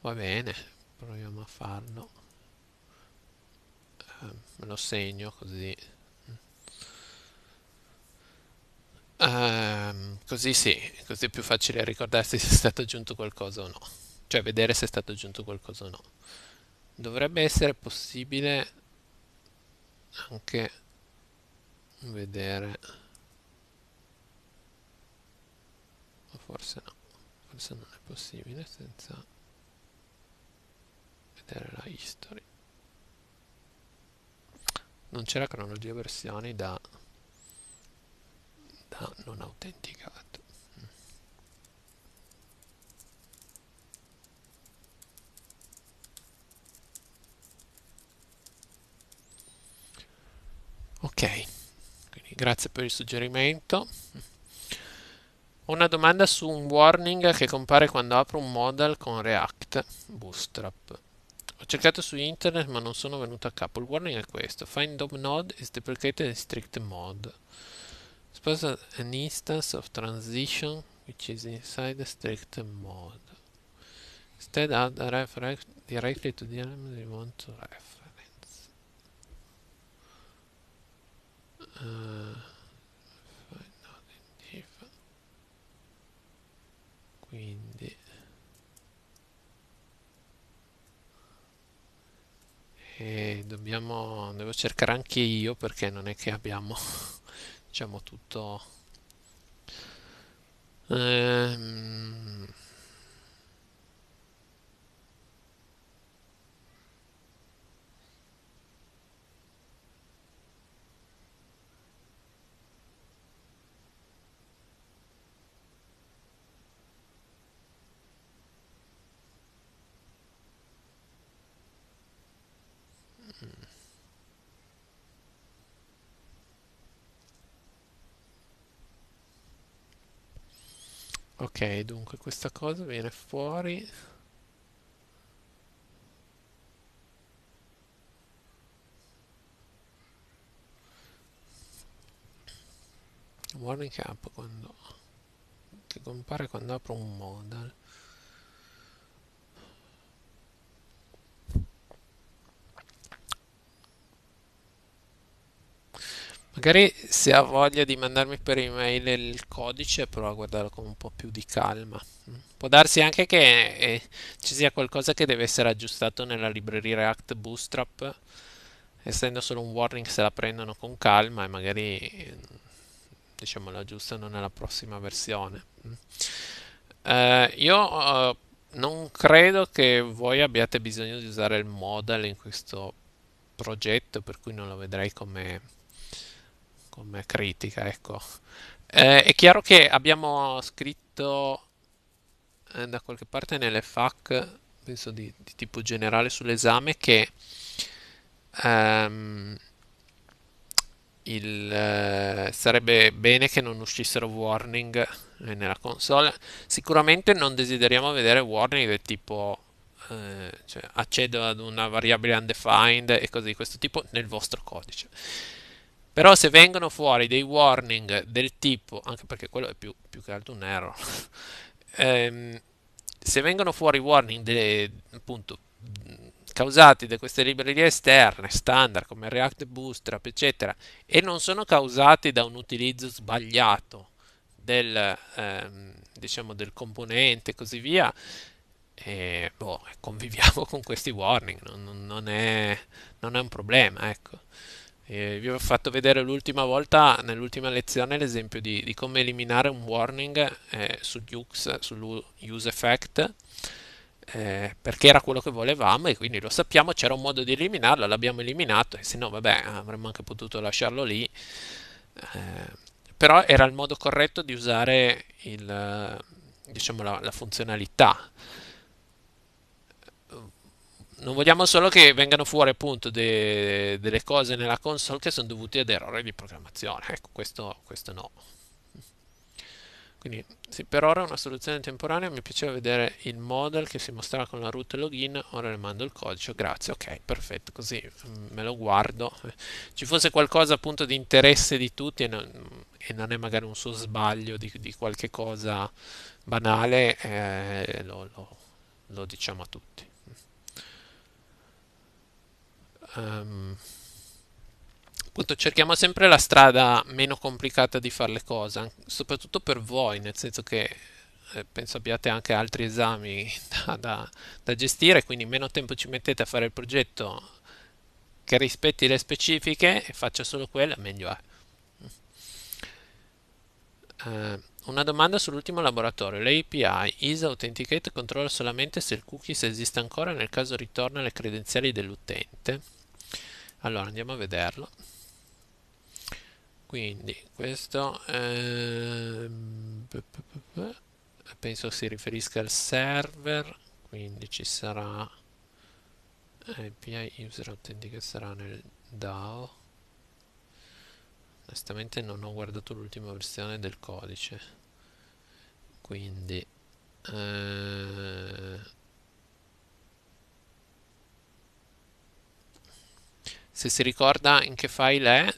Va bene, proviamo a farlo. Eh, me lo segno così. Eh, così sì, così è più facile ricordarsi se è stato aggiunto qualcosa o no. Cioè vedere se è stato aggiunto qualcosa o no. Dovrebbe essere possibile anche vedere forse no forse non è possibile senza vedere la history non c'era cronologia versioni da, da non autenticato ok quindi grazie per il suggerimento ho una domanda su un warning che compare quando apro un modal con React Bootstrap. Ho cercato su internet ma non sono venuto a capo. Il warning è questo. Find DOM node is deprecated in strict mode. Suppose an instance of transition which is inside strict mode. Instead add a reference directly to the element we want to reference. Uh, quindi e dobbiamo devo cercare anche io perché non è che abbiamo diciamo tutto ehm ok dunque questa cosa viene fuori warning up quando che compare quando apro un modal Magari se ha voglia di mandarmi per email il codice, provo a guardarlo con un po' più di calma. Può darsi anche che eh, ci sia qualcosa che deve essere aggiustato nella libreria React Bootstrap, essendo solo un warning se la prendono con calma e magari eh, diciamo, la aggiustano nella prossima versione. Eh, io eh, non credo che voi abbiate bisogno di usare il modal in questo progetto, per cui non lo vedrei come come critica, ecco. Eh, è chiaro che abbiamo scritto eh, da qualche parte nelle FAC, penso di, di tipo generale sull'esame, che ehm, il, eh, sarebbe bene che non uscissero warning eh, nella console. Sicuramente non desideriamo vedere warning del tipo eh, cioè, accedo ad una variabile undefined e cose di questo tipo nel vostro codice. Però se vengono fuori dei warning del tipo, anche perché quello è più, più che altro un error, ehm, se vengono fuori warning de, appunto causati da queste librerie esterne, standard come React Bootstrap, eccetera, e non sono causati da un utilizzo sbagliato del, ehm, diciamo del componente e così via, e, eh, boh, conviviamo con questi warning, non, non, è, non è un problema, ecco. Eh, vi ho fatto vedere l'ultima volta, nell'ultima lezione, l'esempio di, di come eliminare un warning eh, su Dux, sull'use effect, eh, perché era quello che volevamo e quindi lo sappiamo, c'era un modo di eliminarlo, l'abbiamo eliminato, e se no vabbè avremmo anche potuto lasciarlo lì, eh, però era il modo corretto di usare il, diciamo, la, la funzionalità non vogliamo solo che vengano fuori appunto de, delle cose nella console che sono dovute ad errori di programmazione. Ecco, questo, questo no. Quindi sì, per ora è una soluzione temporanea, mi piaceva vedere il model che si mostrava con la root login, ora le mando il codice, grazie, ok, perfetto, così mm, me lo guardo. Ci fosse qualcosa appunto di interesse di tutti e non, e non è magari un suo sbaglio di, di qualche cosa banale, eh, lo, lo, lo diciamo a tutti ehm, appunto cerchiamo sempre la strada meno complicata di fare le cose, soprattutto per voi, nel senso che eh, penso abbiate anche altri esami da, da, da gestire, quindi meno tempo ci mettete a fare il progetto che rispetti le specifiche e faccia solo quella, meglio è. Uh, una domanda sull'ultimo laboratorio. L'API ISA Authenticate controlla solamente se il cookies esiste ancora nel caso ritorna le credenziali dell'utente allora andiamo a vederlo quindi questo eh, penso si riferisca al server quindi ci sarà API user authentic sarà nel DAO onestamente non ho guardato l'ultima versione del codice quindi eh, se si ricorda in che file è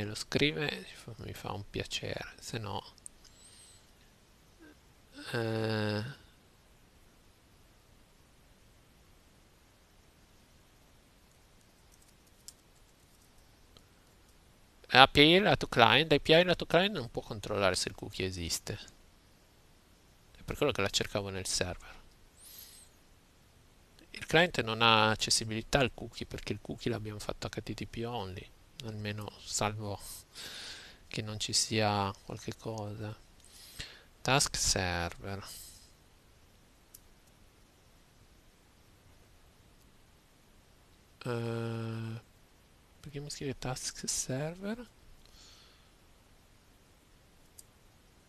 eh, lo scrive mi fa un piacere se no eh, API lato client, API lato client non può controllare se il cookie esiste. È per quello che la cercavo nel server. Il client non ha accessibilità al cookie perché il cookie l'abbiamo fatto HTTP only, almeno salvo che non ci sia qualche cosa. Task server. Uh, perché mi scrive task server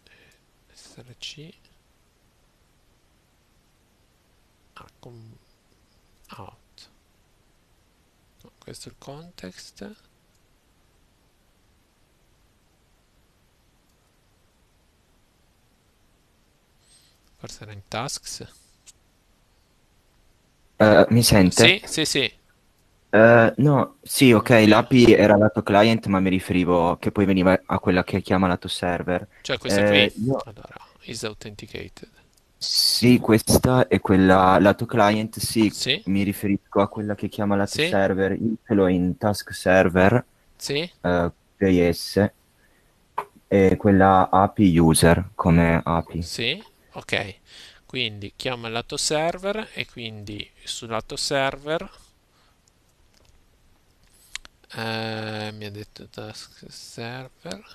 eh, src ah, com out questo è il context forse era in tasks uh, mi sente? sì sì sì Uh, no, sì, ok, l'API era lato client, ma mi riferivo che poi veniva a quella che chiama lato server. Cioè questa eh, qui? Io... Allora, is authenticated. Sì, questa è quella lato client, sì, Sì. mi riferisco a quella che chiama lato Sì. server, io ce l'ho in task server Sì? eh, JS e quella API user come API. Sì? Ok. Quindi chiama il lato server e quindi sul lato server eh, mi ha detto task server,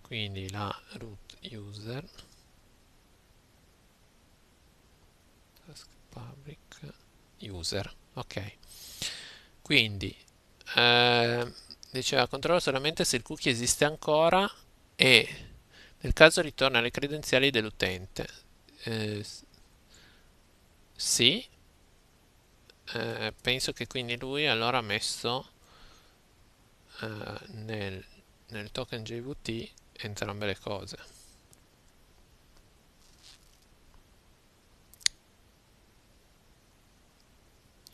quindi la root user. task public user ok quindi eh, diceva controllo solamente se il cookie esiste ancora e nel caso ritorna le credenziali dell'utente eh, sì eh, penso che quindi lui allora ha messo eh, nel, nel token JVT entrambe le cose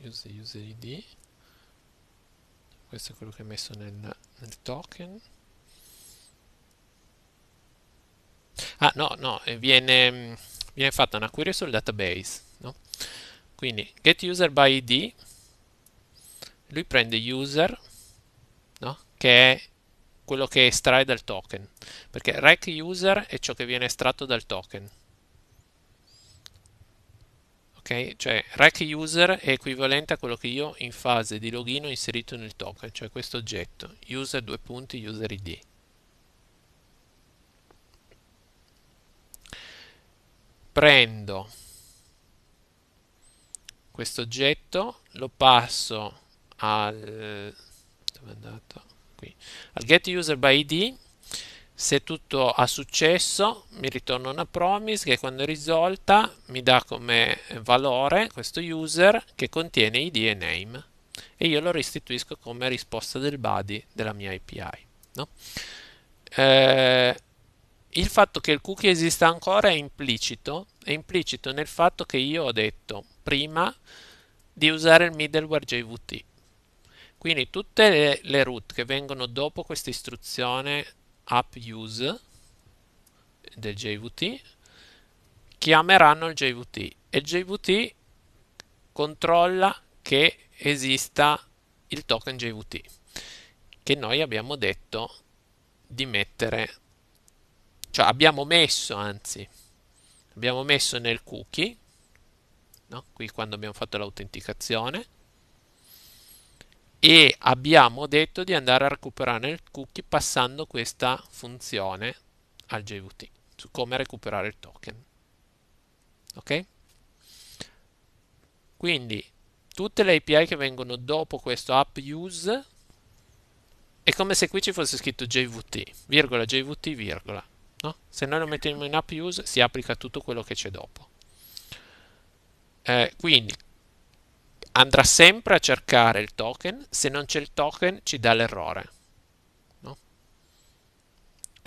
user user id questo è quello che ho messo nel, nel token ah no no eh, viene, viene fatta una query sul database no? quindi get user by id lui prende user no? che è quello che estrae dal token perché rec user è ciò che viene estratto dal token ok? Cioè rack user è equivalente a quello che io in fase di login ho inserito nel token, cioè questo oggetto, user due punti user id. Prendo questo oggetto, lo passo al, al get user by id se tutto ha successo mi ritorna una promise che quando è risolta mi dà come valore questo user che contiene id e name e io lo restituisco come risposta del body della mia API. No? Eh, il fatto che il cookie esista ancora è implicito, è implicito nel fatto che io ho detto prima di usare il middleware JVT. Quindi tutte le, le root che vengono dopo questa istruzione app use del JVT chiameranno il JVT e il JVT controlla che esista il token JVT che noi abbiamo detto di mettere cioè abbiamo messo anzi abbiamo messo nel cookie no? qui quando abbiamo fatto l'autenticazione e abbiamo detto di andare a recuperare il cookie passando questa funzione al JVT su come recuperare il token. Ok? Quindi tutte le API che vengono dopo questo app use è come se qui ci fosse scritto JVT, virgola JVT, virgola. No? Se noi lo mettiamo in app use si applica tutto quello che c'è dopo. Eh, quindi andrà sempre a cercare il token, se non c'è il token ci dà l'errore. No?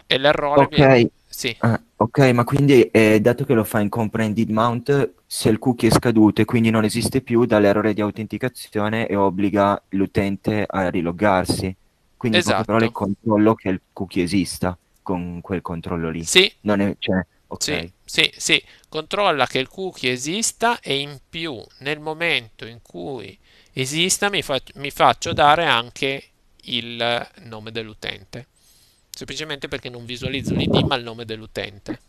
E l'errore okay. viene... Sì. Ah, ok, ma quindi eh, dato che lo fa in comprehended mount, se il cookie è scaduto e quindi non esiste più, dà l'errore di autenticazione e obbliga l'utente a riloggarsi. Quindi esatto. in poche esatto. controllo che il cookie esista con quel controllo lì. Sì. Non è, cioè, Okay. Sì, sì, sì, controlla che il cookie esista e in più nel momento in cui esista mi, fa- mi faccio dare anche il nome dell'utente. Semplicemente perché non visualizzo l'ID ma il nome dell'utente.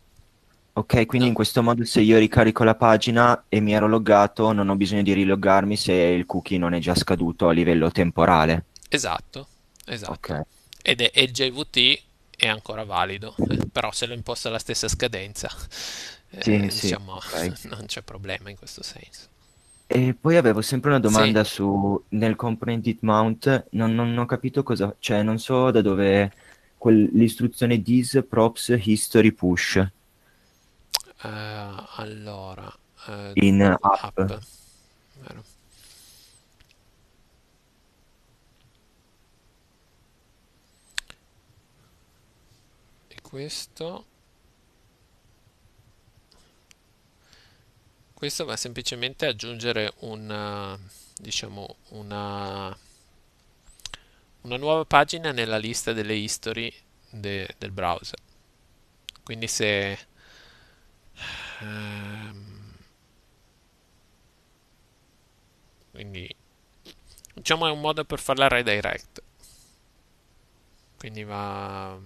Ok, quindi no. in questo modo se io ricarico la pagina e mi ero loggato non ho bisogno di riloggarmi se il cookie non è già scaduto a livello temporale. Esatto, esatto. Okay. Ed è, è JVT è ancora valido, eh, però se lo imposto alla stessa scadenza, eh, sì, eh, sì, diciamo, okay. non c'è problema in questo senso. E poi avevo sempre una domanda sì. su nel component mount, non, non, ho capito cosa, cioè non so da dove l'istruzione dis props history push. Uh, allora, uh, in app. app. questo questo va semplicemente aggiungere una eh, diciamo una una nuova pagina nella lista delle history de, del browser quindi se ehm, quindi diciamo è un modo per fare la redirect quindi va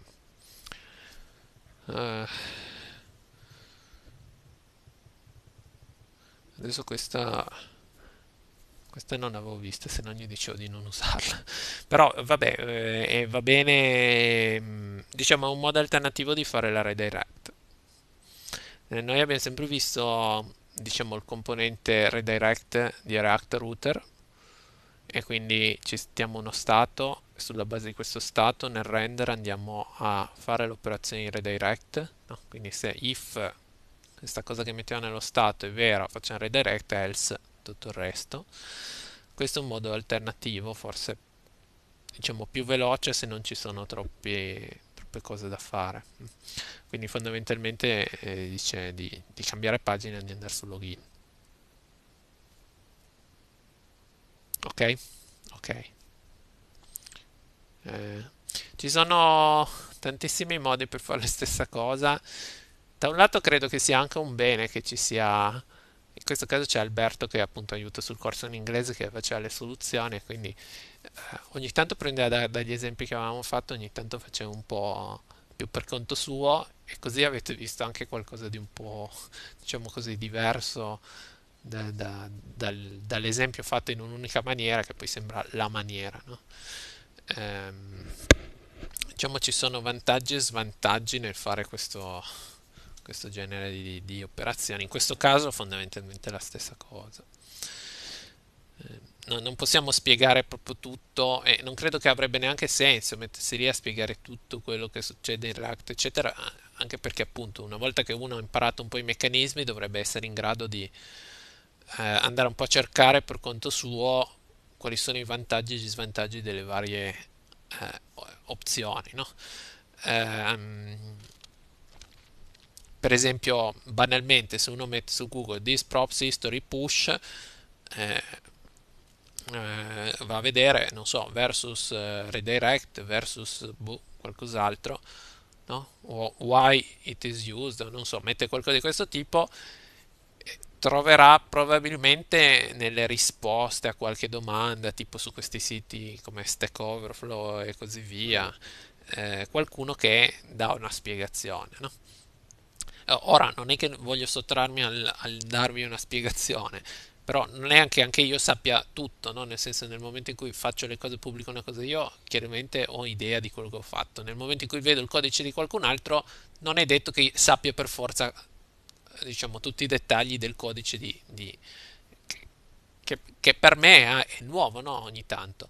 Uh, adesso questa questa non l'avevo vista se non gli dicevo di non usarla però vabbè eh, eh va bene mm, diciamo è un modo alternativo di fare la redirect eh, noi abbiamo sempre visto diciamo il componente redirect di React router e quindi ci stiamo uno stato sulla base di questo stato nel render andiamo a fare l'operazione di redirect no? quindi se if questa cosa che mettiamo nello stato è vera facciamo redirect else tutto il resto questo è un modo alternativo forse diciamo più veloce se non ci sono troppi cose da fare. Quindi fondamentalmente eh, dice di, di, cambiare pagina e di andare su login. Ok? Ok. Eh, ci sono tantissimi modi per fare la stessa cosa. Da un lato credo che sia anche un bene che ci sia... In questo caso c'è Alberto che appunto aiuta sul corso in inglese che faceva le soluzioni, quindi eh, ogni tanto prendeva da, dagli esempi che avevamo fatto, ogni tanto faceva un po' più per conto suo e così avete visto anche qualcosa di un po' diciamo così diverso da, da, dal, dall'esempio fatto in un'unica maniera che poi sembra la maniera no? ehm, diciamo ci sono vantaggi e svantaggi nel fare questo, questo genere di, di, operazioni. In questo caso fondamentalmente è la stessa cosa. Eh, no, non possiamo spiegare proprio tutto e non credo che avrebbe neanche senso mettersi lì a spiegare tutto quello che succede in React, eccetera, anche perché appunto una volta che uno ha imparato un po' i meccanismi dovrebbe essere in grado di eh, andare un po' a cercare per conto suo quali sono i vantaggi e gli svantaggi delle varie eh, opzioni. No? Um, per esempio, banalmente, se uno mette su Google this props history push, eh, eh, va a vedere, non so, versus eh, redirect versus boh, qualcos'altro, no? o why it is used, non so, mette qualcosa di questo tipo troverà probabilmente nelle risposte a qualche domanda, tipo su questi siti come Stack Overflow e così via, eh, qualcuno che dà una spiegazione. No? Eh, ora, non è che voglio sottrarmi al, al darvi una spiegazione, però non è che anche io sappia tutto, no? nel senso nel momento in cui faccio le cose, pubblico una cosa io, chiaramente ho idea di quello che ho fatto, nel momento in cui vedo il codice di qualcun altro non è detto che sappia per forza diciamo, tutti i dettagli del codice di, di, che, che, per me è, nuovo no? ogni tanto.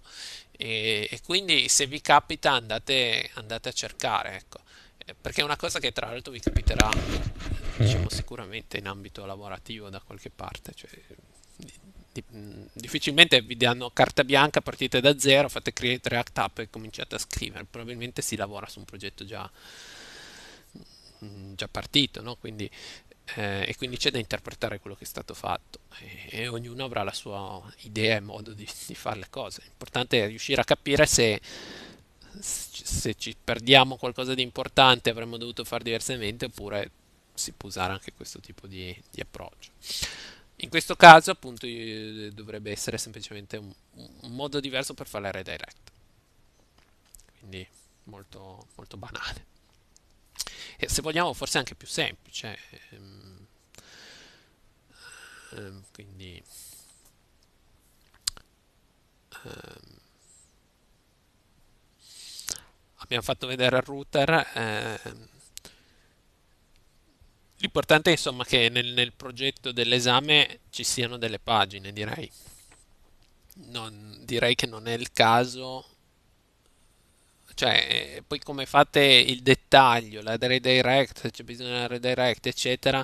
E, e, quindi se vi capita andate, andate a cercare, ecco. Eh, perché è una cosa che tra l'altro vi capiterà diciamo, mm. sicuramente in ambito lavorativo da qualche parte. Cioè, mm, difficilmente vi danno carta bianca, partite da zero, fate create React App e cominciate a scrivere. Probabilmente si lavora su un progetto già, mm, già partito, no? quindi eh, e quindi c'è da interpretare quello che è stato fatto e, e ognuno avrà la sua idea e modo di, di fare le cose. L'importante è riuscire a capire se, se ci perdiamo qualcosa di importante avremmo dovuto fare diversamente oppure si può usare anche questo tipo di, di approccio. In questo caso appunto eh, dovrebbe essere semplicemente un, un modo diverso per fare la redirect. Quindi molto, molto banale e se vogliamo forse anche più semplice. Ehm, ehm, quindi ehm, abbiamo fatto vedere al router. L'importante è insomma che nel, nel progetto dell'esame ci siano delle pagine, direi. Non, direi che non è il caso cioè, eh, poi come fate il dettaglio, la redirect, se c'è bisogno bisogna redirect, eccetera,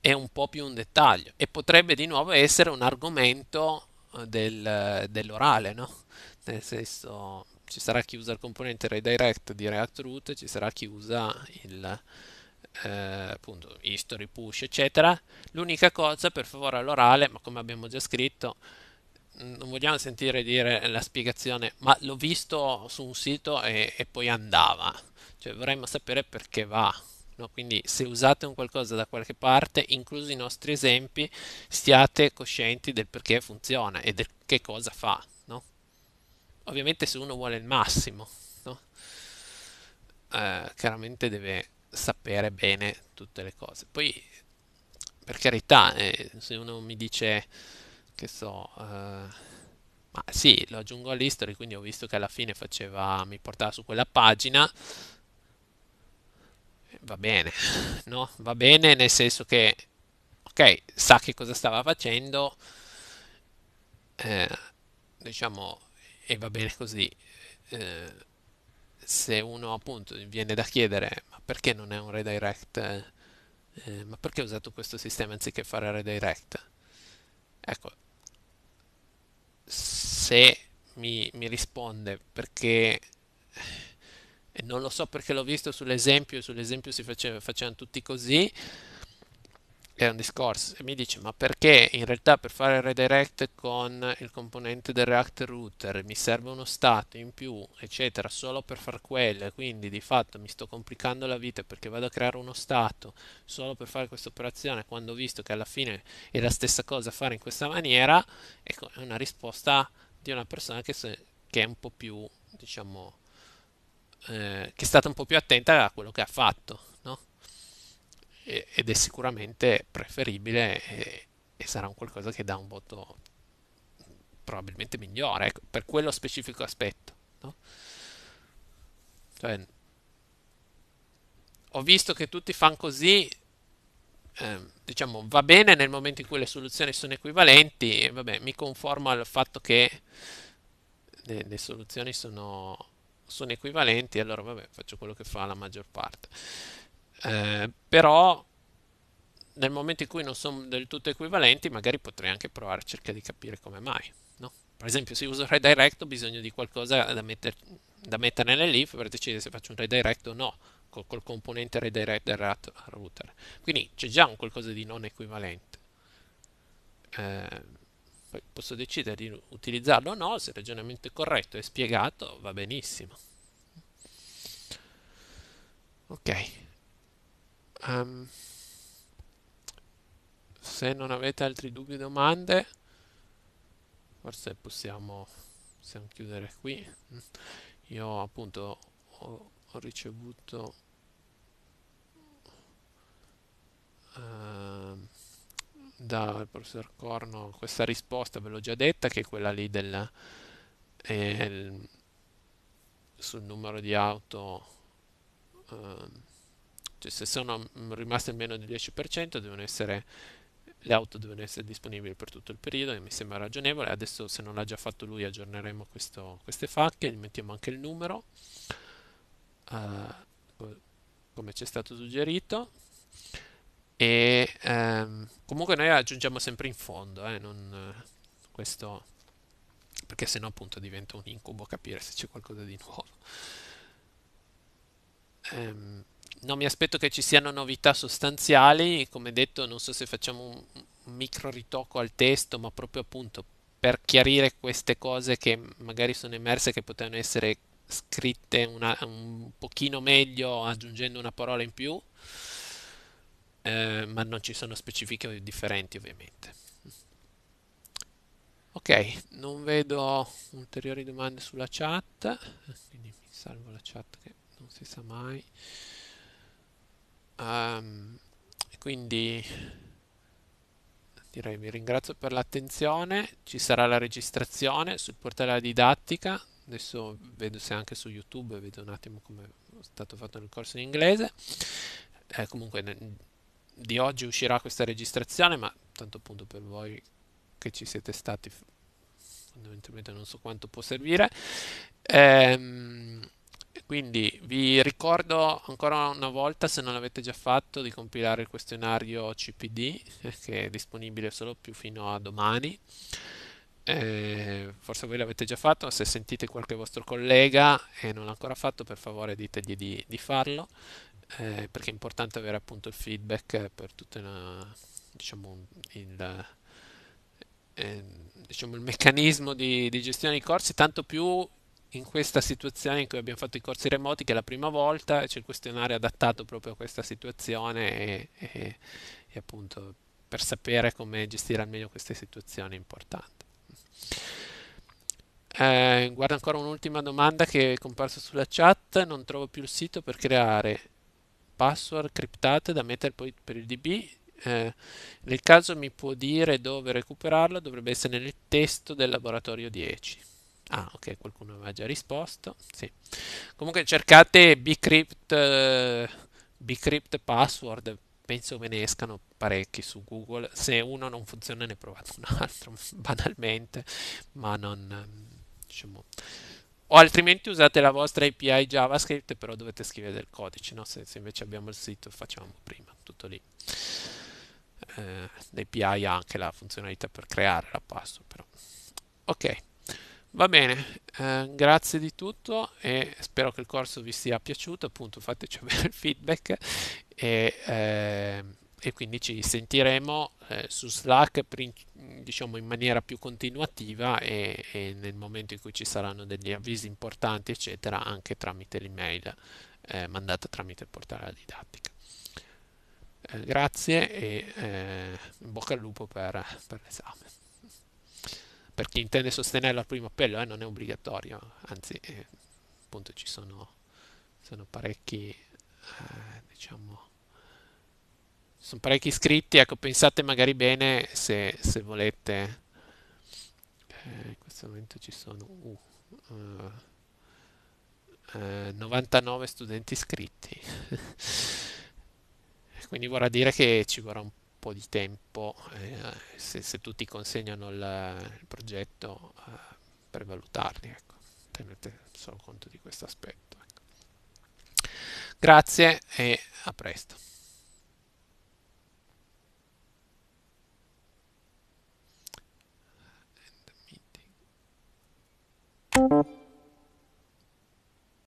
è un po' più un dettaglio. E potrebbe di nuovo essere un argomento eh, del, dell'orale, no? Nel senso, ci sarà chiusa il componente redirect di React Root, ci sarà chiusa il... Eh, appunto history push eccetera l'unica cosa per favore all'orale ma come abbiamo già scritto non vogliamo sentire dire la spiegazione, ma l'ho visto su un sito e, e poi andava. Cioè, vorremmo sapere perché va. No? Quindi se usate un qualcosa da qualche parte, inclusi i nostri esempi, stiate coscienti del perché funziona e del che cosa fa. No? Ovviamente se uno vuole il massimo, no? eh, chiaramente deve sapere bene tutte le cose. Poi, per carità, eh, se uno mi dice che so, eh, ma sì, lo aggiungo all'history, quindi ho visto che alla fine faceva, mi portava su quella pagina, va bene, no? Va bene nel senso che, ok, sa che cosa stava facendo, eh, diciamo, e va bene così. Eh, se uno appunto viene da chiedere ma perché non è un redirect, eh, eh ma perché ho usato questo sistema anziché fare redirect? Ecco, se mi, mi risponde perché non lo so perché l'ho visto sull'esempio e sull'esempio si faceva, facevano tutti così un discorso e mi dice ma perché in realtà per fare il redirect con il componente del React router mi serve uno stato in più eccetera solo per far quello quindi di fatto mi sto complicando la vita perché vado a creare uno stato solo per fare questa operazione quando ho visto che alla fine è la stessa cosa fare in questa maniera ecco è una risposta di una persona che, se, che è un po' più diciamo eh, che è stata un po' più attenta a quello che ha fatto ed è sicuramente preferibile e, e sarà un qualcosa che dà un voto probabilmente migliore ecco, per quello specifico aspetto. No? Cioè, ho visto che tutti fanno così, eh, diciamo, va bene nel momento in cui le soluzioni sono equivalenti, e vabbè, mi conformo al fatto che le, le soluzioni sono, sono equivalenti, allora vabbè, faccio quello che fa la maggior parte. Eh, però nel momento in cui non sono del tutto equivalenti magari potrei anche provare a cercare di capire come mai no? per esempio se uso redirect ho bisogno di qualcosa da, metter, da mettere nel leaf per decidere se faccio un redirect o no col, col componente redirect del router quindi c'è già un qualcosa di non equivalente eh, posso decidere di utilizzarlo o no, se il ragionamento è corretto e spiegato va benissimo. Ok. Um, se non avete altri dubbi o domande, forse possiamo, possiamo chiudere qui. Io appunto ho, ho ricevuto uh, ehm, dal professor Corno questa risposta, ve l'ho già detta, che è quella lì del, eh, sul numero di auto. Uh, cioè se sono mm, rimaste meno del 10% devono essere le auto devono essere disponibili per tutto il periodo e mi sembra ragionevole. Adesso se non l'ha già fatto lui aggiorneremo questo, queste facche, gli mettiamo anche il numero uh, come ci è stato suggerito e um, comunque noi aggiungiamo sempre in fondo, eh, non, uh, questo, perché sennò appunto diventa un incubo capire se c'è qualcosa di nuovo. ehm, non mi aspetto che ci siano novità sostanziali, come detto non so se facciamo un, micro ritocco al testo, ma proprio appunto per chiarire queste cose che magari sono emerse, che potevano essere scritte una, un pochino meglio aggiungendo una parola in più, eh, ma non ci sono specifiche differenti ovviamente. Ok, non vedo ulteriori domande sulla chat, quindi mi salvo la chat che non si sa mai. Um, quindi direi vi ringrazio per l'attenzione, ci sarà la registrazione sul portale didattica, adesso vedo se anche su YouTube, vedo un attimo come è stato fatto nel corso in inglese, eh, comunque di oggi uscirà questa registrazione, ma tanto appunto per voi che ci siete stati fondamentalmente non so quanto può servire. Ehm, quindi vi ricordo ancora una volta, se non l'avete già fatto, di compilare il questionario CPD eh, che è disponibile solo più fino a domani. Eh, forse voi l'avete già fatto, ma se sentite qualche vostro collega e non l'ha ancora fatto, per favore ditegli di, di farlo, eh, perché è importante avere appunto il feedback per tutto diciamo, il, eh, diciamo, il meccanismo di, di gestione dei corsi, tanto più in questa situazione in cui abbiamo fatto i corsi remoti, che è la prima volta, c'è il questionario adattato proprio a questa situazione e, e, e appunto per sapere come gestire al meglio queste situazioni è importante. Eh, guarda ancora un'ultima domanda che è comparsa sulla chat, non trovo più il sito per creare password criptate da mettere poi per il DB. Eh, nel caso mi può dire dove recuperarlo, dovrebbe essere nel testo del laboratorio 10. Ah, ok, qualcuno aveva già risposto. Sì. Comunque cercate bcrypt, eh, bcrypt password, penso ve ne escano parecchi su Google. Se uno non funziona ne provate un altro, banalmente, ma non... Diciamo, o altrimenti usate la vostra API JavaScript, però dovete scrivere del codice, no? se, se invece abbiamo il sito facciamo prima, tutto lì. Eh, L'API ha anche la funzionalità per creare la password, però. Ok. Va bene, eh, grazie di tutto e spero che il corso vi sia piaciuto, appunto fateci avere il feedback e, eh, e quindi ci sentiremo eh, su Slack diciamo in maniera più continuativa e, e, nel momento in cui ci saranno degli avvisi importanti eccetera anche tramite l'email eh, mandata tramite il portale alla didattica. Eh, grazie e eh, in bocca al lupo per, per l'esame per chi intende sostenerlo al primo appello eh, non è obbligatorio, anzi eh, appunto ci sono, sono parecchi, eh, diciamo, sono parecchi iscritti, ecco pensate magari bene se, se volete, eh, in questo momento ci sono uh, uh, eh, 99 eh, studenti iscritti, quindi vorrà dire che ci vorrà un po' di tempo, eh, se, se, tutti consegnano il, il progetto, eh, per valutarli. Ecco. Tenete solo conto di questo aspetto. Ecco. Grazie e a presto. Thank you.